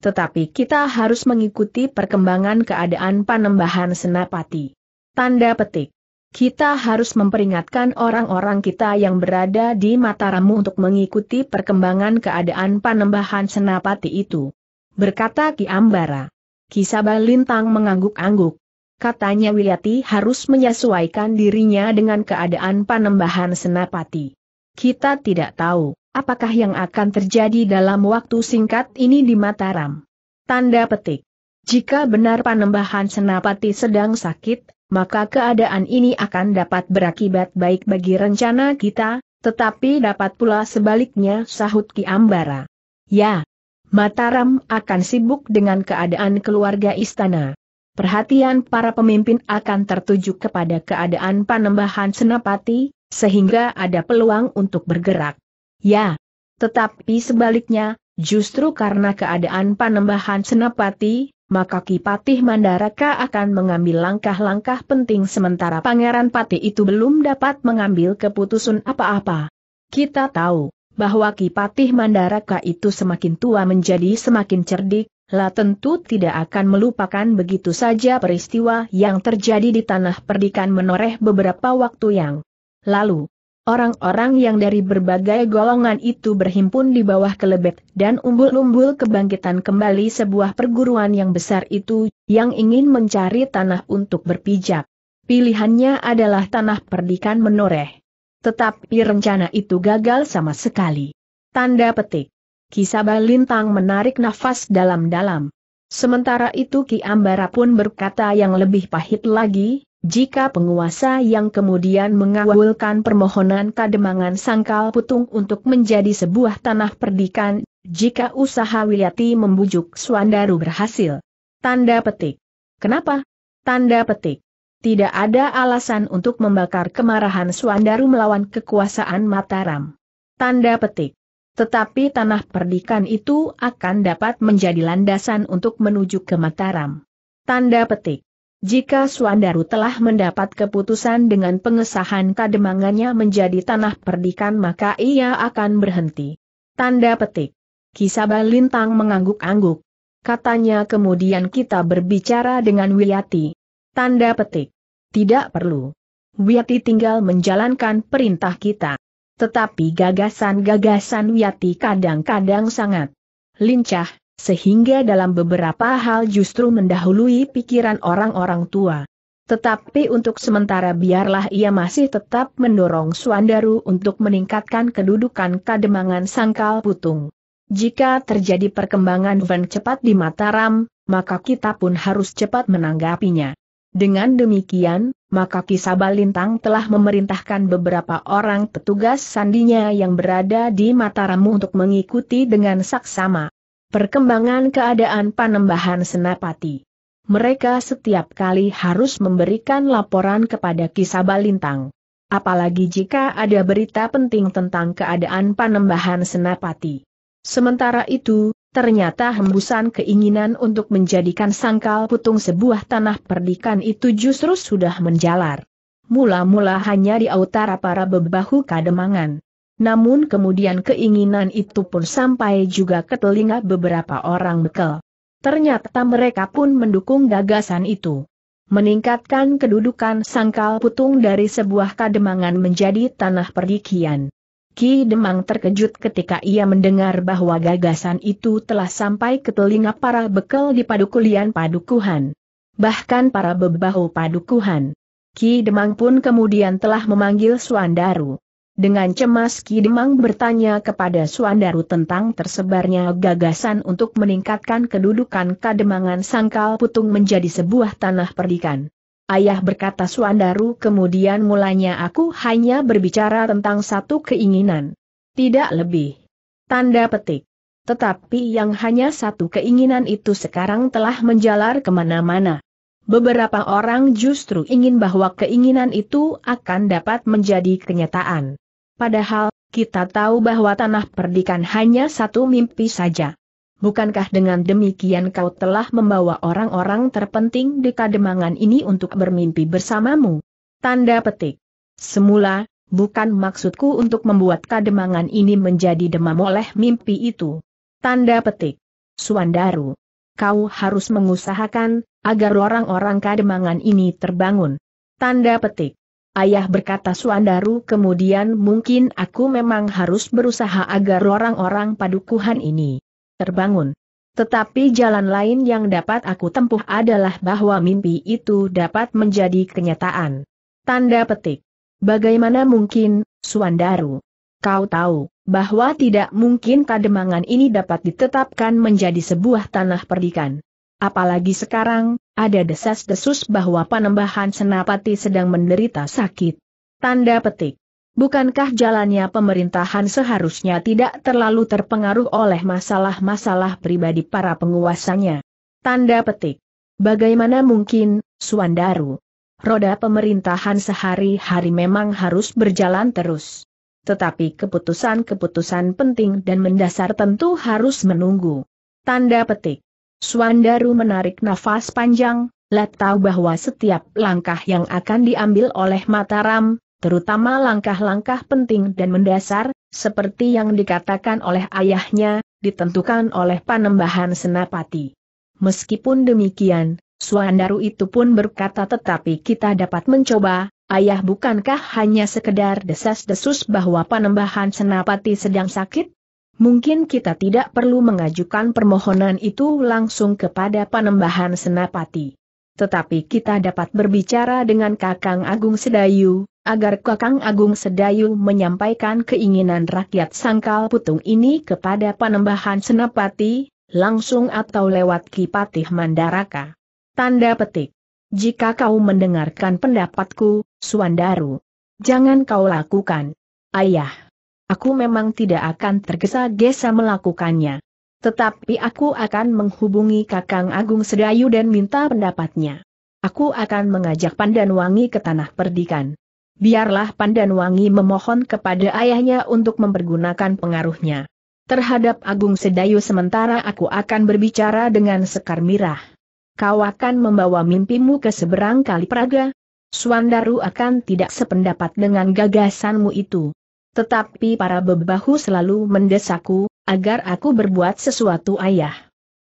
Tetapi kita harus mengikuti perkembangan keadaan panembahan Senapati. Tanda petik kita harus memperingatkan orang-orang kita yang berada di Mataram untuk mengikuti perkembangan keadaan panembahan senapati itu. Berkata Ki Ambara. Kisaba Lintang mengangguk-angguk. Katanya Wilyati harus menyesuaikan dirinya dengan keadaan panembahan senapati. Kita tidak tahu, apakah yang akan terjadi dalam waktu singkat ini di Mataram. Tanda petik. Jika benar panembahan senapati sedang sakit, maka keadaan ini akan dapat berakibat baik bagi rencana kita, tetapi dapat pula sebaliknya sahut Ki Ambara. Ya, Mataram akan sibuk dengan keadaan keluarga istana. Perhatian para pemimpin akan tertuju kepada keadaan panembahan senapati, sehingga ada peluang untuk bergerak. Ya, tetapi sebaliknya, justru karena keadaan panembahan senapati, maka Kipatih Mandaraka akan mengambil langkah-langkah penting sementara Pangeran Patih itu belum dapat mengambil keputusan apa-apa. Kita tahu bahwa Kipatih Mandaraka itu semakin tua menjadi semakin cerdik, lah tentu tidak akan melupakan begitu saja peristiwa yang terjadi di tanah perdikan menoreh beberapa waktu yang lalu. Orang-orang yang dari berbagai golongan itu berhimpun di bawah kelebet dan umbul-umbul kebangkitan kembali sebuah perguruan yang besar itu, yang ingin mencari tanah untuk berpijak. Pilihannya adalah tanah perdikan menoreh. Tetapi rencana itu gagal sama sekali. Tanda petik. Kisabah Lintang menarik nafas dalam-dalam. Sementara itu Ki Ambara pun berkata yang lebih pahit lagi, jika penguasa yang kemudian mengawulkan permohonan kademangan sangkal putung untuk menjadi sebuah tanah perdikan, jika usaha Wiyati membujuk Suandaru berhasil. Tanda petik. Kenapa? Tanda petik. Tidak ada alasan untuk membakar kemarahan Suandaru melawan kekuasaan Mataram. Tanda petik. Tetapi tanah perdikan itu akan dapat menjadi landasan untuk menuju ke Mataram. Tanda petik. Jika Suandaru telah mendapat keputusan dengan pengesahan kademangannya menjadi tanah perdikan maka ia akan berhenti. Tanda petik. Kisaba Lintang mengangguk-angguk. Katanya kemudian kita berbicara dengan Wiyati. Tanda petik. Tidak perlu. Wiyati tinggal menjalankan perintah kita. Tetapi gagasan-gagasan Wiyati kadang-kadang sangat lincah, sehingga dalam beberapa hal justru mendahului pikiran orang-orang tua. Tetapi untuk sementara biarlah ia masih tetap mendorong Suandaru untuk meningkatkan kedudukan kademangan sangkal putung. Jika terjadi perkembangan Van cepat di Mataram, maka kita pun harus cepat menanggapinya. Dengan demikian, maka Kisabalintang telah memerintahkan beberapa orang petugas sandinya yang berada di Mataram untuk mengikuti dengan saksama. Perkembangan keadaan panembahan Senapati Mereka setiap kali harus memberikan laporan kepada kisah balintang. Apalagi jika ada berita penting tentang keadaan panembahan Senapati. Sementara itu, ternyata hembusan keinginan untuk menjadikan sangkal putung sebuah tanah perdikan itu justru sudah menjalar. Mula-mula hanya di utara para bebahu kademangan. Namun kemudian keinginan itu pun sampai juga ke telinga beberapa orang bekel. Ternyata mereka pun mendukung gagasan itu. Meningkatkan kedudukan sangkal putung dari sebuah kademangan menjadi tanah perdikian. Ki Demang terkejut ketika ia mendengar bahwa gagasan itu telah sampai ke telinga para bekel di padukulian padukuhan. Bahkan para bebahu padukuhan. Ki Demang pun kemudian telah memanggil Suandaru. Dengan cemas Ki Demang bertanya kepada Suandaru tentang tersebarnya gagasan untuk meningkatkan kedudukan Kademangan Sangkal Putung menjadi sebuah tanah perdikan. Ayah berkata Suandaru kemudian mulanya aku hanya berbicara tentang satu keinginan. Tidak lebih. Tanda petik. Tetapi yang hanya satu keinginan itu sekarang telah menjalar kemana-mana. Beberapa orang justru ingin bahwa keinginan itu akan dapat menjadi kenyataan. Padahal, kita tahu bahwa tanah perdikan hanya satu mimpi saja. Bukankah dengan demikian kau telah membawa orang-orang terpenting di kademangan ini untuk bermimpi bersamamu? Tanda petik. Semula, bukan maksudku untuk membuat kademangan ini menjadi demam oleh mimpi itu. Tanda petik. Suandaru. Kau harus mengusahakan, agar orang-orang kademangan ini terbangun. Tanda petik. Ayah berkata Suandaru kemudian mungkin aku memang harus berusaha agar orang-orang padukuhan ini terbangun. Tetapi jalan lain yang dapat aku tempuh adalah bahwa mimpi itu dapat menjadi kenyataan. Tanda petik. Bagaimana mungkin, Suandaru? Kau tahu, bahwa tidak mungkin kademangan ini dapat ditetapkan menjadi sebuah tanah perdikan. Apalagi sekarang, ada desas-desus bahwa Panembahan Senapati sedang menderita sakit. Tanda petik. Bukankah jalannya pemerintahan seharusnya tidak terlalu terpengaruh oleh masalah-masalah pribadi para penguasanya? Tanda petik. Bagaimana mungkin, Suandaru? Roda pemerintahan sehari-hari memang harus berjalan terus. Tetapi keputusan-keputusan penting dan mendasar tentu harus menunggu. Tanda petik. Suandaru menarik nafas panjang, Lat tahu bahwa setiap langkah yang akan diambil oleh Mataram, terutama langkah-langkah penting dan mendasar, seperti yang dikatakan oleh ayahnya, ditentukan oleh panembahan senapati. Meskipun demikian, Suandaru itu pun berkata tetapi kita dapat mencoba, ayah bukankah hanya sekedar desas-desus bahwa panembahan senapati sedang sakit? mungkin kita tidak perlu mengajukan permohonan itu langsung kepada Panembahan Senapati. Tetapi kita dapat berbicara dengan Kakang Agung Sedayu, agar Kakang Agung Sedayu menyampaikan keinginan rakyat Sangkal Putung ini kepada Panembahan Senapati, langsung atau lewat Kipatih Mandaraka. Tanda petik. Jika kau mendengarkan pendapatku, Suandaru, jangan kau lakukan. Ayah. Aku memang tidak akan tergesa-gesa melakukannya. Tetapi aku akan menghubungi Kakang Agung Sedayu dan minta pendapatnya. Aku akan mengajak Pandanwangi ke tanah perdikan. Biarlah Pandanwangi memohon kepada ayahnya untuk mempergunakan pengaruhnya. Terhadap Agung Sedayu sementara aku akan berbicara dengan Sekar Mirah. Kau akan membawa mimpimu ke seberang kali Praga. Suandaru akan tidak sependapat dengan gagasanmu itu. Tetapi para bebahu selalu mendesakku, agar aku berbuat sesuatu ayah.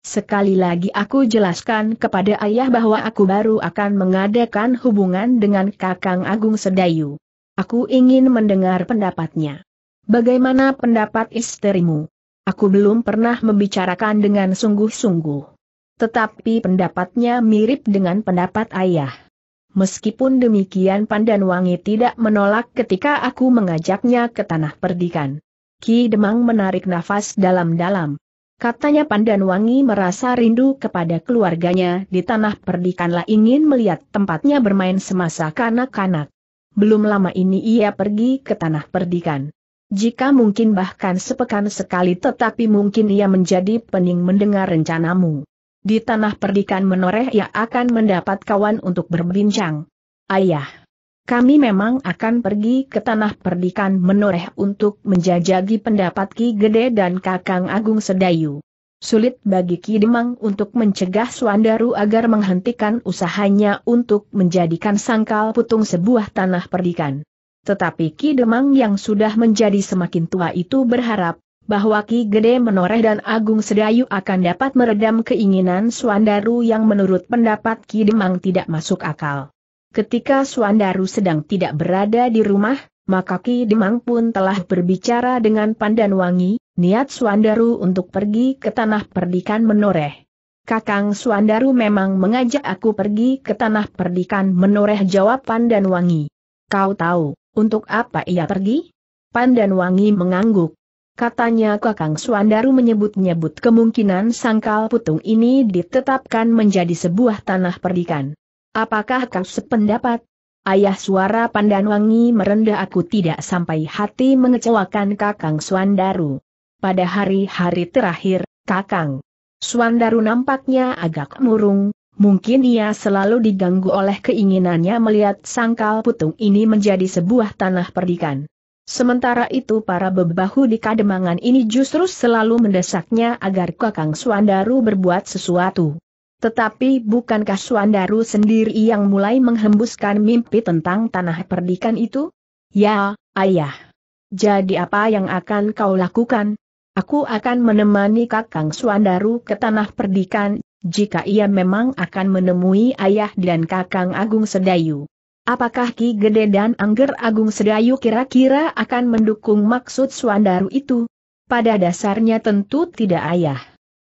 Sekali lagi aku jelaskan kepada ayah bahwa aku baru akan mengadakan hubungan dengan Kakang Agung Sedayu. Aku ingin mendengar pendapatnya. Bagaimana pendapat istrimu? Aku belum pernah membicarakan dengan sungguh-sungguh. Tetapi pendapatnya mirip dengan pendapat ayah meskipun demikian Pandan Wangi tidak menolak ketika aku mengajaknya ke tanah perdikan. Ki Demang menarik nafas dalam-dalam. Katanya Pandan Wangi merasa rindu kepada keluarganya di tanah perdikanlah ingin melihat tempatnya bermain semasa kanak-kanak. Belum lama ini ia pergi ke tanah perdikan. Jika mungkin bahkan sepekan sekali tetapi mungkin ia menjadi pening mendengar rencanamu. Di tanah perdikan menoreh ia akan mendapat kawan untuk berbincang. Ayah, kami memang akan pergi ke tanah perdikan menoreh untuk menjajagi pendapat Ki Gede dan Kakang Agung Sedayu. Sulit bagi Ki Demang untuk mencegah Suandaru agar menghentikan usahanya untuk menjadikan sangkal putung sebuah tanah perdikan. Tetapi Ki Demang yang sudah menjadi semakin tua itu berharap, bahwa Ki Gede Menoreh dan Agung Sedayu akan dapat meredam keinginan Suandaru yang menurut pendapat Ki Demang tidak masuk akal. Ketika Suandaru sedang tidak berada di rumah, maka Ki Demang pun telah berbicara dengan Pandan Wangi, niat Suandaru untuk pergi ke tanah perdikan Menoreh. Kakang Suandaru memang mengajak aku pergi ke tanah perdikan menoreh jawab Pandan Wangi. Kau tahu, untuk apa ia pergi? Pandan Wangi mengangguk. Katanya Kakang Suandaru menyebut-nyebut kemungkinan sangkal putung ini ditetapkan menjadi sebuah tanah perdikan. Apakah kau sependapat? Ayah suara Pandanwangi merendah aku tidak sampai hati mengecewakan Kakang Suandaru. Pada hari-hari terakhir, Kakang Suandaru nampaknya agak murung, mungkin ia selalu diganggu oleh keinginannya melihat sangkal putung ini menjadi sebuah tanah perdikan. Sementara itu para bebahu di kademangan ini justru selalu mendesaknya agar Kakang Suandaru berbuat sesuatu. Tetapi bukankah Suandaru sendiri yang mulai menghembuskan mimpi tentang tanah perdikan itu? Ya, ayah. Jadi apa yang akan kau lakukan? Aku akan menemani Kakang Suandaru ke tanah perdikan, jika ia memang akan menemui ayah dan Kakang Agung Sedayu. Apakah Ki Gede dan Angger Agung Sedayu kira-kira akan mendukung maksud Suandaru itu? Pada dasarnya tentu tidak ayah.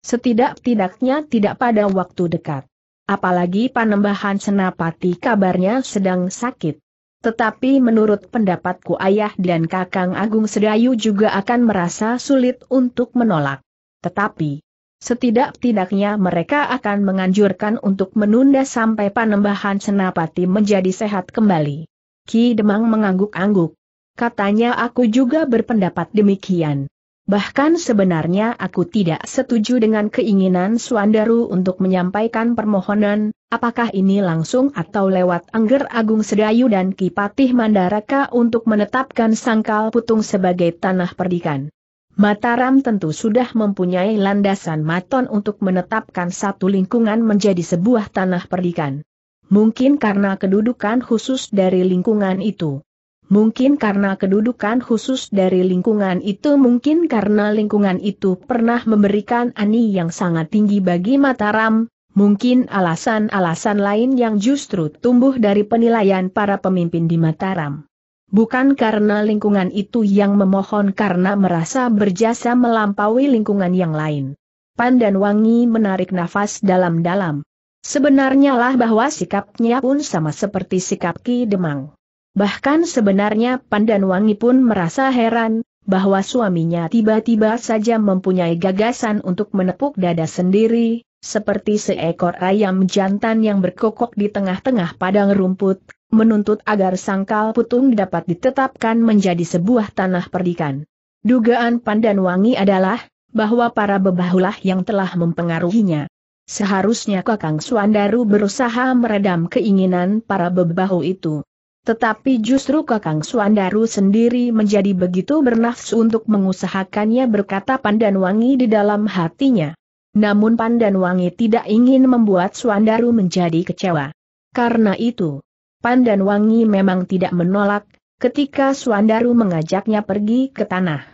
Setidak-tidaknya tidak pada waktu dekat. Apalagi panembahan senapati kabarnya sedang sakit. Tetapi menurut pendapatku ayah dan kakang Agung Sedayu juga akan merasa sulit untuk menolak. Tetapi, Setidak-tidaknya mereka akan menganjurkan untuk menunda sampai panembahan Senapati menjadi sehat kembali. Ki Demang mengangguk-angguk. Katanya aku juga berpendapat demikian. Bahkan sebenarnya aku tidak setuju dengan keinginan Suandaru untuk menyampaikan permohonan, apakah ini langsung atau lewat Angger Agung Sedayu dan Ki Patih Mandaraka untuk menetapkan Sangkal Putung sebagai tanah perdikan. Mataram tentu sudah mempunyai landasan maton untuk menetapkan satu lingkungan menjadi sebuah tanah perdikan. Mungkin karena kedudukan khusus dari lingkungan itu. Mungkin karena kedudukan khusus dari lingkungan itu mungkin karena lingkungan itu pernah memberikan ani yang sangat tinggi bagi Mataram, mungkin alasan-alasan lain yang justru tumbuh dari penilaian para pemimpin di Mataram. Bukan karena lingkungan itu yang memohon karena merasa berjasa melampaui lingkungan yang lain. Pandan Wangi menarik nafas dalam-dalam. Sebenarnya lah bahwa sikapnya pun sama seperti sikap Ki Demang. Bahkan sebenarnya Pandan Wangi pun merasa heran, bahwa suaminya tiba-tiba saja mempunyai gagasan untuk menepuk dada sendiri, seperti seekor ayam jantan yang berkokok di tengah-tengah padang rumput, menuntut agar sangkal putung dapat ditetapkan menjadi sebuah tanah perdikan. Dugaan Pandan Wangi adalah, bahwa para bebahulah yang telah mempengaruhinya. Seharusnya Kakang Suandaru berusaha meredam keinginan para bebahu itu. Tetapi justru Kakang Suandaru sendiri menjadi begitu bernafsu untuk mengusahakannya berkata Pandan Wangi di dalam hatinya. Namun Pandan Wangi tidak ingin membuat Suandaru menjadi kecewa. Karena itu, Pandan Wangi memang tidak menolak, ketika Suandaru mengajaknya pergi ke tanah.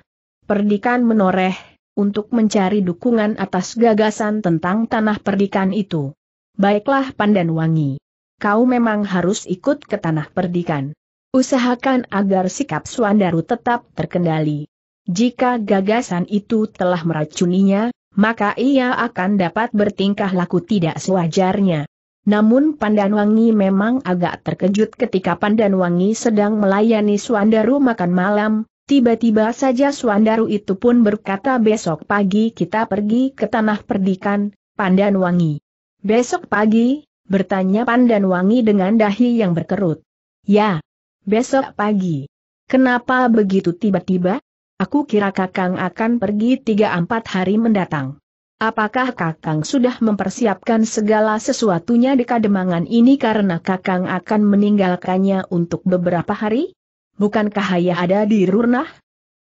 Perdikan menoreh, untuk mencari dukungan atas gagasan tentang tanah perdikan itu. Baiklah Pandan Wangi. Kau memang harus ikut ke tanah perdikan. Usahakan agar sikap Suandaru tetap terkendali. Jika gagasan itu telah meracuninya, maka ia akan dapat bertingkah laku tidak sewajarnya. Namun Pandanwangi memang agak terkejut ketika Pandanwangi sedang melayani Suandaru makan malam, tiba-tiba saja Suandaru itu pun berkata besok pagi kita pergi ke tanah perdikan, Pandanwangi. Besok pagi, bertanya Pandanwangi dengan dahi yang berkerut. Ya, besok pagi. Kenapa begitu tiba-tiba? Aku kira Kakang akan pergi tiga empat hari mendatang. Apakah Kakang sudah mempersiapkan segala sesuatunya di kademangan ini karena Kakang akan meninggalkannya untuk beberapa hari? Bukankah Haya ada di Rurnah?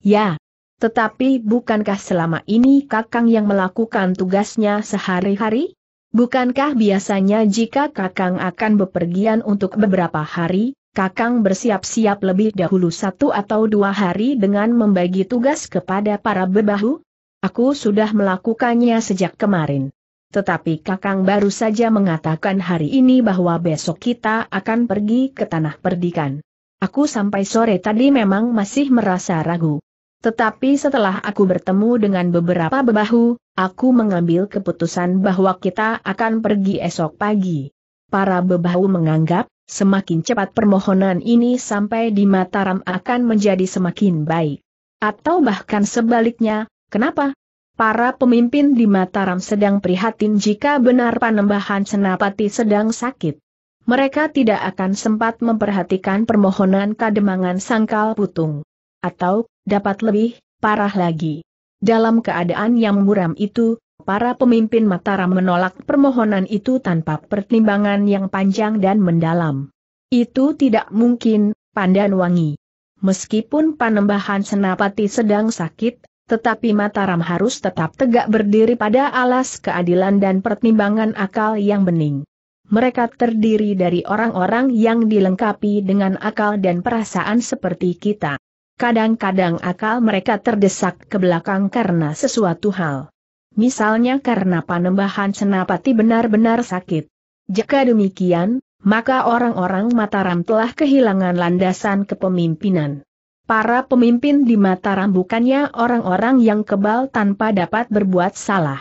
Ya. Tetapi bukankah selama ini Kakang yang melakukan tugasnya sehari-hari? Bukankah biasanya jika Kakang akan bepergian untuk beberapa hari, Kakang bersiap-siap lebih dahulu satu atau dua hari dengan membagi tugas kepada para bebahu? Aku sudah melakukannya sejak kemarin. Tetapi Kakang baru saja mengatakan hari ini bahwa besok kita akan pergi ke tanah perdikan. Aku sampai sore tadi memang masih merasa ragu. Tetapi setelah aku bertemu dengan beberapa bebahu, aku mengambil keputusan bahwa kita akan pergi esok pagi. Para bebahu menganggap, semakin cepat permohonan ini sampai di Mataram akan menjadi semakin baik. Atau bahkan sebaliknya, Kenapa? Para pemimpin di Mataram sedang prihatin jika benar Panembahan Senapati sedang sakit. Mereka tidak akan sempat memperhatikan permohonan kademangan sangkal putung. Atau, dapat lebih, parah lagi. Dalam keadaan yang muram itu, para pemimpin Mataram menolak permohonan itu tanpa pertimbangan yang panjang dan mendalam. Itu tidak mungkin, Pandan Wangi. Meskipun Panembahan Senapati sedang sakit, tetapi Mataram harus tetap tegak berdiri pada alas keadilan dan pertimbangan akal yang bening. Mereka terdiri dari orang-orang yang dilengkapi dengan akal dan perasaan seperti kita. Kadang-kadang akal mereka terdesak ke belakang karena sesuatu hal. Misalnya karena panembahan senapati benar-benar sakit. Jika demikian, maka orang-orang Mataram telah kehilangan landasan kepemimpinan. Para pemimpin di Mataram bukannya orang-orang yang kebal tanpa dapat berbuat salah.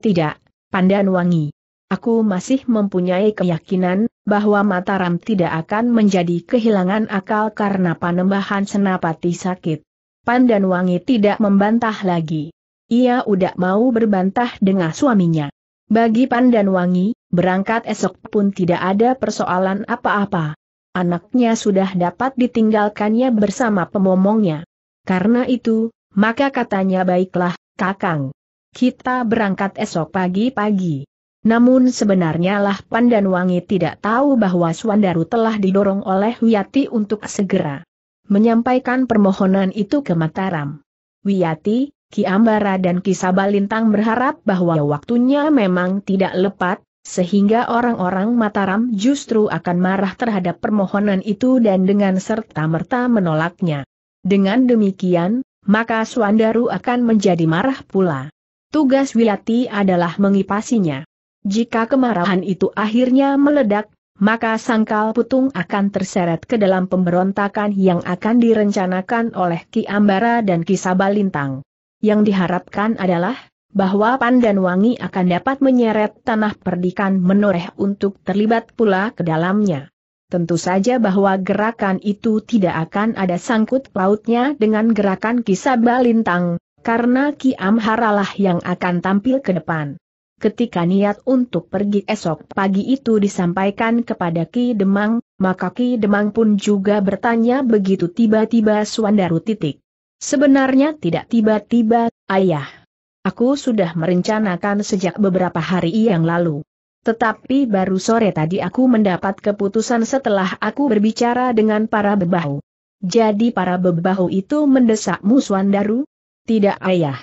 Tidak, Pandan Wangi. Aku masih mempunyai keyakinan bahwa Mataram tidak akan menjadi kehilangan akal karena panembahan senapati sakit. Pandan Wangi tidak membantah lagi. Ia udah mau berbantah dengan suaminya. Bagi Pandan Wangi, berangkat esok pun tidak ada persoalan apa-apa anaknya sudah dapat ditinggalkannya bersama pemomongnya. Karena itu, maka katanya baiklah, Kakang. Kita berangkat esok pagi-pagi. Namun sebenarnya lah Wangi tidak tahu bahwa Swandaru telah didorong oleh Wiyati untuk segera menyampaikan permohonan itu ke Mataram. Wiyati, Ki Ambara dan Ki Sabalintang berharap bahwa waktunya memang tidak lepat, sehingga orang-orang Mataram justru akan marah terhadap permohonan itu dan dengan serta-merta menolaknya. Dengan demikian, maka Suandaru akan menjadi marah pula. Tugas Wilati adalah mengipasinya. Jika kemarahan itu akhirnya meledak, maka sangkal putung akan terseret ke dalam pemberontakan yang akan direncanakan oleh Ki Ambara dan Ki Sabalintang. Yang diharapkan adalah, bahwa Pandan Wangi akan dapat menyeret tanah perdikan menoreh untuk terlibat pula ke dalamnya. Tentu saja bahwa gerakan itu tidak akan ada sangkut pautnya dengan gerakan kisah balintang, karena Ki Amharalah yang akan tampil ke depan. Ketika niat untuk pergi esok pagi itu disampaikan kepada Ki Demang, maka Ki Demang pun juga bertanya begitu tiba-tiba Suandaru titik. Sebenarnya tidak tiba-tiba, ayah. Aku sudah merencanakan sejak beberapa hari yang lalu. Tetapi baru sore tadi aku mendapat keputusan setelah aku berbicara dengan para bebahu. Jadi para bebahu itu mendesak musuhan daru? Tidak ayah.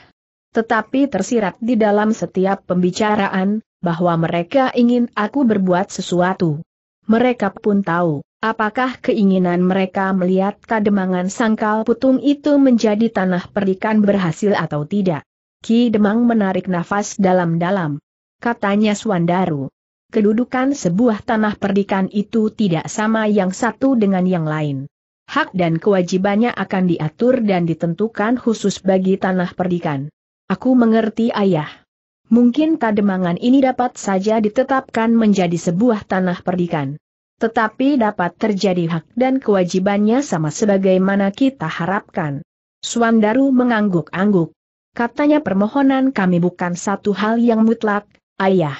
Tetapi tersirat di dalam setiap pembicaraan, bahwa mereka ingin aku berbuat sesuatu. Mereka pun tahu, apakah keinginan mereka melihat kademangan sangkal putung itu menjadi tanah perikan berhasil atau tidak. Ki Demang menarik nafas dalam-dalam. Katanya Suandaru. Kedudukan sebuah tanah perdikan itu tidak sama yang satu dengan yang lain. Hak dan kewajibannya akan diatur dan ditentukan khusus bagi tanah perdikan. Aku mengerti ayah. Mungkin kademangan ini dapat saja ditetapkan menjadi sebuah tanah perdikan. Tetapi dapat terjadi hak dan kewajibannya sama sebagaimana kita harapkan. Suandaru mengangguk-angguk. Katanya permohonan kami bukan satu hal yang mutlak, ayah.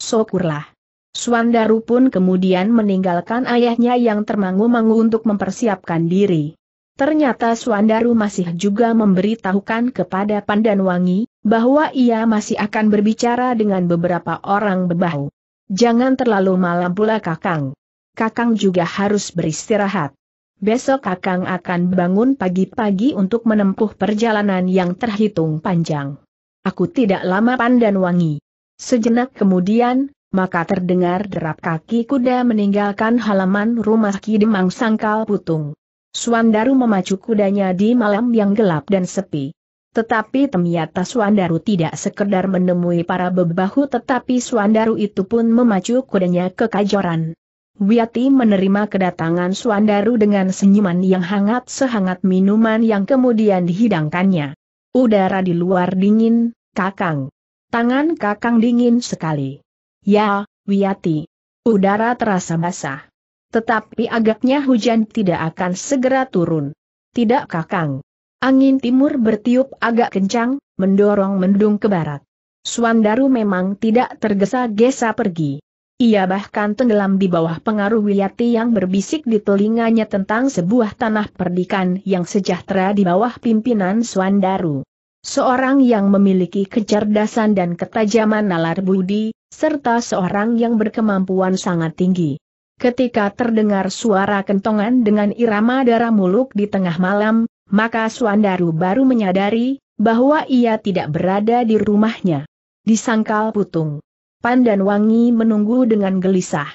Syukurlah. Suandaru pun kemudian meninggalkan ayahnya yang termangu-mangu untuk mempersiapkan diri. Ternyata Suandaru masih juga memberitahukan kepada Pandanwangi, bahwa ia masih akan berbicara dengan beberapa orang bebahu. Jangan terlalu malam pula kakang. Kakang juga harus beristirahat. Besok Kakang akan bangun pagi-pagi untuk menempuh perjalanan yang terhitung panjang. Aku tidak lama pandan wangi. Sejenak kemudian, maka terdengar derap kaki kuda meninggalkan halaman rumah Ki Demang Sangkal Putung. Suandaru memacu kudanya di malam yang gelap dan sepi. Tetapi ternyata Suandaru tidak sekedar menemui para bebahu tetapi Suandaru itu pun memacu kudanya ke Kajoran. Wiyati menerima kedatangan Suandaru dengan senyuman yang hangat sehangat minuman yang kemudian dihidangkannya. Udara di luar dingin, kakang. Tangan kakang dingin sekali. Ya, Wiyati. Udara terasa basah. Tetapi agaknya hujan tidak akan segera turun. Tidak kakang. Angin timur bertiup agak kencang, mendorong mendung ke barat. Suandaru memang tidak tergesa-gesa pergi. Ia bahkan tenggelam di bawah pengaruh Wiyati yang berbisik di telinganya tentang sebuah tanah perdikan yang sejahtera di bawah pimpinan Swandaru. Seorang yang memiliki kecerdasan dan ketajaman nalar budi, serta seorang yang berkemampuan sangat tinggi. Ketika terdengar suara kentongan dengan irama darah muluk di tengah malam, maka Suandaru baru menyadari bahwa ia tidak berada di rumahnya. Disangkal putung. Pandan Wangi menunggu dengan gelisah.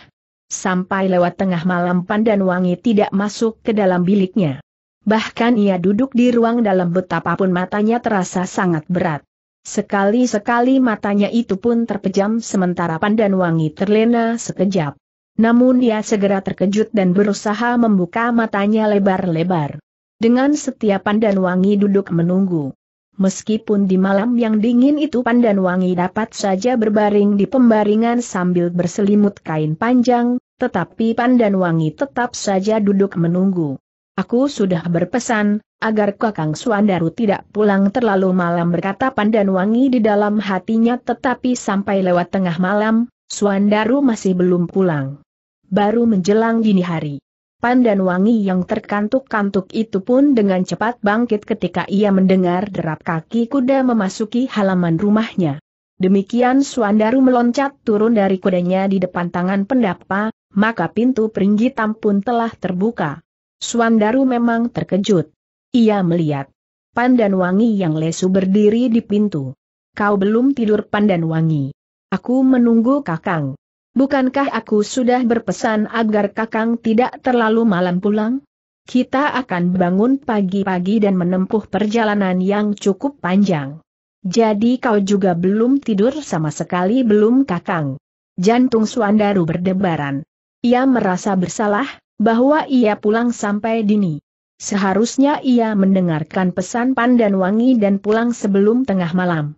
Sampai lewat tengah malam Pandan Wangi tidak masuk ke dalam biliknya. Bahkan ia duduk di ruang dalam betapapun matanya terasa sangat berat. Sekali-sekali matanya itu pun terpejam sementara Pandan Wangi terlena sekejap. Namun ia segera terkejut dan berusaha membuka matanya lebar-lebar. Dengan setiap Pandan Wangi duduk menunggu. Meskipun di malam yang dingin itu Pandan Wangi dapat saja berbaring di pembaringan sambil berselimut kain panjang, tetapi Pandan Wangi tetap saja duduk menunggu. Aku sudah berpesan, agar Kakang Suandaru tidak pulang terlalu malam berkata Pandan Wangi di dalam hatinya tetapi sampai lewat tengah malam, Suandaru masih belum pulang. Baru menjelang dini hari. Pandan dan wangi yang terkantuk-kantuk itu pun dengan cepat bangkit ketika ia mendengar derap kaki kuda memasuki halaman rumahnya. Demikian Suandaru meloncat turun dari kudanya di depan tangan pendapa, maka pintu peringgitan pun telah terbuka. Suandaru memang terkejut. Ia melihat Pandan Wangi yang lesu berdiri di pintu. Kau belum tidur Pandan Wangi. Aku menunggu Kakang. Bukankah aku sudah berpesan agar Kakang tidak terlalu malam pulang? Kita akan bangun pagi-pagi dan menempuh perjalanan yang cukup panjang. Jadi kau juga belum tidur sama sekali belum Kakang. Jantung Suandaru berdebaran. Ia merasa bersalah, bahwa ia pulang sampai dini. Seharusnya ia mendengarkan pesan Pandan Wangi dan pulang sebelum tengah malam.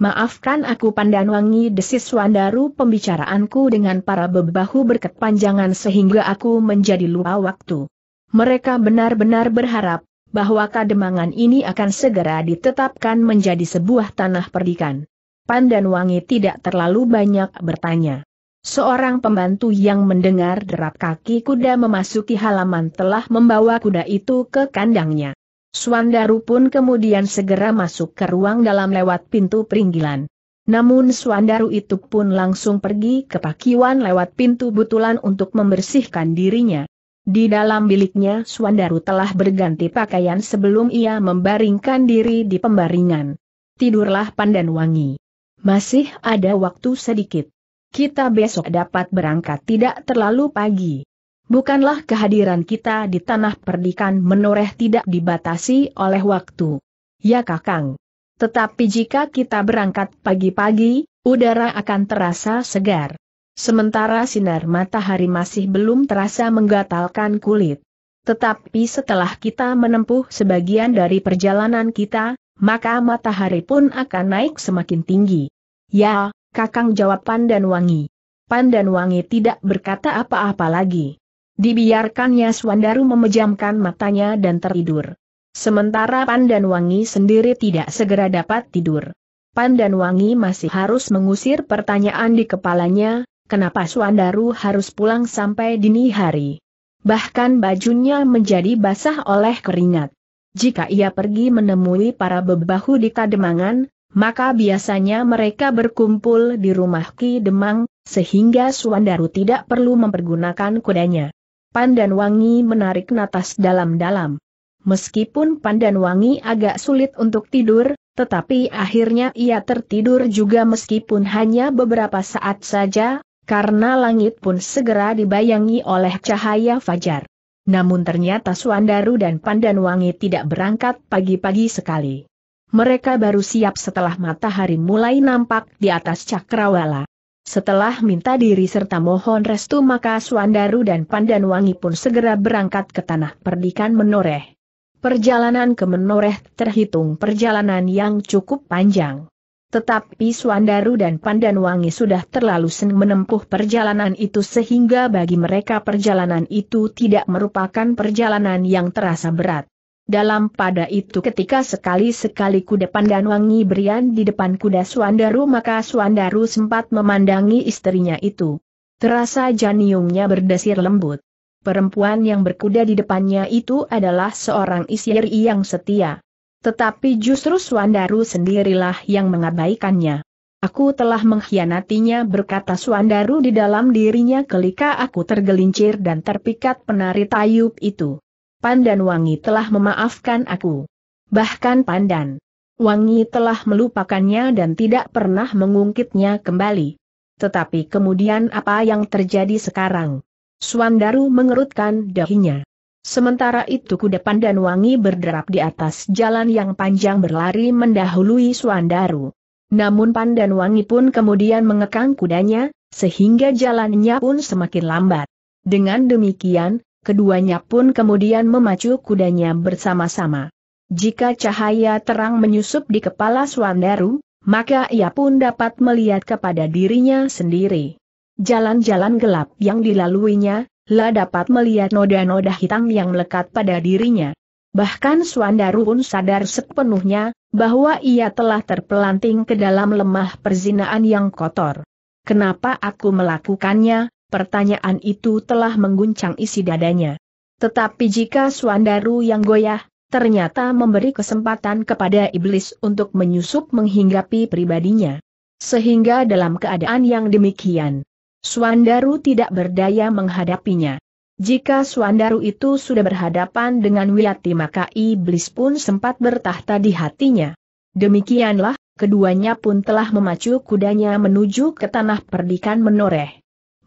Maafkan aku pandan wangi desis Wandaru pembicaraanku dengan para bebahu berkepanjangan sehingga aku menjadi lupa waktu. Mereka benar-benar berharap, bahwa kademangan ini akan segera ditetapkan menjadi sebuah tanah perdikan. Pandan wangi tidak terlalu banyak bertanya. Seorang pembantu yang mendengar derap kaki kuda memasuki halaman telah membawa kuda itu ke kandangnya. Suandaru pun kemudian segera masuk ke ruang dalam lewat pintu peringgilan. Namun Suandaru itu pun langsung pergi ke pakiwan lewat pintu butulan untuk membersihkan dirinya. Di dalam biliknya Suandaru telah berganti pakaian sebelum ia membaringkan diri di pembaringan. Tidurlah pandan wangi. Masih ada waktu sedikit. Kita besok dapat berangkat tidak terlalu pagi. Bukanlah kehadiran kita di tanah perdikan menoreh tidak dibatasi oleh waktu. Ya kakang. Tetapi jika kita berangkat pagi-pagi, udara akan terasa segar. Sementara sinar matahari masih belum terasa menggatalkan kulit. Tetapi setelah kita menempuh sebagian dari perjalanan kita, maka matahari pun akan naik semakin tinggi. Ya, kakang jawab Pandan Wangi. Pandan Wangi tidak berkata apa-apa lagi. Dibiarkannya Swandaru memejamkan matanya dan tertidur. Sementara Pandan Wangi sendiri tidak segera dapat tidur. Pandan Wangi masih harus mengusir pertanyaan di kepalanya, kenapa Swandaru harus pulang sampai dini hari. Bahkan bajunya menjadi basah oleh keringat. Jika ia pergi menemui para bebahu di Kademangan, maka biasanya mereka berkumpul di rumah Ki Demang, sehingga Swandaru tidak perlu mempergunakan kudanya. Pandan Wangi menarik natas dalam-dalam. Meskipun Pandan Wangi agak sulit untuk tidur, tetapi akhirnya ia tertidur juga meskipun hanya beberapa saat saja, karena langit pun segera dibayangi oleh cahaya fajar. Namun ternyata Suandaru dan Pandan Wangi tidak berangkat pagi-pagi sekali. Mereka baru siap setelah matahari mulai nampak di atas cakrawala. Setelah minta diri serta mohon restu maka Suandaru dan Pandanwangi pun segera berangkat ke tanah perdikan menoreh. Perjalanan ke menoreh terhitung perjalanan yang cukup panjang. Tetapi Suandaru dan Pandanwangi sudah terlalu senang menempuh perjalanan itu sehingga bagi mereka perjalanan itu tidak merupakan perjalanan yang terasa berat. Dalam pada itu ketika sekali-sekali kuda pandan wangi berian di depan kuda Suandaru maka Suandaru sempat memandangi istrinya itu. Terasa janiumnya berdesir lembut. Perempuan yang berkuda di depannya itu adalah seorang istri yang setia. Tetapi justru Suandaru sendirilah yang mengabaikannya. Aku telah mengkhianatinya berkata Suandaru di dalam dirinya kelika aku tergelincir dan terpikat penari tayub itu. Pandan Wangi telah memaafkan aku. Bahkan Pandan Wangi telah melupakannya dan tidak pernah mengungkitnya kembali. Tetapi kemudian apa yang terjadi sekarang? Suandaru mengerutkan dahinya. Sementara itu kuda Pandan Wangi berderap di atas jalan yang panjang berlari mendahului Suandaru. Namun Pandan Wangi pun kemudian mengekang kudanya, sehingga jalannya pun semakin lambat. Dengan demikian, keduanya pun kemudian memacu kudanya bersama-sama. Jika cahaya terang menyusup di kepala Swandaru, maka ia pun dapat melihat kepada dirinya sendiri. Jalan-jalan gelap yang dilaluinya, lah dapat melihat noda-noda hitam yang melekat pada dirinya. Bahkan Swandaru pun sadar sepenuhnya, bahwa ia telah terpelanting ke dalam lemah perzinaan yang kotor. Kenapa aku melakukannya, pertanyaan itu telah mengguncang isi dadanya. Tetapi jika Suandaru yang goyah, ternyata memberi kesempatan kepada iblis untuk menyusup menghinggapi pribadinya. Sehingga dalam keadaan yang demikian, Suandaru tidak berdaya menghadapinya. Jika Suandaru itu sudah berhadapan dengan Wiyati maka iblis pun sempat bertahta di hatinya. Demikianlah, keduanya pun telah memacu kudanya menuju ke tanah perdikan menoreh.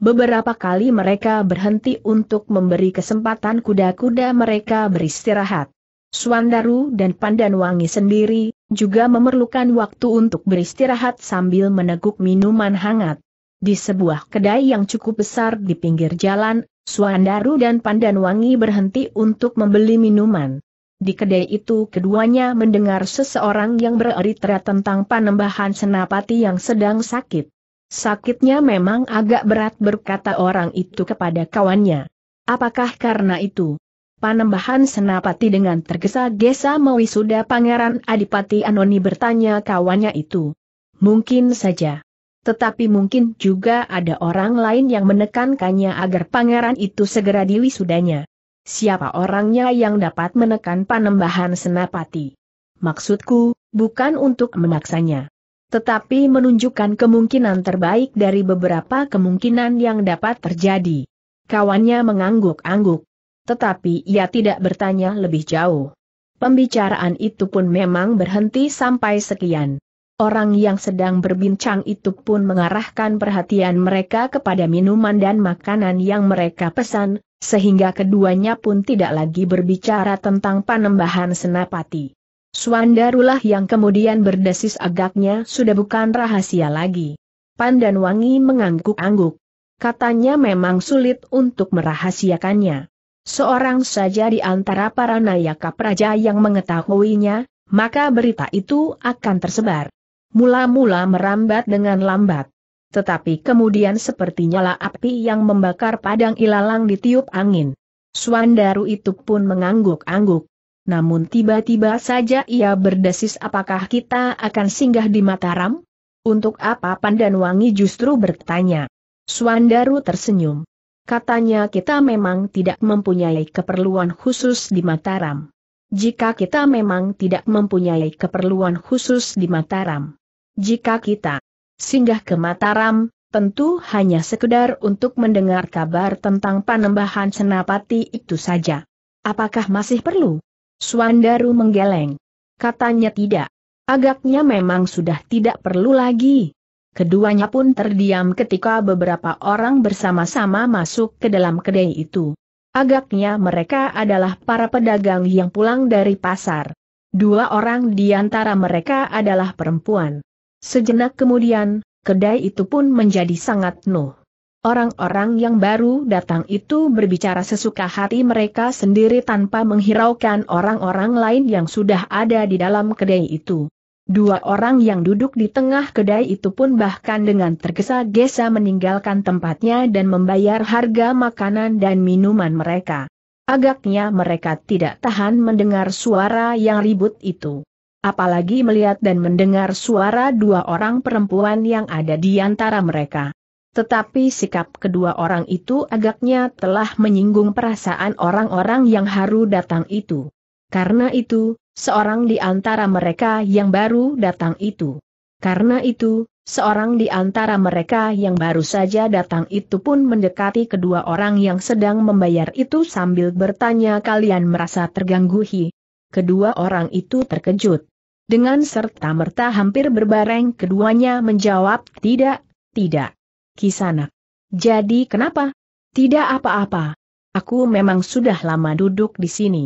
Beberapa kali mereka berhenti untuk memberi kesempatan kuda-kuda mereka beristirahat. Suandaru dan Pandanwangi sendiri, juga memerlukan waktu untuk beristirahat sambil meneguk minuman hangat. Di sebuah kedai yang cukup besar di pinggir jalan, Suandaru dan Pandanwangi berhenti untuk membeli minuman. Di kedai itu keduanya mendengar seseorang yang bercerita tentang panembahan senapati yang sedang sakit. Sakitnya memang agak berat berkata orang itu kepada kawannya. Apakah karena itu? Panembahan Senapati dengan tergesa-gesa mewisuda Pangeran Adipati Anoni bertanya kawannya itu. Mungkin saja. Tetapi mungkin juga ada orang lain yang menekankannya agar pangeran itu segera diwisudanya. Siapa orangnya yang dapat menekan panembahan Senapati? Maksudku, bukan untuk memaksanya tetapi menunjukkan kemungkinan terbaik dari beberapa kemungkinan yang dapat terjadi. Kawannya mengangguk-angguk. Tetapi ia tidak bertanya lebih jauh. Pembicaraan itu pun memang berhenti sampai sekian. Orang yang sedang berbincang itu pun mengarahkan perhatian mereka kepada minuman dan makanan yang mereka pesan, sehingga keduanya pun tidak lagi berbicara tentang panembahan senapati. Suandarulah yang kemudian berdesis agaknya sudah bukan rahasia lagi. Pandan Wangi mengangguk-angguk. Katanya memang sulit untuk merahasiakannya. Seorang saja di antara para nayaka praja yang mengetahuinya, maka berita itu akan tersebar. Mula-mula merambat dengan lambat. Tetapi kemudian seperti nyala api yang membakar padang ilalang ditiup angin. Suandaru itu pun mengangguk-angguk. Namun tiba-tiba saja ia berdesis apakah kita akan singgah di Mataram? Untuk apa Pandan Wangi justru bertanya. Suandaru tersenyum. Katanya kita memang tidak mempunyai keperluan khusus di Mataram. Jika kita memang tidak mempunyai keperluan khusus di Mataram. Jika kita singgah ke Mataram, tentu hanya sekedar untuk mendengar kabar tentang panembahan senapati itu saja. Apakah masih perlu? Suandaru menggeleng. Katanya tidak. Agaknya memang sudah tidak perlu lagi. Keduanya pun terdiam ketika beberapa orang bersama-sama masuk ke dalam kedai itu. Agaknya mereka adalah para pedagang yang pulang dari pasar. Dua orang di antara mereka adalah perempuan. Sejenak kemudian, kedai itu pun menjadi sangat penuh. Orang-orang yang baru datang itu berbicara sesuka hati mereka sendiri tanpa menghiraukan orang-orang lain yang sudah ada di dalam kedai itu. Dua orang yang duduk di tengah kedai itu pun bahkan dengan tergesa-gesa meninggalkan tempatnya dan membayar harga makanan dan minuman mereka. Agaknya mereka tidak tahan mendengar suara yang ribut itu. Apalagi melihat dan mendengar suara dua orang perempuan yang ada di antara mereka. Tetapi sikap kedua orang itu agaknya telah menyinggung perasaan orang-orang yang haru datang itu. Karena itu, seorang di antara mereka yang baru datang itu. Karena itu, seorang di antara mereka yang baru saja datang itu pun mendekati kedua orang yang sedang membayar itu sambil bertanya kalian merasa terganggu hi. Kedua orang itu terkejut. Dengan serta merta hampir berbareng keduanya menjawab tidak, tidak. Kisanak. Jadi kenapa? Tidak apa-apa. Aku memang sudah lama duduk di sini.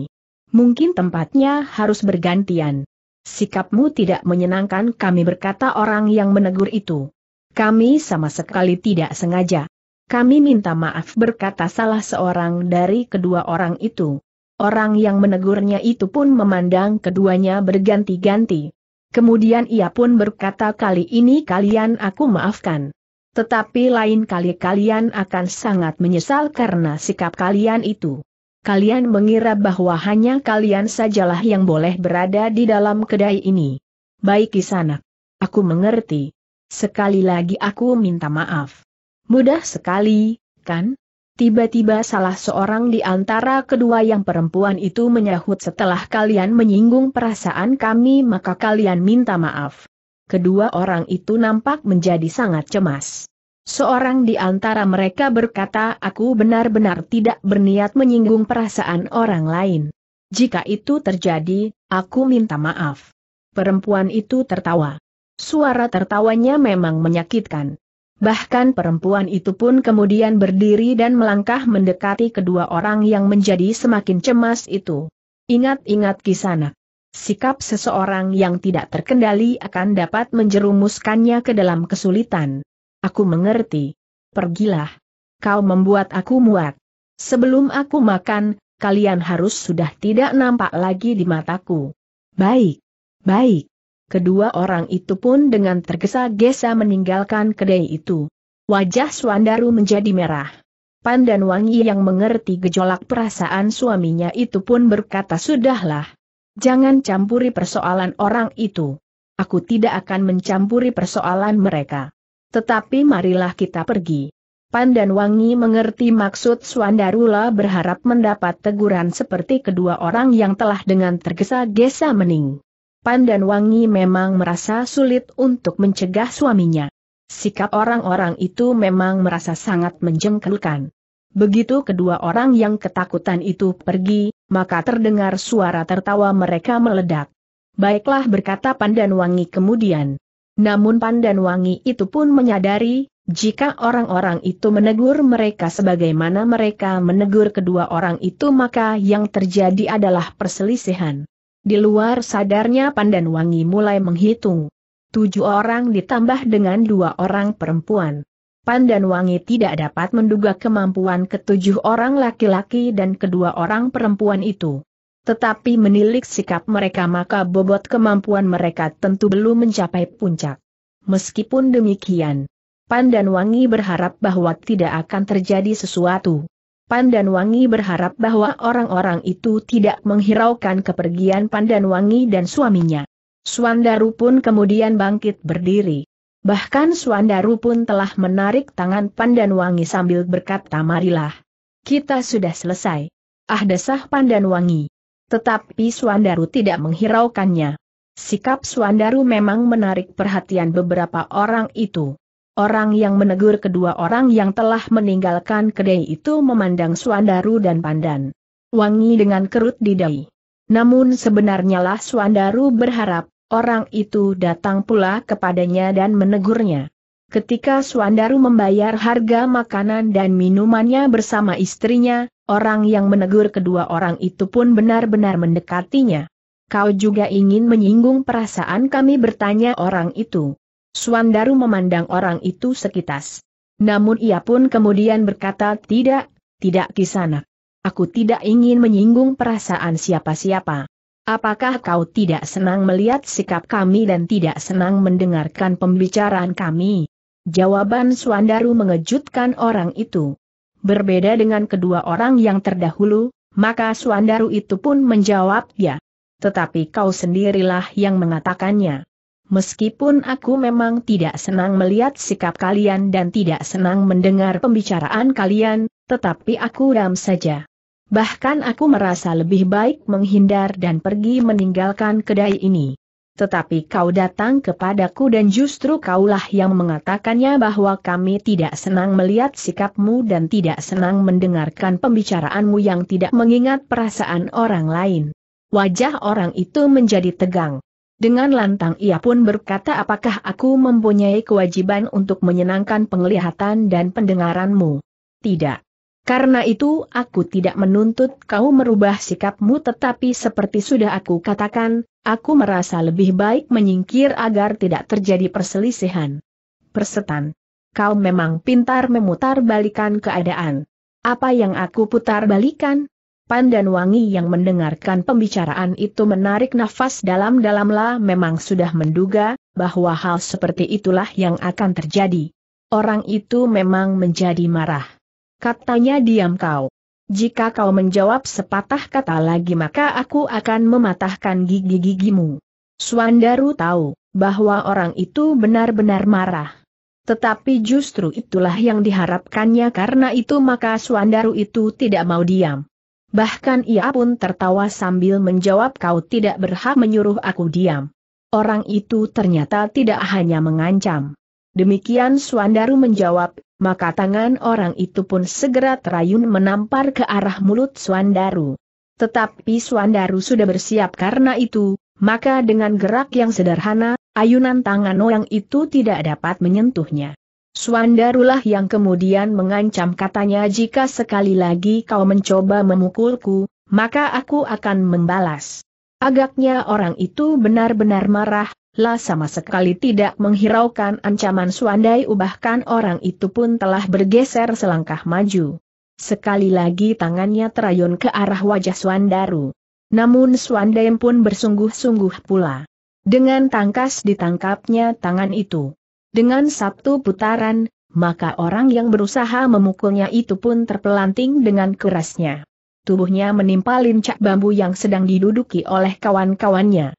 Mungkin tempatnya harus bergantian. Sikapmu tidak menyenangkan kami berkata orang yang menegur itu. Kami sama sekali tidak sengaja. Kami minta maaf berkata salah seorang dari kedua orang itu. Orang yang menegurnya itu pun memandang keduanya berganti-ganti. Kemudian ia pun berkata kali ini kalian aku maafkan. Tetapi lain kali kalian akan sangat menyesal karena sikap kalian itu. Kalian mengira bahwa hanya kalian sajalah yang boleh berada di dalam kedai ini. Baik sana. Aku mengerti. Sekali lagi aku minta maaf. Mudah sekali, kan? Tiba-tiba salah seorang di antara kedua yang perempuan itu menyahut setelah kalian menyinggung perasaan kami maka kalian minta maaf kedua orang itu nampak menjadi sangat cemas. Seorang di antara mereka berkata aku benar-benar tidak berniat menyinggung perasaan orang lain. Jika itu terjadi, aku minta maaf. Perempuan itu tertawa. Suara tertawanya memang menyakitkan. Bahkan perempuan itu pun kemudian berdiri dan melangkah mendekati kedua orang yang menjadi semakin cemas itu. Ingat-ingat kisanak sikap seseorang yang tidak terkendali akan dapat menjerumuskannya ke dalam kesulitan. Aku mengerti. Pergilah. Kau membuat aku muak. Sebelum aku makan, kalian harus sudah tidak nampak lagi di mataku. Baik. Baik. Kedua orang itu pun dengan tergesa-gesa meninggalkan kedai itu. Wajah Swandaru menjadi merah. Pandan Wangi yang mengerti gejolak perasaan suaminya itu pun berkata sudahlah, Jangan campuri persoalan orang itu. Aku tidak akan mencampuri persoalan mereka. Tetapi marilah kita pergi. Pandan Wangi mengerti maksud Suandarula berharap mendapat teguran seperti kedua orang yang telah dengan tergesa-gesa mening. Pandan Wangi memang merasa sulit untuk mencegah suaminya. Sikap orang-orang itu memang merasa sangat menjengkelkan. Begitu kedua orang yang ketakutan itu pergi, maka terdengar suara tertawa mereka meledak. Baiklah berkata Pandan Wangi kemudian. Namun Pandan Wangi itu pun menyadari, jika orang-orang itu menegur mereka sebagaimana mereka menegur kedua orang itu maka yang terjadi adalah perselisihan. Di luar sadarnya Pandan Wangi mulai menghitung. Tujuh orang ditambah dengan dua orang perempuan. Pandan Wangi tidak dapat menduga kemampuan ketujuh orang laki-laki dan kedua orang perempuan itu. Tetapi menilik sikap mereka maka bobot kemampuan mereka tentu belum mencapai puncak. Meskipun demikian, Pandan Wangi berharap bahwa tidak akan terjadi sesuatu. Pandan Wangi berharap bahwa orang-orang itu tidak menghiraukan kepergian Pandan Wangi dan suaminya. Suandaru pun kemudian bangkit berdiri. Bahkan Suandaru pun telah menarik tangan Pandan Wangi sambil berkata marilah. Kita sudah selesai. Ah desah Wangi Tetapi Suandaru tidak menghiraukannya. Sikap Suandaru memang menarik perhatian beberapa orang itu. Orang yang menegur kedua orang yang telah meninggalkan kedai itu memandang Suandaru dan Pandan. Wangi dengan kerut di dahi. Namun sebenarnya lah Suandaru berharap Orang itu datang pula kepadanya dan menegurnya. Ketika Suandaru membayar harga makanan dan minumannya bersama istrinya, orang yang menegur kedua orang itu pun benar-benar mendekatinya. Kau juga ingin menyinggung perasaan kami bertanya orang itu. Suandaru memandang orang itu sekitas. Namun ia pun kemudian berkata tidak, tidak kisanak. Aku tidak ingin menyinggung perasaan siapa-siapa. Apakah kau tidak senang melihat sikap kami dan tidak senang mendengarkan pembicaraan kami? Jawaban Suandaru mengejutkan orang itu. Berbeda dengan kedua orang yang terdahulu, maka Suandaru itu pun menjawab ya. Tetapi kau sendirilah yang mengatakannya. Meskipun aku memang tidak senang melihat sikap kalian dan tidak senang mendengar pembicaraan kalian, tetapi aku dam saja. Bahkan aku merasa lebih baik menghindar dan pergi meninggalkan kedai ini. Tetapi kau datang kepadaku dan justru kaulah yang mengatakannya bahwa kami tidak senang melihat sikapmu dan tidak senang mendengarkan pembicaraanmu yang tidak mengingat perasaan orang lain. Wajah orang itu menjadi tegang. Dengan lantang ia pun berkata apakah aku mempunyai kewajiban untuk menyenangkan penglihatan dan pendengaranmu? Tidak. Karena itu aku tidak menuntut kau merubah sikapmu tetapi seperti sudah aku katakan, aku merasa lebih baik menyingkir agar tidak terjadi perselisihan. Persetan. Kau memang pintar memutar balikan keadaan. Apa yang aku putar balikan? Pandan Wangi yang mendengarkan pembicaraan itu menarik nafas dalam-dalamlah memang sudah menduga, bahwa hal seperti itulah yang akan terjadi. Orang itu memang menjadi marah. Katanya diam kau. Jika kau menjawab sepatah kata lagi maka aku akan mematahkan gigi-gigimu. Suandaru tahu, bahwa orang itu benar-benar marah. Tetapi justru itulah yang diharapkannya karena itu maka Suandaru itu tidak mau diam. Bahkan ia pun tertawa sambil menjawab kau tidak berhak menyuruh aku diam. Orang itu ternyata tidak hanya mengancam. Demikian Suandaru menjawab, maka tangan orang itu pun segera terayun menampar ke arah mulut Swandaru. Tetapi Swandaru sudah bersiap karena itu, maka dengan gerak yang sederhana, ayunan tangan orang itu tidak dapat menyentuhnya. Suandarulah yang kemudian mengancam katanya jika sekali lagi kau mencoba memukulku, maka aku akan membalas. Agaknya orang itu benar-benar marah, lah sama sekali tidak menghiraukan ancaman Suandai ubahkan orang itu pun telah bergeser selangkah maju. Sekali lagi tangannya terayun ke arah wajah Suandaru. Namun Suandai pun bersungguh-sungguh pula. Dengan tangkas ditangkapnya tangan itu. Dengan satu putaran, maka orang yang berusaha memukulnya itu pun terpelanting dengan kerasnya tubuhnya menimpa lincak bambu yang sedang diduduki oleh kawan-kawannya.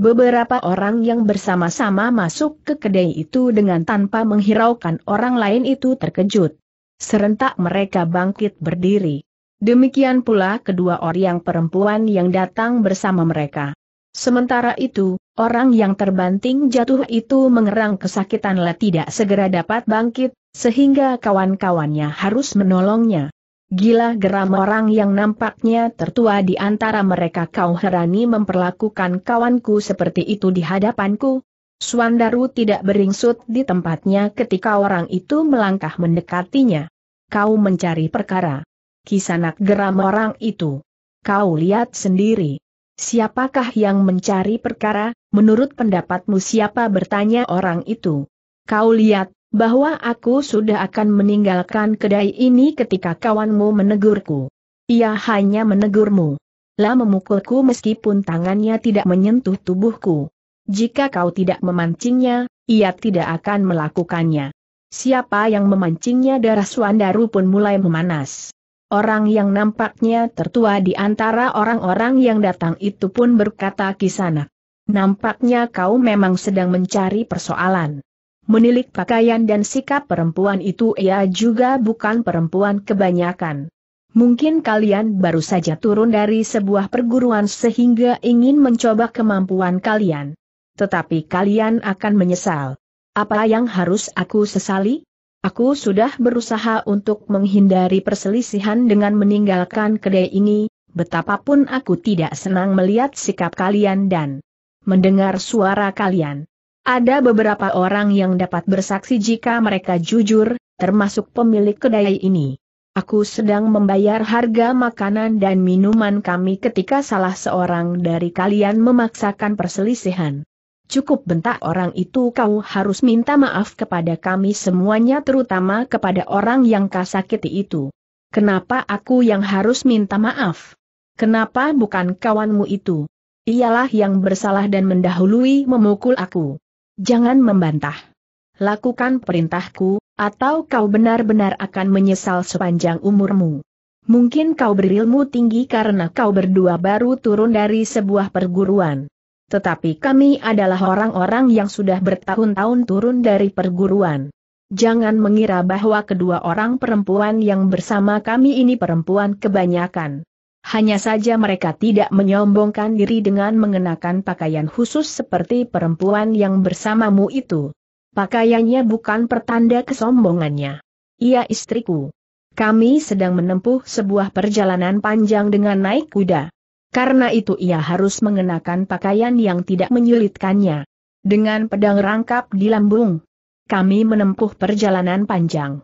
Beberapa orang yang bersama-sama masuk ke kedai itu dengan tanpa menghiraukan orang lain itu terkejut. Serentak mereka bangkit berdiri. Demikian pula kedua orang perempuan yang datang bersama mereka. Sementara itu, orang yang terbanting jatuh itu mengerang kesakitanlah tidak segera dapat bangkit, sehingga kawan-kawannya harus menolongnya. Gila geram orang yang nampaknya tertua di antara mereka kau herani memperlakukan kawanku seperti itu di hadapanku. Suandaru tidak beringsut di tempatnya ketika orang itu melangkah mendekatinya. Kau mencari perkara. Kisanak geram orang itu. Kau lihat sendiri. Siapakah yang mencari perkara, menurut pendapatmu siapa bertanya orang itu? Kau lihat, bahwa aku sudah akan meninggalkan kedai ini ketika kawanmu menegurku. Ia hanya menegurmu. lah memukulku meskipun tangannya tidak menyentuh tubuhku. Jika kau tidak memancingnya, ia tidak akan melakukannya. Siapa yang memancingnya darah Suandaru pun mulai memanas. Orang yang nampaknya tertua di antara orang-orang yang datang itu pun berkata kisana. Nampaknya kau memang sedang mencari persoalan. Menilik pakaian dan sikap perempuan itu ia juga bukan perempuan kebanyakan. Mungkin kalian baru saja turun dari sebuah perguruan sehingga ingin mencoba kemampuan kalian. Tetapi kalian akan menyesal. Apa yang harus aku sesali? Aku sudah berusaha untuk menghindari perselisihan dengan meninggalkan kedai ini, betapapun aku tidak senang melihat sikap kalian dan mendengar suara kalian. Ada beberapa orang yang dapat bersaksi jika mereka jujur, termasuk pemilik kedai ini. Aku sedang membayar harga makanan dan minuman kami ketika salah seorang dari kalian memaksakan perselisihan. Cukup bentak orang itu kau harus minta maaf kepada kami semuanya terutama kepada orang yang kasakiti itu. Kenapa aku yang harus minta maaf? Kenapa bukan kawanmu itu? Ialah yang bersalah dan mendahului memukul aku. Jangan membantah. Lakukan perintahku, atau kau benar-benar akan menyesal sepanjang umurmu. Mungkin kau berilmu tinggi karena kau berdua baru turun dari sebuah perguruan. Tetapi kami adalah orang-orang yang sudah bertahun-tahun turun dari perguruan. Jangan mengira bahwa kedua orang perempuan yang bersama kami ini perempuan kebanyakan. Hanya saja mereka tidak menyombongkan diri dengan mengenakan pakaian khusus seperti perempuan yang bersamamu itu. Pakaiannya bukan pertanda kesombongannya. Ia istriku. Kami sedang menempuh sebuah perjalanan panjang dengan naik kuda. Karena itu ia harus mengenakan pakaian yang tidak menyulitkannya. Dengan pedang rangkap di lambung, kami menempuh perjalanan panjang.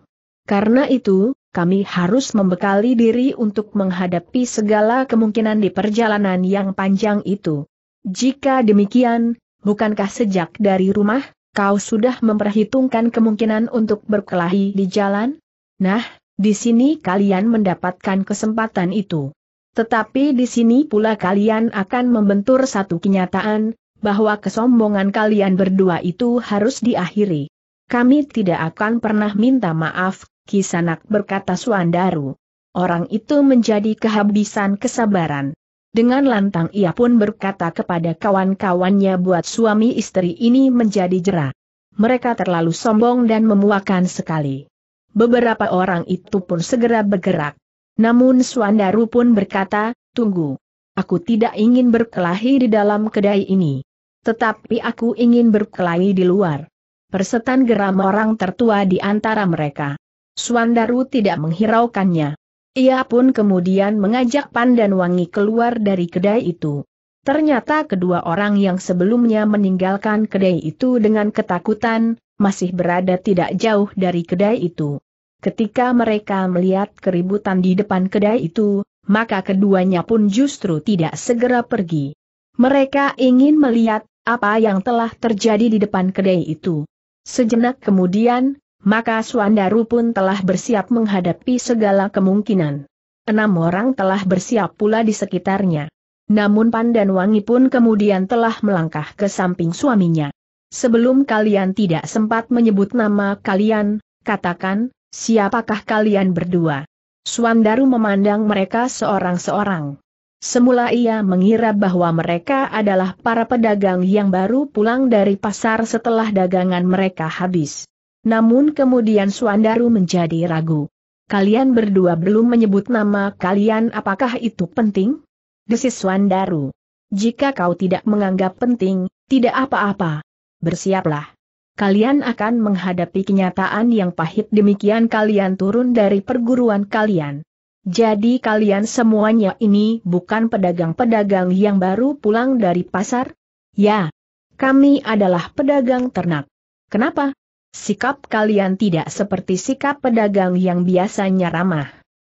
Karena itu, kami harus membekali diri untuk menghadapi segala kemungkinan di perjalanan yang panjang itu. Jika demikian, bukankah sejak dari rumah, kau sudah memperhitungkan kemungkinan untuk berkelahi di jalan? Nah, di sini kalian mendapatkan kesempatan itu. Tetapi di sini pula kalian akan membentur satu kenyataan, bahwa kesombongan kalian berdua itu harus diakhiri. Kami tidak akan pernah minta maaf, Kisanak berkata Suandaru. Orang itu menjadi kehabisan kesabaran. Dengan lantang ia pun berkata kepada kawan-kawannya buat suami istri ini menjadi jerah. Mereka terlalu sombong dan memuakan sekali. Beberapa orang itu pun segera bergerak. Namun Suandaru pun berkata, tunggu. Aku tidak ingin berkelahi di dalam kedai ini. Tetapi aku ingin berkelahi di luar. Persetan geram orang tertua di antara mereka. Suandaru tidak menghiraukannya. Ia pun kemudian mengajak Pandan Wangi keluar dari kedai itu. Ternyata kedua orang yang sebelumnya meninggalkan kedai itu dengan ketakutan, masih berada tidak jauh dari kedai itu. Ketika mereka melihat keributan di depan kedai itu, maka keduanya pun justru tidak segera pergi. Mereka ingin melihat apa yang telah terjadi di depan kedai itu. Sejenak kemudian, maka Suandaru pun telah bersiap menghadapi segala kemungkinan. Enam orang telah bersiap pula di sekitarnya. Namun Pandan Wangi pun kemudian telah melangkah ke samping suaminya. Sebelum kalian tidak sempat menyebut nama kalian, katakan, siapakah kalian berdua? Suandaru memandang mereka seorang-seorang. Semula ia mengira bahwa mereka adalah para pedagang yang baru pulang dari pasar setelah dagangan mereka habis. Namun kemudian Suandaru menjadi ragu. Kalian berdua belum menyebut nama kalian apakah itu penting? Desis Suandaru. Jika kau tidak menganggap penting, tidak apa-apa. Bersiaplah. Kalian akan menghadapi kenyataan yang pahit demikian kalian turun dari perguruan kalian. Jadi kalian semuanya ini bukan pedagang-pedagang yang baru pulang dari pasar? Ya. Kami adalah pedagang ternak. Kenapa? Sikap kalian tidak seperti sikap pedagang yang biasanya ramah.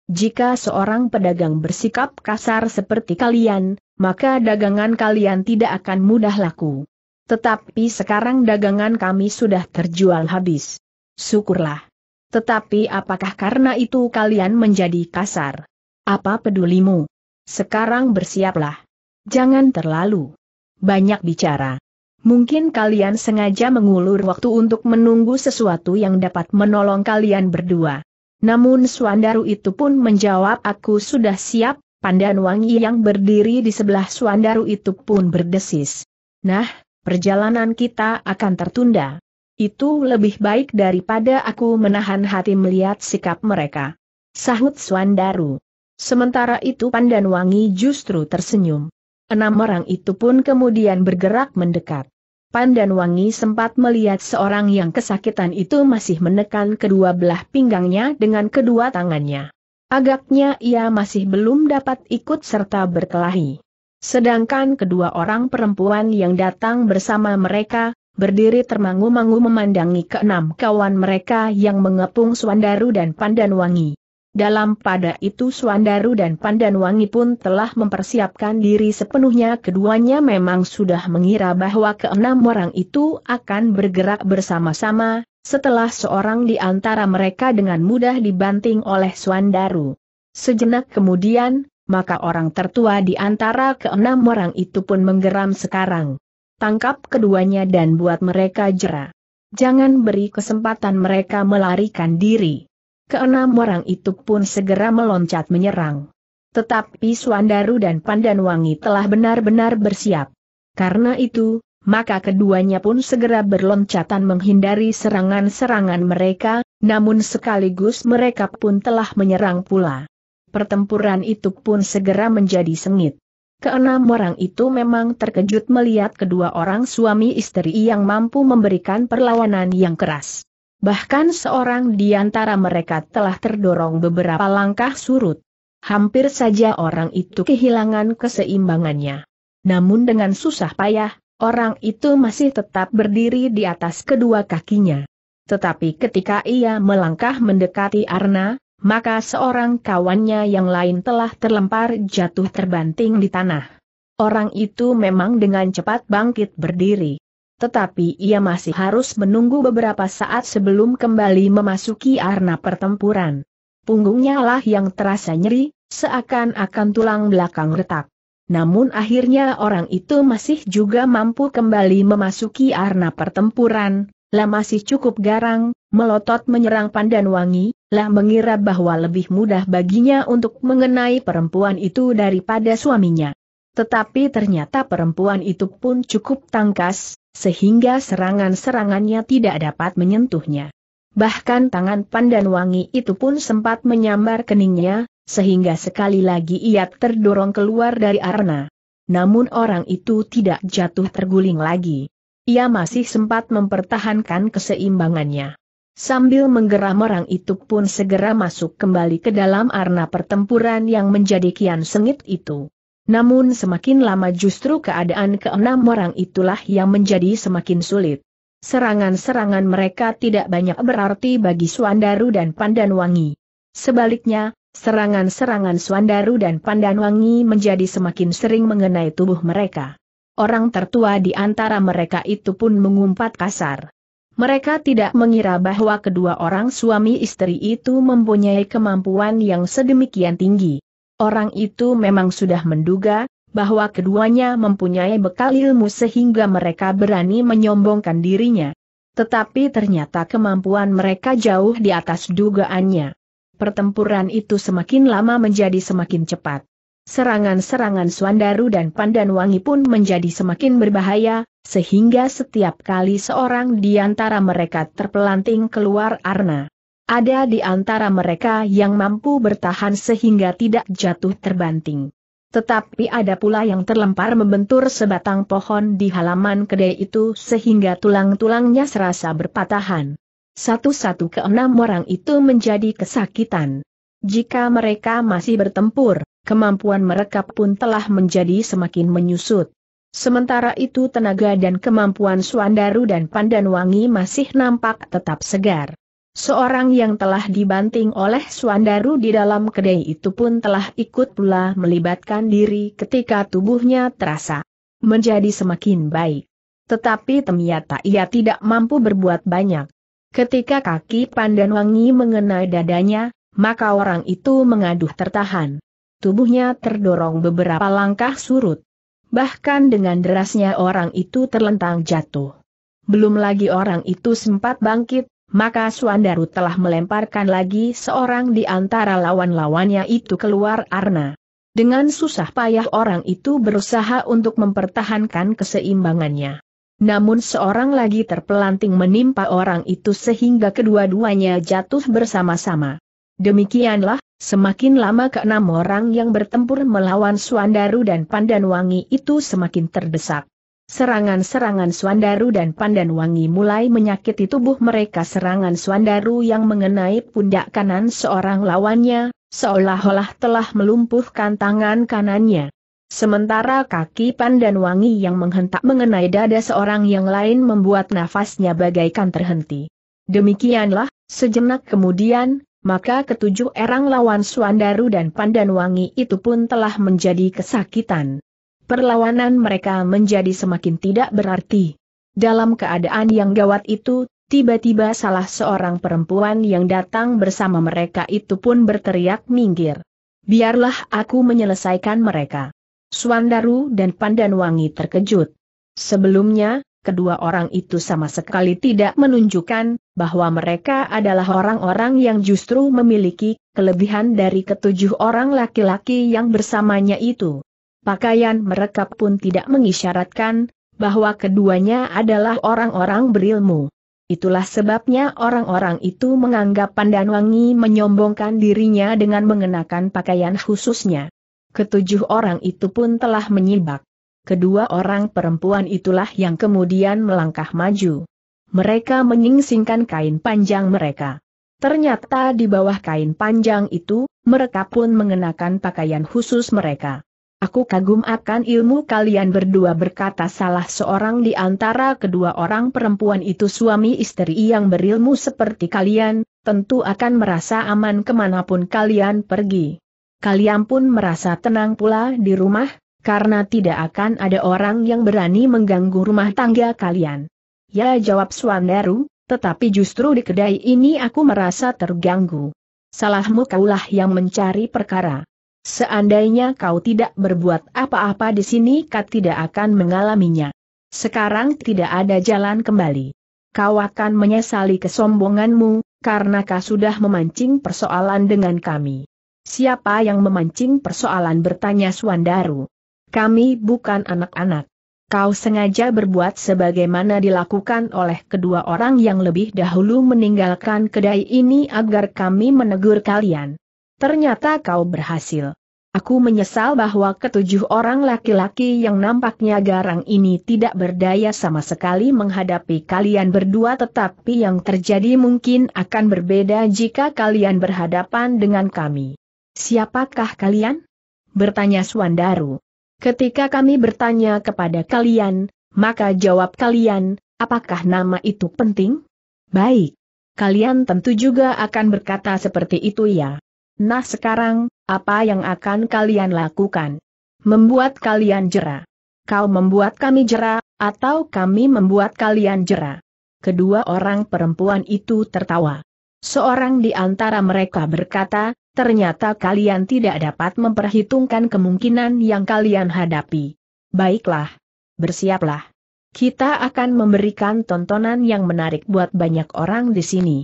Jika seorang pedagang bersikap kasar seperti kalian, maka dagangan kalian tidak akan mudah laku. Tetapi sekarang dagangan kami sudah terjual habis. Syukurlah. Tetapi apakah karena itu kalian menjadi kasar? Apa pedulimu? Sekarang bersiaplah. Jangan terlalu banyak bicara. Mungkin kalian sengaja mengulur waktu untuk menunggu sesuatu yang dapat menolong kalian berdua. Namun Suandaru itu pun menjawab aku sudah siap, Pandan Wangi yang berdiri di sebelah Suandaru itu pun berdesis. Nah, perjalanan kita akan tertunda. Itu lebih baik daripada aku menahan hati melihat sikap mereka. Sahut Suandaru. Sementara itu Pandan Wangi justru tersenyum. Enam orang itu pun kemudian bergerak mendekat. Pandan Wangi sempat melihat seorang yang kesakitan itu masih menekan kedua belah pinggangnya dengan kedua tangannya. Agaknya ia masih belum dapat ikut serta berkelahi. Sedangkan kedua orang perempuan yang datang bersama mereka, berdiri termangu-mangu memandangi keenam kawan mereka yang mengepung Suandaru dan Pandan Wangi. Dalam pada itu Suandaru dan Pandanwangi pun telah mempersiapkan diri sepenuhnya keduanya memang sudah mengira bahwa keenam orang itu akan bergerak bersama-sama, setelah seorang di antara mereka dengan mudah dibanting oleh Suandaru. Sejenak kemudian, maka orang tertua di antara keenam orang itu pun menggeram sekarang. Tangkap keduanya dan buat mereka jera. Jangan beri kesempatan mereka melarikan diri keenam orang itu pun segera meloncat menyerang. Tetapi Suandaru dan Pandanwangi telah benar-benar bersiap. Karena itu, maka keduanya pun segera berloncatan menghindari serangan-serangan mereka, namun sekaligus mereka pun telah menyerang pula. Pertempuran itu pun segera menjadi sengit. Keenam orang itu memang terkejut melihat kedua orang suami istri yang mampu memberikan perlawanan yang keras. Bahkan seorang di antara mereka telah terdorong beberapa langkah surut. Hampir saja orang itu kehilangan keseimbangannya. Namun dengan susah payah, orang itu masih tetap berdiri di atas kedua kakinya. Tetapi ketika ia melangkah mendekati Arna, maka seorang kawannya yang lain telah terlempar jatuh terbanting di tanah. Orang itu memang dengan cepat bangkit berdiri tetapi ia masih harus menunggu beberapa saat sebelum kembali memasuki arena pertempuran. Punggungnya lah yang terasa nyeri, seakan-akan tulang belakang retak. Namun akhirnya orang itu masih juga mampu kembali memasuki arena pertempuran, lah masih cukup garang, melotot menyerang pandan wangi, lah mengira bahwa lebih mudah baginya untuk mengenai perempuan itu daripada suaminya. Tetapi ternyata perempuan itu pun cukup tangkas, sehingga serangan-serangannya tidak dapat menyentuhnya. Bahkan tangan pandan wangi itu pun sempat menyambar keningnya, sehingga sekali lagi ia terdorong keluar dari arna. Namun orang itu tidak jatuh terguling lagi. Ia masih sempat mempertahankan keseimbangannya. Sambil menggeram orang itu pun segera masuk kembali ke dalam arna pertempuran yang menjadi kian sengit itu. Namun semakin lama justru keadaan keenam orang itulah yang menjadi semakin sulit. Serangan-serangan mereka tidak banyak berarti bagi Suandaru dan Pandanwangi. Sebaliknya, serangan-serangan Suandaru dan Pandanwangi menjadi semakin sering mengenai tubuh mereka. Orang tertua di antara mereka itu pun mengumpat kasar. Mereka tidak mengira bahwa kedua orang suami istri itu mempunyai kemampuan yang sedemikian tinggi. Orang itu memang sudah menduga, bahwa keduanya mempunyai bekal ilmu sehingga mereka berani menyombongkan dirinya. Tetapi ternyata kemampuan mereka jauh di atas dugaannya. Pertempuran itu semakin lama menjadi semakin cepat. Serangan-serangan Swandaru dan Pandanwangi pun menjadi semakin berbahaya, sehingga setiap kali seorang di antara mereka terpelanting keluar arna. Ada di antara mereka yang mampu bertahan sehingga tidak jatuh terbanting. Tetapi ada pula yang terlempar membentur sebatang pohon di halaman kedai itu sehingga tulang-tulangnya serasa berpatahan. Satu-satu keenam orang itu menjadi kesakitan. Jika mereka masih bertempur, kemampuan mereka pun telah menjadi semakin menyusut. Sementara itu tenaga dan kemampuan Suandaru dan Pandanwangi masih nampak tetap segar. Seorang yang telah dibanting oleh Suandaru di dalam kedai itu pun telah ikut pula melibatkan diri ketika tubuhnya terasa menjadi semakin baik. Tetapi ternyata ia tidak mampu berbuat banyak. Ketika kaki pandan wangi mengenai dadanya, maka orang itu mengaduh tertahan. Tubuhnya terdorong beberapa langkah surut. Bahkan dengan derasnya orang itu terlentang jatuh. Belum lagi orang itu sempat bangkit, maka Suandaru telah melemparkan lagi seorang di antara lawan-lawannya itu keluar arna. Dengan susah payah orang itu berusaha untuk mempertahankan keseimbangannya. Namun seorang lagi terpelanting menimpa orang itu sehingga kedua-duanya jatuh bersama-sama. Demikianlah, semakin lama keenam orang yang bertempur melawan Suandaru dan Pandanwangi itu semakin terdesak. Serangan-serangan Swandaru dan Pandan Wangi mulai menyakiti tubuh mereka serangan Swandaru yang mengenai pundak kanan seorang lawannya, seolah-olah telah melumpuhkan tangan kanannya. Sementara kaki Pandan Wangi yang menghentak mengenai dada seorang yang lain membuat nafasnya bagaikan terhenti. Demikianlah, sejenak kemudian, maka ketujuh erang lawan Swandaru dan Pandan Wangi itu pun telah menjadi kesakitan. Perlawanan mereka menjadi semakin tidak berarti. Dalam keadaan yang gawat itu, tiba-tiba salah seorang perempuan yang datang bersama mereka itu pun berteriak minggir. Biarlah aku menyelesaikan mereka. Suandaru dan Pandanwangi terkejut. Sebelumnya, kedua orang itu sama sekali tidak menunjukkan bahwa mereka adalah orang-orang yang justru memiliki kelebihan dari ketujuh orang laki-laki yang bersamanya itu. Pakaian mereka pun tidak mengisyaratkan bahwa keduanya adalah orang-orang berilmu. Itulah sebabnya orang-orang itu menganggap Pandan Wangi menyombongkan dirinya dengan mengenakan pakaian khususnya. Ketujuh orang itu pun telah menyibak. Kedua orang perempuan itulah yang kemudian melangkah maju. Mereka menyingsingkan kain panjang mereka. Ternyata di bawah kain panjang itu, mereka pun mengenakan pakaian khusus mereka. Aku kagum akan ilmu kalian berdua berkata salah seorang di antara kedua orang perempuan itu suami istri yang berilmu seperti kalian, tentu akan merasa aman kemanapun kalian pergi. Kalian pun merasa tenang pula di rumah, karena tidak akan ada orang yang berani mengganggu rumah tangga kalian. Ya jawab Swandaru, tetapi justru di kedai ini aku merasa terganggu. Salahmu kaulah yang mencari perkara. Seandainya kau tidak berbuat apa-apa di sini kau tidak akan mengalaminya. Sekarang tidak ada jalan kembali. Kau akan menyesali kesombonganmu, karena kau sudah memancing persoalan dengan kami. Siapa yang memancing persoalan bertanya Suandaru. Kami bukan anak-anak. Kau sengaja berbuat sebagaimana dilakukan oleh kedua orang yang lebih dahulu meninggalkan kedai ini agar kami menegur kalian. Ternyata kau berhasil. Aku menyesal bahwa ketujuh orang laki-laki yang nampaknya garang ini tidak berdaya sama sekali menghadapi kalian berdua tetapi yang terjadi mungkin akan berbeda jika kalian berhadapan dengan kami. Siapakah kalian? Bertanya Suandaru. Ketika kami bertanya kepada kalian, maka jawab kalian, apakah nama itu penting? Baik. Kalian tentu juga akan berkata seperti itu ya. Nah sekarang, apa yang akan kalian lakukan? Membuat kalian jera. Kau membuat kami jera, atau kami membuat kalian jera. Kedua orang perempuan itu tertawa. Seorang di antara mereka berkata, ternyata kalian tidak dapat memperhitungkan kemungkinan yang kalian hadapi. Baiklah. Bersiaplah. Kita akan memberikan tontonan yang menarik buat banyak orang di sini.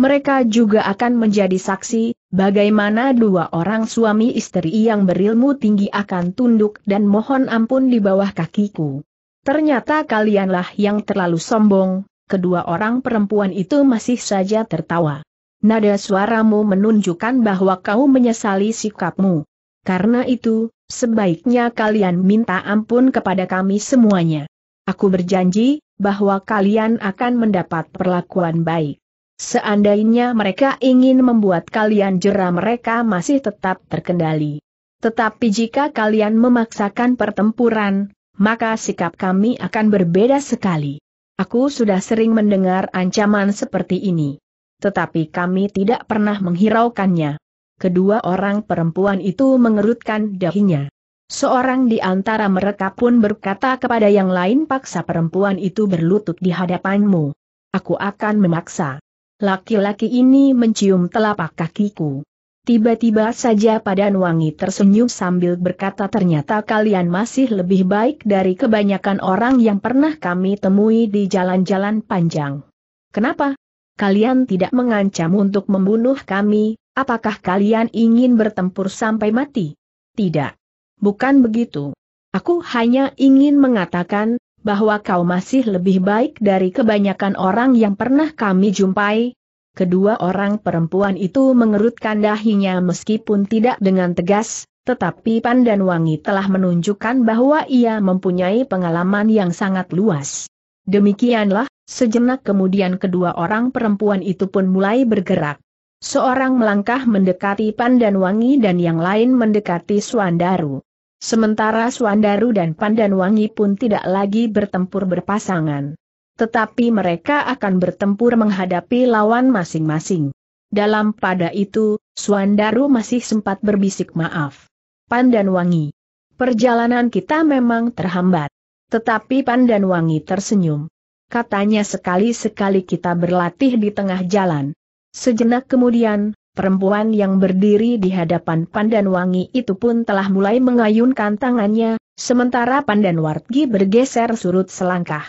Mereka juga akan menjadi saksi, bagaimana dua orang suami istri yang berilmu tinggi akan tunduk dan mohon ampun di bawah kakiku. Ternyata kalianlah yang terlalu sombong, kedua orang perempuan itu masih saja tertawa. Nada suaramu menunjukkan bahwa kau menyesali sikapmu. Karena itu, sebaiknya kalian minta ampun kepada kami semuanya. Aku berjanji, bahwa kalian akan mendapat perlakuan baik. Seandainya mereka ingin membuat kalian jera mereka masih tetap terkendali. Tetapi jika kalian memaksakan pertempuran, maka sikap kami akan berbeda sekali. Aku sudah sering mendengar ancaman seperti ini. Tetapi kami tidak pernah menghiraukannya. Kedua orang perempuan itu mengerutkan dahinya. Seorang di antara mereka pun berkata kepada yang lain paksa perempuan itu berlutut di hadapanmu. Aku akan memaksa laki-laki ini mencium telapak kakiku. Tiba-tiba saja pada Wangi tersenyum sambil berkata ternyata kalian masih lebih baik dari kebanyakan orang yang pernah kami temui di jalan-jalan panjang. Kenapa? Kalian tidak mengancam untuk membunuh kami, apakah kalian ingin bertempur sampai mati? Tidak. Bukan begitu. Aku hanya ingin mengatakan, bahwa kau masih lebih baik dari kebanyakan orang yang pernah kami jumpai. Kedua orang perempuan itu mengerutkan dahinya meskipun tidak dengan tegas, tetapi Pandan Wangi telah menunjukkan bahwa ia mempunyai pengalaman yang sangat luas. Demikianlah, sejenak kemudian kedua orang perempuan itu pun mulai bergerak. Seorang melangkah mendekati Pandan Wangi dan yang lain mendekati Suandaru. Sementara Suandaru dan Pandanwangi pun tidak lagi bertempur berpasangan. Tetapi mereka akan bertempur menghadapi lawan masing-masing. Dalam pada itu, Suandaru masih sempat berbisik maaf. Pandanwangi. Perjalanan kita memang terhambat. Tetapi Pandanwangi tersenyum. Katanya sekali-sekali kita berlatih di tengah jalan. Sejenak kemudian, Perempuan yang berdiri di hadapan Pandan Wangi itu pun telah mulai mengayunkan tangannya, sementara Pandan Wargi bergeser surut selangkah.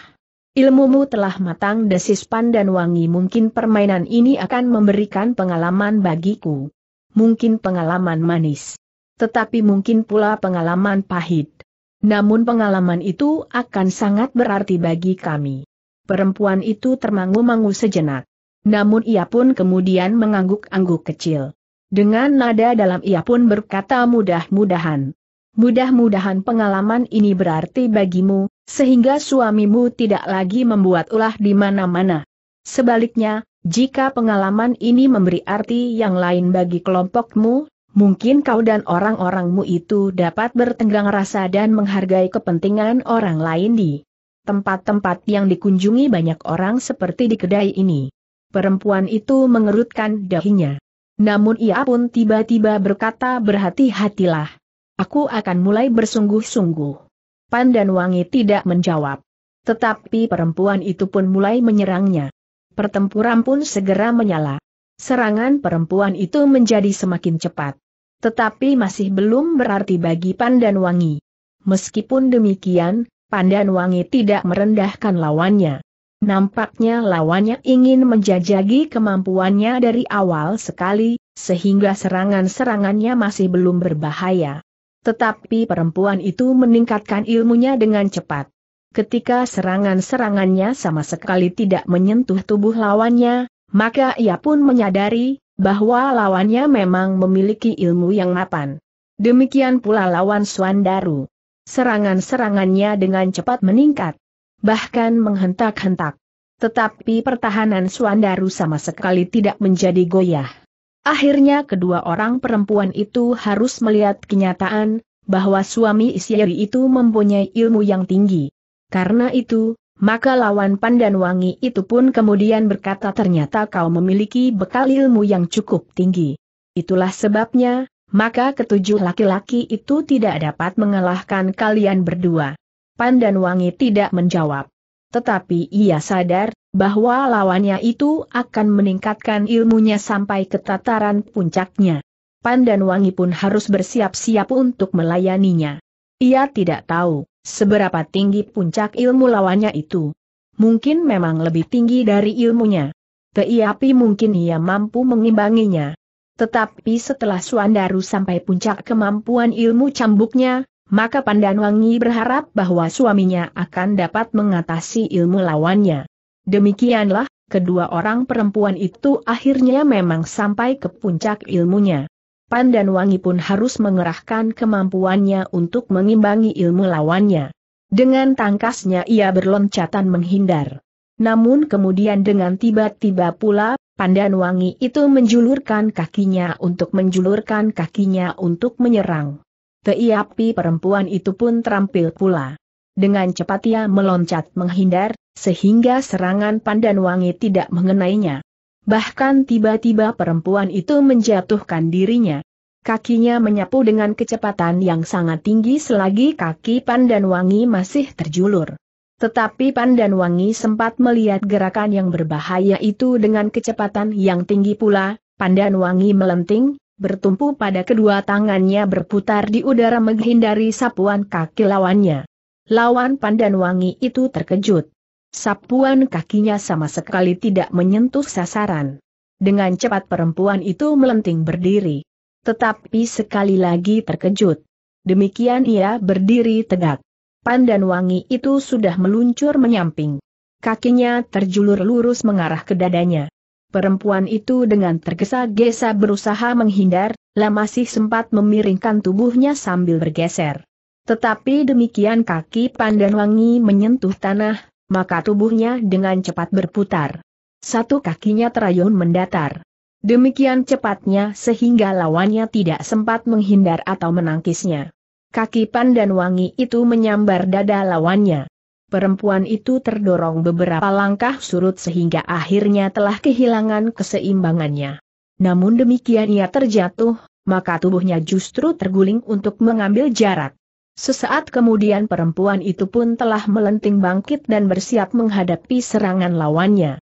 Ilmumu telah matang desis Pandan Wangi. mungkin permainan ini akan memberikan pengalaman bagiku. Mungkin pengalaman manis. Tetapi mungkin pula pengalaman pahit. Namun pengalaman itu akan sangat berarti bagi kami. Perempuan itu termangu-mangu sejenak. Namun ia pun kemudian mengangguk-angguk kecil. Dengan nada dalam ia pun berkata mudah-mudahan. Mudah-mudahan pengalaman ini berarti bagimu, sehingga suamimu tidak lagi membuat ulah di mana-mana. Sebaliknya, jika pengalaman ini memberi arti yang lain bagi kelompokmu, mungkin kau dan orang-orangmu itu dapat bertenggang rasa dan menghargai kepentingan orang lain di tempat-tempat yang dikunjungi banyak orang seperti di kedai ini perempuan itu mengerutkan dahinya. Namun ia pun tiba-tiba berkata berhati-hatilah. Aku akan mulai bersungguh-sungguh. Pandan Wangi tidak menjawab. Tetapi perempuan itu pun mulai menyerangnya. Pertempuran pun segera menyala. Serangan perempuan itu menjadi semakin cepat. Tetapi masih belum berarti bagi Pandan Wangi. Meskipun demikian, Pandan Wangi tidak merendahkan lawannya. Nampaknya lawannya ingin menjajagi kemampuannya dari awal sekali, sehingga serangan-serangannya masih belum berbahaya. Tetapi perempuan itu meningkatkan ilmunya dengan cepat. Ketika serangan-serangannya sama sekali tidak menyentuh tubuh lawannya, maka ia pun menyadari bahwa lawannya memang memiliki ilmu yang mapan. Demikian pula lawan Swandaru. Serangan-serangannya dengan cepat meningkat bahkan menghentak-hentak. Tetapi pertahanan Suandaru sama sekali tidak menjadi goyah. Akhirnya kedua orang perempuan itu harus melihat kenyataan, bahwa suami Isyari itu mempunyai ilmu yang tinggi. Karena itu, maka lawan Pandan Wangi itu pun kemudian berkata ternyata kau memiliki bekal ilmu yang cukup tinggi. Itulah sebabnya, maka ketujuh laki-laki itu tidak dapat mengalahkan kalian berdua. Pandan Wangi tidak menjawab. Tetapi ia sadar, bahwa lawannya itu akan meningkatkan ilmunya sampai ke tataran puncaknya. Pandan Wangi pun harus bersiap-siap untuk melayaninya. Ia tidak tahu, seberapa tinggi puncak ilmu lawannya itu. Mungkin memang lebih tinggi dari ilmunya. tapi mungkin ia mampu mengimbanginya. Tetapi setelah Suandaru sampai puncak kemampuan ilmu cambuknya, maka Pandan Wangi berharap bahwa suaminya akan dapat mengatasi ilmu lawannya. Demikianlah, kedua orang perempuan itu akhirnya memang sampai ke puncak ilmunya. Pandan Wangi pun harus mengerahkan kemampuannya untuk mengimbangi ilmu lawannya. Dengan tangkasnya ia berloncatan menghindar. Namun kemudian dengan tiba-tiba pula, Pandan Wangi itu menjulurkan kakinya untuk menjulurkan kakinya untuk menyerang. Teiapi perempuan itu pun terampil pula. Dengan cepat ia meloncat menghindar, sehingga serangan pandan wangi tidak mengenainya. Bahkan tiba-tiba perempuan itu menjatuhkan dirinya. Kakinya menyapu dengan kecepatan yang sangat tinggi selagi kaki pandan wangi masih terjulur. Tetapi pandan wangi sempat melihat gerakan yang berbahaya itu dengan kecepatan yang tinggi pula, pandan wangi melenting, bertumpu pada kedua tangannya berputar di udara menghindari sapuan kaki lawannya. Lawan Pandan Wangi itu terkejut. Sapuan kakinya sama sekali tidak menyentuh sasaran. Dengan cepat perempuan itu melenting berdiri. Tetapi sekali lagi terkejut. Demikian ia berdiri tegak. Pandan Wangi itu sudah meluncur menyamping. Kakinya terjulur lurus mengarah ke dadanya. Perempuan itu dengan tergesa-gesa berusaha menghindar, lah masih sempat memiringkan tubuhnya sambil bergeser. Tetapi demikian kaki pandan wangi menyentuh tanah, maka tubuhnya dengan cepat berputar. Satu kakinya terayun mendatar. Demikian cepatnya sehingga lawannya tidak sempat menghindar atau menangkisnya. Kaki pandan wangi itu menyambar dada lawannya perempuan itu terdorong beberapa langkah surut sehingga akhirnya telah kehilangan keseimbangannya. Namun demikian ia terjatuh, maka tubuhnya justru terguling untuk mengambil jarak. Sesaat kemudian perempuan itu pun telah melenting bangkit dan bersiap menghadapi serangan lawannya.